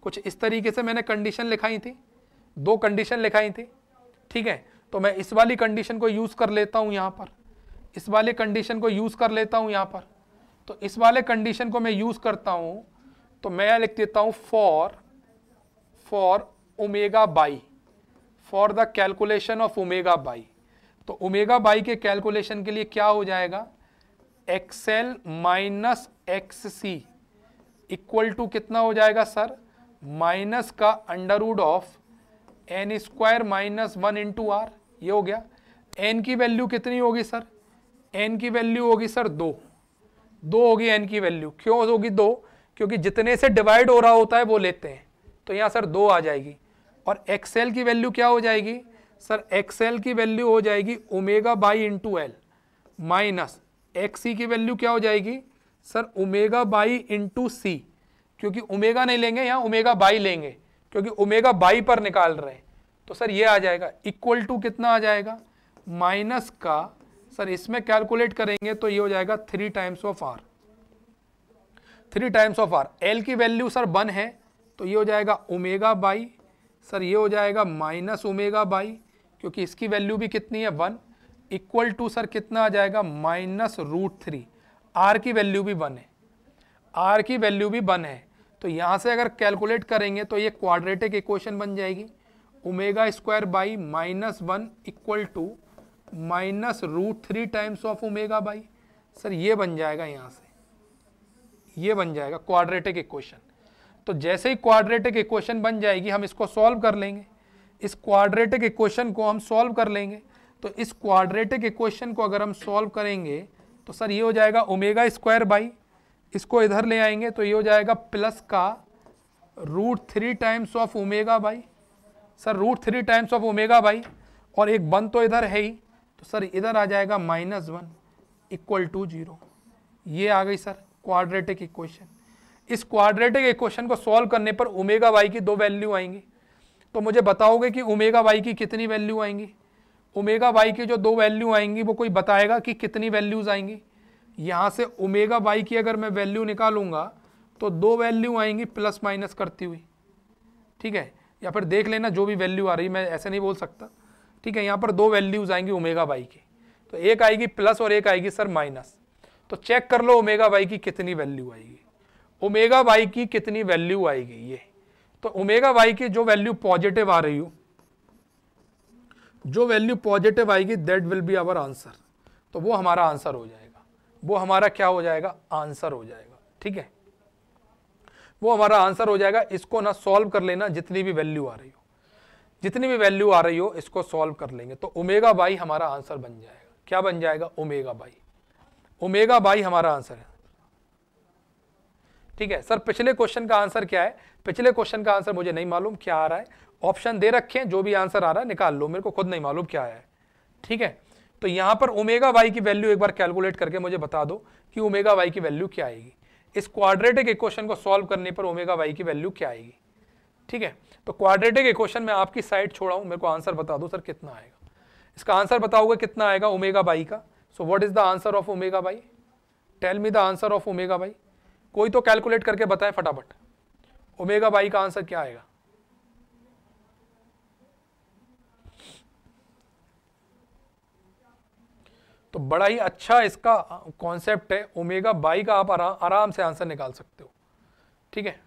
कुछ इस तरीके से मैंने कंडीशन लिखाई थी दो कंडीशन लिखाई थी ठीक है तो मैं इस वाली कंडीशन को यूज़ कर लेता हूँ यहाँ पर इस वाले कंडीशन को यूज़ कर लेता हूँ यहाँ पर तो इस वाले कंडीशन को मैं यूज़ करता हूँ तो मैं लिख देता हूँ for for omega by for the calculation of omega by तो ओमेगा बाई के कैलकुलेशन के लिए क्या हो जाएगा X L minus X C equal to कितना हो जाएगा सर माइनस का under root of N square minus one into R ये हो गया एन की वैल्यू कितनी होगी सर एन की वैल्यू होगी सर दो दो होगी एन की वैल्यू क्यों होगी दो क्योंकि जितने से डिवाइड हो रहा होता है वो लेते हैं तो यहाँ सर दो आ जाएगी और एक्सेल की वैल्यू क्या हो जाएगी सर एक्सएल की वैल्यू हो जाएगी omega by into L minus X C की वैल्यू क्या हो जाएगी sir omega by into C क्योंकि ओमेगा नहीं लेंगे या ओमेगा बाई लेंगे क्योंकि ओमेगा बाई पर निकाल रहे हैं तो सर ये आ जाएगा इक्वल टू कितना आ जाएगा माइनस का सर इसमें कैलकुलेट करेंगे तो ये हो जाएगा three times of R three times of R L की वैल्यू सर वन है तो ये हो जाएगा ओमेगा बाई सर ये हो जाएगा माइनस ओमेगा बाई क्योंकि इसकी वैल्यू भी कितनी है वन इक्वल टू सर कितना आ जाएगा माइनस रूट थ्री आर की वैल्यू भी वन है आर की वैल्यू भी वन है तो यहाँ से अगर कैलकुलेट करेंगे तो ये क्वाड्रेटिक इक्वेशन बन जाएगी omega square by minus one equal to minus root three times of omega by sir ये बन जाएगा यहाँ से ये बन जाएगा क्वाड्रेटिक इक्वेशन तो जैसे ही क्वाड्रेटिक इक्वेशन बन जाएगी हम इसको सॉल्व कर लेंगे इस क्वाड्रेटिक इक्वेशन को हम सॉल्व कर लेंगे तो इस क्वाड्रेटिक इक्वेशन को अगर हम सॉल्व करेंगे तो सर ये हो जाएगा ओमेगा स्क्वायर बाई इसको इधर ले आएंगे तो ये हो जाएगा प्लस का root three times of omega by sir root three times of omega by और एक वन तो इधर है ही तो सर इधर आ जाएगा minus one equal to zero ये आ गई सर क्वाड्रेटिक इक्वेशन इस क्वाड्रेटिक इक्वेशन को सॉल्व करने पर ओमेगा वाई की दो वैल्यू आएंगी तो मुझे बताओगे कि ओमेगा वाई की कितनी वैल्यू आएंगी ओमेगा वाई की जो दो वैल्यू आएंगी वो कोई बताएगा कि कितनी वैल्यूज़ आएंगी यहाँ से ओमेगा बाई की अगर मैं वैल्यू निकालूंगा तो दो वैल्यू आएंगी प्लस माइनस करती हुई ठीक है या फिर देख लेना जो भी वैल्यू आ रही मैं ऐसे नहीं बोल सकता ठीक है यहाँ पर दो वैल्यूज आएंगी ओमेगा बाई की तो एक आएगी प्लस और एक आएगी सर माइनस तो चेक कर लो ओमेगा बाई की कितनी वैल्यू आएगी ओमेगा बाई की कितनी वैल्यू आएगी ये तो ओमेगा बाई की जो वैल्यू पॉजिटिव आ रही हो जो वैल्यू पॉजिटिव आएगी that will be our answer तो वो हमारा आंसर हो जाएगा वो हमारा क्या हो जाएगा आंसर हो जाएगा ठीक है वो हमारा आंसर हो जाएगा इसको ना सॉल्व कर लेना जितनी भी वैल्यू आ रही हो जितनी भी वैल्यू आ रही हो इसको सॉल्व कर लेंगे तो ओमेगा बाई हमारा आंसर बन जाएगा क्या बन जाएगा ओमेगा बाई ओमेगा बाई हमारा आंसर है ठीक है सर पिछले क्वेश्चन का आंसर क्या है पिछले क्वेश्चन का आंसर मुझे नहीं मालूम क्या आ रहा है ऑप्शन दे रखे हैं जो भी आंसर आ रहा है निकाल लो मेरे को खुद नहीं मालूम क्या आया है ठीक है तो यहाँ पर ओमेगा वाई की वैल्यू एक बार कैलकुलेट करके मुझे बता दो कि ओमेगा वाई की वैल्यू क्या आएगी इस क्वाड्रेटिक इक्वेशन को सॉल्व करने पर ओमेगा वाई की वैल्यू क्या आएगी ठीक है तो क्वाड्रेटिक इक्वेशन में आपकी साइड छोड़ा हूँ मेरे को आंसर बता दो सर कितना आएगा इसका आंसर बताओगे कितना आएगा ओमेगा बाई का so what is the answer of omega by tell me the answer of omega by कोई तो कैलकुलेट करके बताएं फटाफट ओमेगा बाई का आंसर क्या आएगा तो बड़ा ही अच्छा इसका कॉन्सेप्ट है ओमेगा बाई का आप आरा, आराम से आंसर निकाल सकते हो ठीक है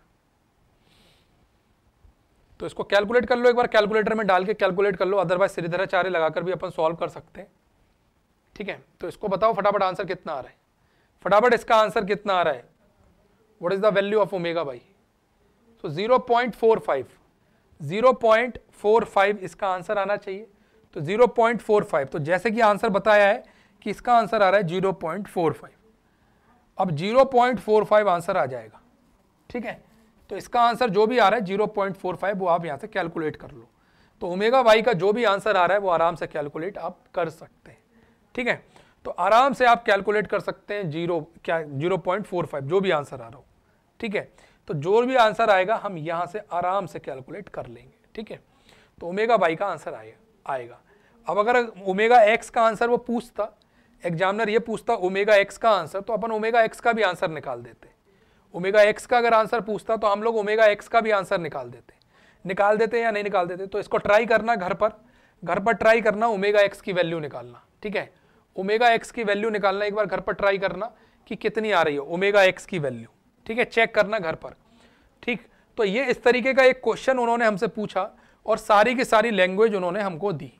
तो इसको कैलकुलेट कर लो एक बार कैलकुलेटर में डाल के कैलकुलेट कर लो अदरवाइज श्रीधराचार्य लगाकर भी अपन सॉल्व कर सकते हैं ठीक है तो इसको बताओ फटाफट आंसर कितना आ रहा है फटाफट इसका आंसर कितना आ रहा है what is the value of omega by तो zero point four five zero point four five इसका आंसर आना चाहिए तो जीरो पॉइंट फोर फाइव तो जैसे कि आंसर बताया है कि इसका आंसर आ रहा है जीरो पॉइंट फोर फाइव अब zero point four five answer आ जाएगा ठीक है तो इसका आंसर जो भी आ रहा है जीरो पॉइंट फोर फाइव वो आप यहाँ से कैलकुलेट कर लो तो ओमेगा वाई का जो भी आंसर आ रहा है वो आराम से कैलकुलेट आप कर सकते हैं ठीक है तो आराम से आप कैलकुलेट कर सकते हैं जीरो क्या जीरो पॉइंट फोर फाइव जो भी आंसर आ रहा हो ठीक है तो जो भी आंसर आएगा हम यहाँ से आराम से कैलकुलेट कर लेंगे ठीक है तो ओमेगा वाई का आंसर आएगा आएगा अब अगर ओमेगा एक्स का आंसर वो पूछता एग्जामिनर ये पूछता ओमेगा एक्स का आंसर तो अपन ओमेगा एक्स का भी आंसर निकाल देते ओमेगा एक्स का अगर आंसर पूछता तो हम लोग ओमेगा एक्स का भी आंसर निकाल देते निकाल देते या नहीं निकाल देते तो इसको ट्राई करना घर पर घर पर ट्राई करना ओमेगा एक्स की वैल्यू निकालना ठीक है ओमेगा एक्स की वैल्यू निकालना एक बार घर पर ट्राई करना कि कितनी आ रही है ओमेगा एक्स की वैल्यू ठीक है चेक करना घर पर ठीक तो ये इस तरीके का एक क्वेश्चन उन्होंने हमसे पूछा और सारी की सारी लैंग्वेज उन्होंने हमको दी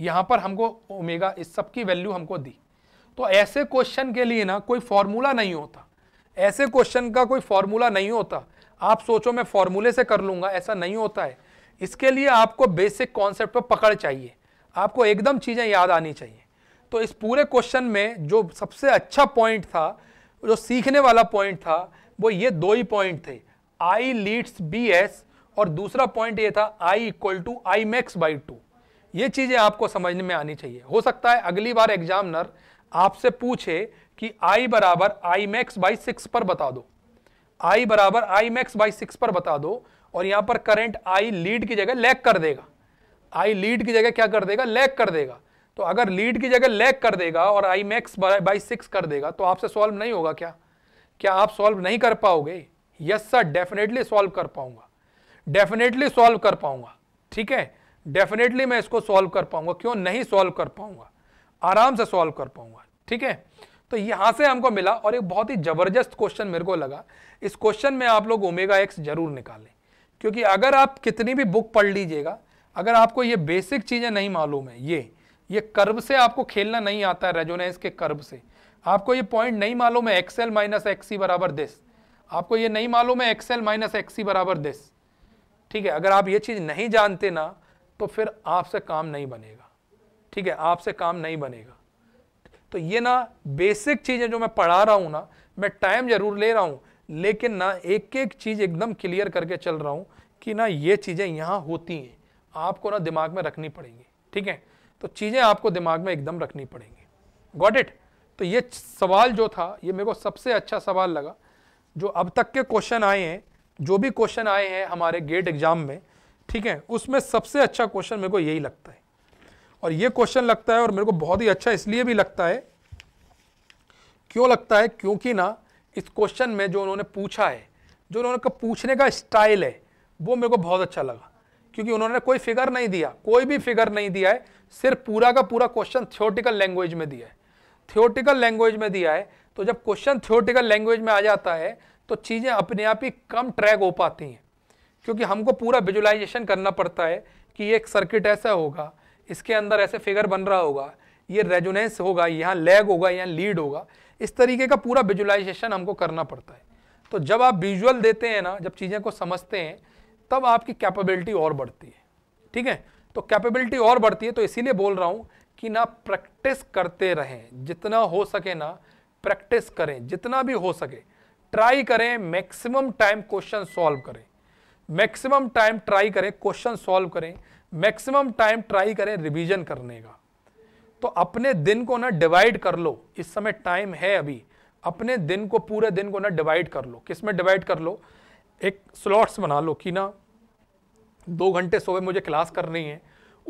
यहाँ पर हमको ओमेगा इस सब की वैल्यू हमको दी तो ऐसे क्वेश्चन के लिए ना कोई फॉर्मूला नहीं होता ऐसे क्वेश्चन का कोई फॉर्मूला नहीं होता आप सोचो मैं फॉर्मूले से कर लूँगा ऐसा नहीं होता है इसके लिए आपको बेसिक कॉन्सेप्ट पर पकड़ चाहिए आपको एकदम चीज़ें याद आनी चाहिए तो इस पूरे क्वेश्चन में जो सबसे अच्छा पॉइंट था जो सीखने वाला पॉइंट था वो ये दो ही पॉइंट थे आई लीड्स बी एस और दूसरा पॉइंट ये था I equal to I max by two ये चीज़ें आपको समझने में आनी चाहिए हो सकता है अगली बार एग्जामिनर आपसे पूछे कि आई बराबर आई मैक्स बाई सिक्स पर बता दो आई बराबर आई मैक्स बाई सिक्स पर बता दो और यहां पर करंट आई लीड की जगह लैग कर देगा आई लीड की जगह क्या कर देगा लैग कर देगा तो अगर लीड की जगह लैग कर देगा और आई मैक्स बाई सिक्स कर देगा तो आपसे सॉल्व नहीं होगा क्या क्या आप सॉल्व नहीं कर पाओगे यस सर डेफिनेटली सॉल्व कर पाऊंगा डेफिनेटली सॉल्व कर पाऊंगा ठीक है डेफिनेटली मैं इसको सॉल्व कर पाऊंगा क्यों नहीं सॉल्व कर पाऊंगा आराम से सॉल्व कर पाऊंगा ठीक है तो यहां से हमको मिला और एक बहुत ही जबरदस्त क्वेश्चन मेरे को लगा इस क्वेश्चन में आप लोग ओमेगा एक्स जरूर निकालें क्योंकि अगर आप कितनी भी बुक पढ़ लीजिएगा अगर आपको ये बेसिक चीज़ें नहीं मालूम है ये ये कर्व से आपको खेलना नहीं आता है रेजोनेंस के कर्व से आपको ये पॉइंट नहीं मालूम है एक्सएल माइनस एक्सी बराबर दिस आपको ये नहीं मालूम है एक्सएल माइनस एक्सी बराबर दिस ठीक है अगर आप ये चीज़ नहीं जानते ना तो फिर आपसे काम नहीं बनेगा ठीक है आपसे काम नहीं बनेगा तो ये ना बेसिक चीज़ें जो मैं पढ़ा रहा हूँ ना मैं टाइम ज़रूर ले रहा हूँ लेकिन ना एक एक चीज़ एकदम क्लियर करके चल रहा हूँ कि ना ये चीज़ें यहाँ होती हैं आपको ना दिमाग में रखनी पड़ेंगी ठीक है तो चीज़ें आपको दिमाग में एकदम रखनी पड़ेंगी गॉट इट तो ये सवाल जो था ये मेरे को सबसे अच्छा सवाल लगा जो अब तक के क्वेश्चन आए हैं जो भी क्वेश्चन आए हैं हमारे गेट एग्ज़ाम में ठीक है उसमें सबसे अच्छा क्वेश्चन मेरे को यही लगता है और ये क्वेश्चन लगता है और मेरे को बहुत ही अच्छा इसलिए भी लगता है क्यों लगता है क्योंकि ना इस क्वेश्चन में जो उन्होंने पूछा है जो उन्होंने का पूछने का स्टाइल है वो मेरे को बहुत अच्छा लगा क्योंकि उन्होंने कोई फिगर नहीं दिया कोई भी फिगर नहीं दिया है सिर्फ पूरा का पूरा क्वेश्चन थियोटिकल लैंग्वेज में दिया है थियोटिकल लैंग्वेज में दिया है तो जब क्वेश्चन थियोटिकल लैंग्वेज में आ जाता है तो चीज़ें अपने आप ही कम ट्रैक हो पाती हैं क्योंकि हमको पूरा विजुलाइजेशन करना पड़ता है कि एक सर्किट ऐसा होगा इसके अंदर ऐसे फिगर बन रहा होगा ये रेजुनेंस होगा यहाँ लेग होगा यहाँ लीड होगा इस तरीके का पूरा विजुलाइजेशन हमको करना पड़ता है तो जब आप विजुअल देते हैं ना जब चीज़ें को समझते हैं तब आपकी कैपेबिलिटी और बढ़ती है ठीक है तो कैपेबिलिटी और बढ़ती है तो इसीलिए बोल रहा हूँ कि ना प्रैक्टिस करते रहें जितना हो सके ना प्रैक्टिस करें जितना भी हो सके ट्राई करें मैक्सिमम टाइम क्वेश्चन सॉल्व करें मैक्सिमम टाइम ट्राई करें क्वेश्चन सॉल्व करें मैक्सिमम टाइम ट्राई करें रिवीजन करने का तो अपने दिन को ना डिवाइड कर लो इस समय टाइम है अभी अपने दिन को पूरे दिन को ना डिवाइड कर लो किस में डिवाइड कर लो एक स्लॉट्स बना लो कि ना दो घंटे सुबह मुझे क्लास करनी है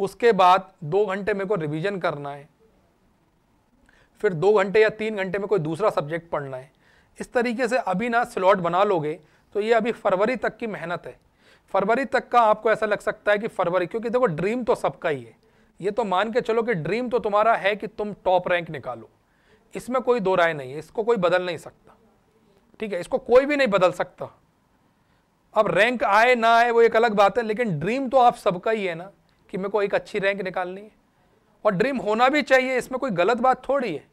उसके बाद दो घंटे मेरे को रिवीजन करना है फिर दो घंटे या तीन घंटे में कोई दूसरा सब्जेक्ट पढ़ना है इस तरीके से अभी ना स्लॉट बना लोगे तो ये अभी फरवरी तक की मेहनत है फरवरी तक का आपको ऐसा लग सकता है कि फरवरी क्योंकि देखो ड्रीम तो सबका ही है ये तो मान के चलो कि ड्रीम तो तुम्हारा है कि तुम टॉप रैंक निकालो इसमें कोई दो राय नहीं है इसको कोई बदल नहीं सकता ठीक है इसको कोई भी नहीं बदल सकता अब रैंक आए ना आए वो एक अलग बात है लेकिन ड्रीम तो आप सबका ही है ना कि मेरे को एक अच्छी रैंक निकालनी है और ड्रीम होना भी चाहिए इसमें कोई गलत बात थोड़ी है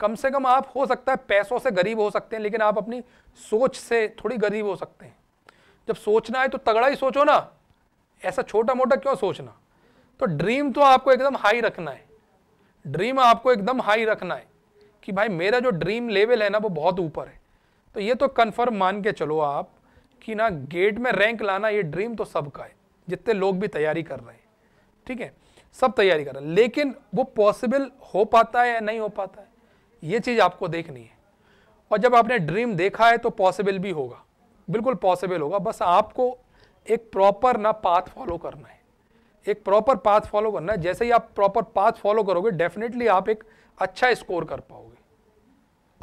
कम से कम आप हो सकता है पैसों से गरीब हो सकते हैं लेकिन आप अपनी सोच से थोड़ी गरीब हो सकते हैं जब सोचना है तो तगड़ा ही सोचो ना ऐसा छोटा मोटा क्यों सोचना तो ड्रीम तो आपको एकदम हाई रखना है ड्रीम आपको एकदम हाई रखना है कि भाई मेरा जो ड्रीम लेवल है ना वो बहुत ऊपर है तो ये तो कन्फर्म मान के चलो आप कि ना गेट में रैंक लाना ये ड्रीम तो सबका है जितने लोग भी तैयारी कर रहे हैं ठीक है सब तैयारी कर रहे हैं लेकिन वो पॉसिबल हो पाता है या नहीं हो पाता है ये चीज़ आपको देखनी है और जब आपने ड्रीम देखा है तो पॉसिबल भी होगा बिल्कुल पॉसिबल होगा बस आपको एक प्रॉपर ना पाथ फॉलो करना है एक प्रॉपर पाथ फॉलो करना है जैसे ही आप प्रॉपर पाथ फॉलो करोगे डेफिनेटली आप एक अच्छा स्कोर कर पाओगे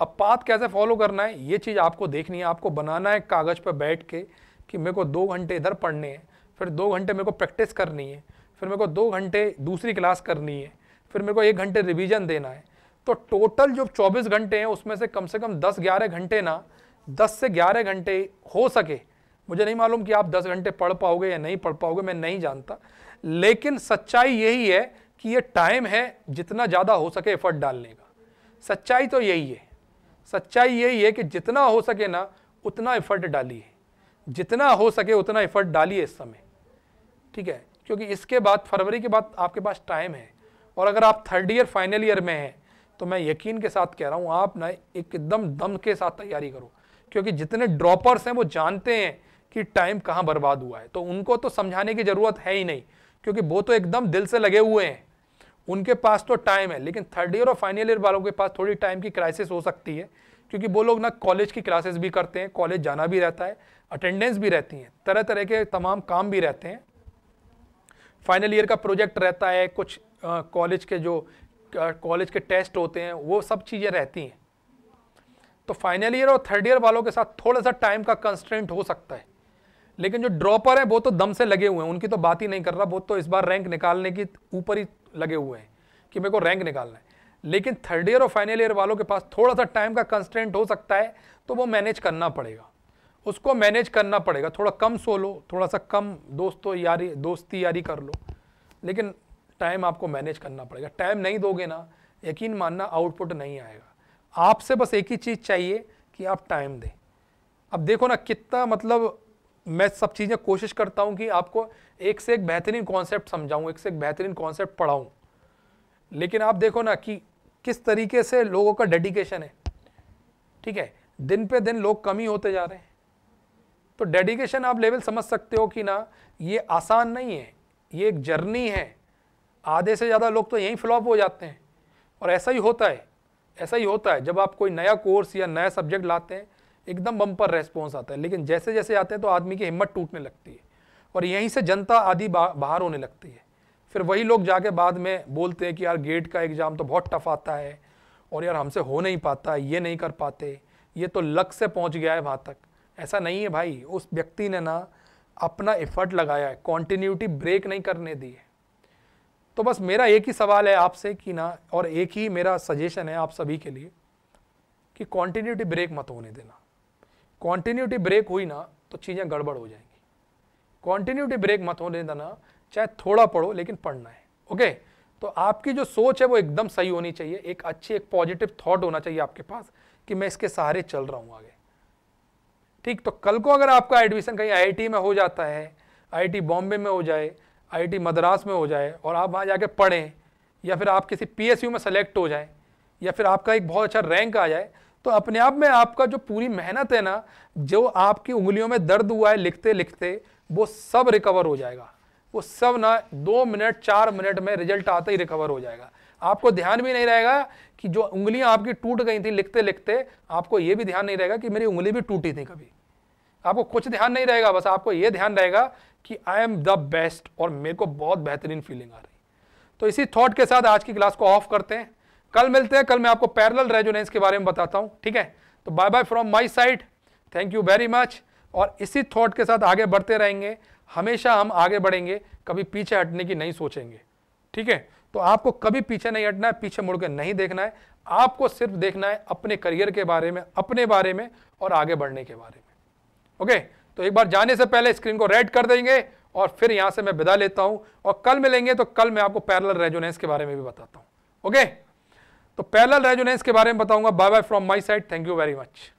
अब पाथ कैसे फॉलो करना है ये चीज़ आपको देखनी है आपको बनाना है कागज़ पर बैठ के कि मेरे को दो घंटे इधर पढ़ने हैं फिर दो घंटे मेरे को प्रैक्टिस करनी है फिर मेरे को दो घंटे दूसरी क्लास करनी है फिर मेरे को एक घंटे रिवीजन देना है तो टोटल जो 24 घंटे हैं उसमें से कम से कम 10-11 घंटे ना दस से ग्यारह घंटे हो सके मुझे नहीं मालूम कि आप दस घंटे पढ़ पाओगे या नहीं पढ़ पाओगे मैं नहीं जानता लेकिन सच्चाई यही है कि ये टाइम है जितना ज़्यादा हो सके एफर्ट डालने का सच्चाई तो यही है सच्चाई यही है कि जितना हो सके ना उतना एफर्ट डालिए जितना हो सके उतना एफर्ट डालिए इस समय ठीक है क्योंकि इसके बाद फरवरी के बाद आपके पास टाइम है और अगर आप थर्ड ईयर फाइनल ईयर में हैं तो मैं यकीन के साथ कह रहा हूँ आप ना एकदम दम के साथ तैयारी करो क्योंकि जितने ड्रॉपर्स हैं वो जानते हैं कि टाइम कहाँ बर्बाद हुआ है तो उनको तो समझाने की ज़रूरत है ही नहीं क्योंकि वो तो एकदम दिल से लगे हुए हैं उनके पास तो टाइम है लेकिन थर्ड ईयर और फाइनल ईयर वालों के पास थोड़ी टाइम की क्राइसिस हो सकती है क्योंकि वो लोग ना कॉलेज की क्लासेस भी करते हैं कॉलेज जाना भी रहता है अटेंडेंस भी रहती हैं तरह तरह के तमाम काम भी रहते हैं फाइनल ईयर का प्रोजेक्ट रहता है कुछ कॉलेज के जो कॉलेज के टेस्ट होते हैं वो सब चीज़ें रहती हैं तो फाइनल ईयर और थर्ड ईयर वालों के साथ थोड़ा सा टाइम का कंस्टेंट हो सकता है लेकिन जो ड्रॉपर हैं वो तो दम से लगे हुए हैं उनकी तो बात ही नहीं कर रहा वो तो इस बार रैंक निकालने की ऊपर ही लगे हुए हैं कि मेरे को रैंक निकालना है लेकिन थर्ड ईयर और फाइनल ईयर वालों के पास थोड़ा सा टाइम का कंस्टेंट हो सकता है तो वो मैनेज करना पड़ेगा उसको मैनेज करना पड़ेगा थोड़ा कम सो लो थोड़ा सा कम दोस्तों यारी दोस्ती यारी कर लो लेकिन टाइम आपको मैनेज करना पड़ेगा टाइम नहीं दोगे ना यकीन मानना आउटपुट नहीं आएगा आपसे बस एक ही चीज़ चाहिए कि आप टाइम दें अब देखो ना कितना मतलब मैं सब चीज़ें कोशिश करता हूँ कि आपको एक से एक बेहतरीन कॉन्सेप्ट समझाऊँ एक से एक बेहतरीन कॉन्सेप्ट पढ़ाऊँ लेकिन आप देखो ना कि किस तरीके से लोगों का डेडिकेशन है ठीक है दिन पे दिन लोग कम ही होते जा रहे हैं तो डेडिकेशन आप लेवल समझ सकते हो कि ना ये आसान नहीं है ये एक जर्नी है आधे से ज़्यादा लोग तो यहीं फ्लॉप हो जाते हैं और ऐसा ही होता है ऐसा ही होता है जब आप कोई नया कोर्स या नया सब्जेक्ट लाते हैं एकदम बम्पर रेस्पॉन्स आता है लेकिन जैसे जैसे आते हैं तो आदमी की हिम्मत टूटने लगती है और यहीं से जनता आदि बाहर होने लगती है फिर वही लोग जाके बाद में बोलते हैं कि यार गेट का एग्ज़ाम तो बहुत टफ आता है और यार हमसे हो नहीं पाता ये नहीं कर पाते ये तो लक से पहुंच गया है वहाँ तक ऐसा नहीं है भाई उस व्यक्ति ने ना अपना एफर्ट लगाया है कॉन्टीन्यूटी ब्रेक नहीं करने दी है तो बस मेरा एक ही सवाल है आपसे कि ना और एक ही मेरा सजेशन है आप सभी के लिए कि कॉन्टीन्यूटी ब्रेक मत होने देना कॉन्टीन्यूटी ब्रेक हुई ना तो चीज़ें गड़बड़ हो जाएंगी कॉन्टीन्यूटी ब्रेक मत होने देना चाहे थोड़ा पढ़ो लेकिन पढ़ना है ओके तो आपकी जो सोच है वो एकदम सही होनी चाहिए एक अच्छी एक पॉजिटिव थॉट होना चाहिए आपके पास कि मैं इसके सहारे चल रहा हूँ आगे ठीक तो कल को अगर आपका एडमिशन कहीं आई में हो जाता है आई बॉम्बे में हो जाए आईआईटी मद्रास में हो जाए और आप वहाँ जाके पढ़ें या फिर आप किसी पीएसयू में सेलेक्ट हो जाएं या फिर आपका एक बहुत अच्छा रैंक आ जाए तो अपने आप में आपका जो पूरी मेहनत है ना जो आपकी उंगलियों में दर्द हुआ है लिखते लिखते वो सब रिकवर हो जाएगा वो सब ना दो मिनट चार मिनट में रिजल्ट आते ही रिकवर हो जाएगा आपको ध्यान भी नहीं रहेगा कि जो उंगलियां आपकी टूट गई थी लिखते लिखते आपको ये भी ध्यान नहीं रहेगा कि मेरी उंगली भी टूटी थी कभी आपको कुछ ध्यान नहीं रहेगा बस आपको ये ध्यान रहेगा कि आई एम द बेस्ट और मेरे को बहुत बेहतरीन फीलिंग आ रही तो इसी थॉट के साथ आज की क्लास को ऑफ करते हैं कल मिलते हैं कल मैं आपको पैरल रेजोनेंस के बारे में बताता हूँ ठीक है तो bye bye from my side thank you very much और इसी थॉट के साथ आगे बढ़ते रहेंगे हमेशा हम आगे बढ़ेंगे कभी पीछे हटने की नहीं सोचेंगे ठीक है तो आपको कभी पीछे नहीं हटना है पीछे मुड़ के नहीं देखना है आपको सिर्फ देखना है अपने करियर के बारे में अपने बारे में और आगे बढ़ने के बारे में ओके तो एक बार जाने से पहले स्क्रीन को रेड कर देंगे और फिर यहां से मैं विदा लेता हूं और कल मिलेंगे तो कल मैं आपको पैरल रेजोनेंस के बारे में भी बताता हूं ओके तो पैरल रेजोनेंस के बारे में बताऊंगा bye bye from my side thank you very much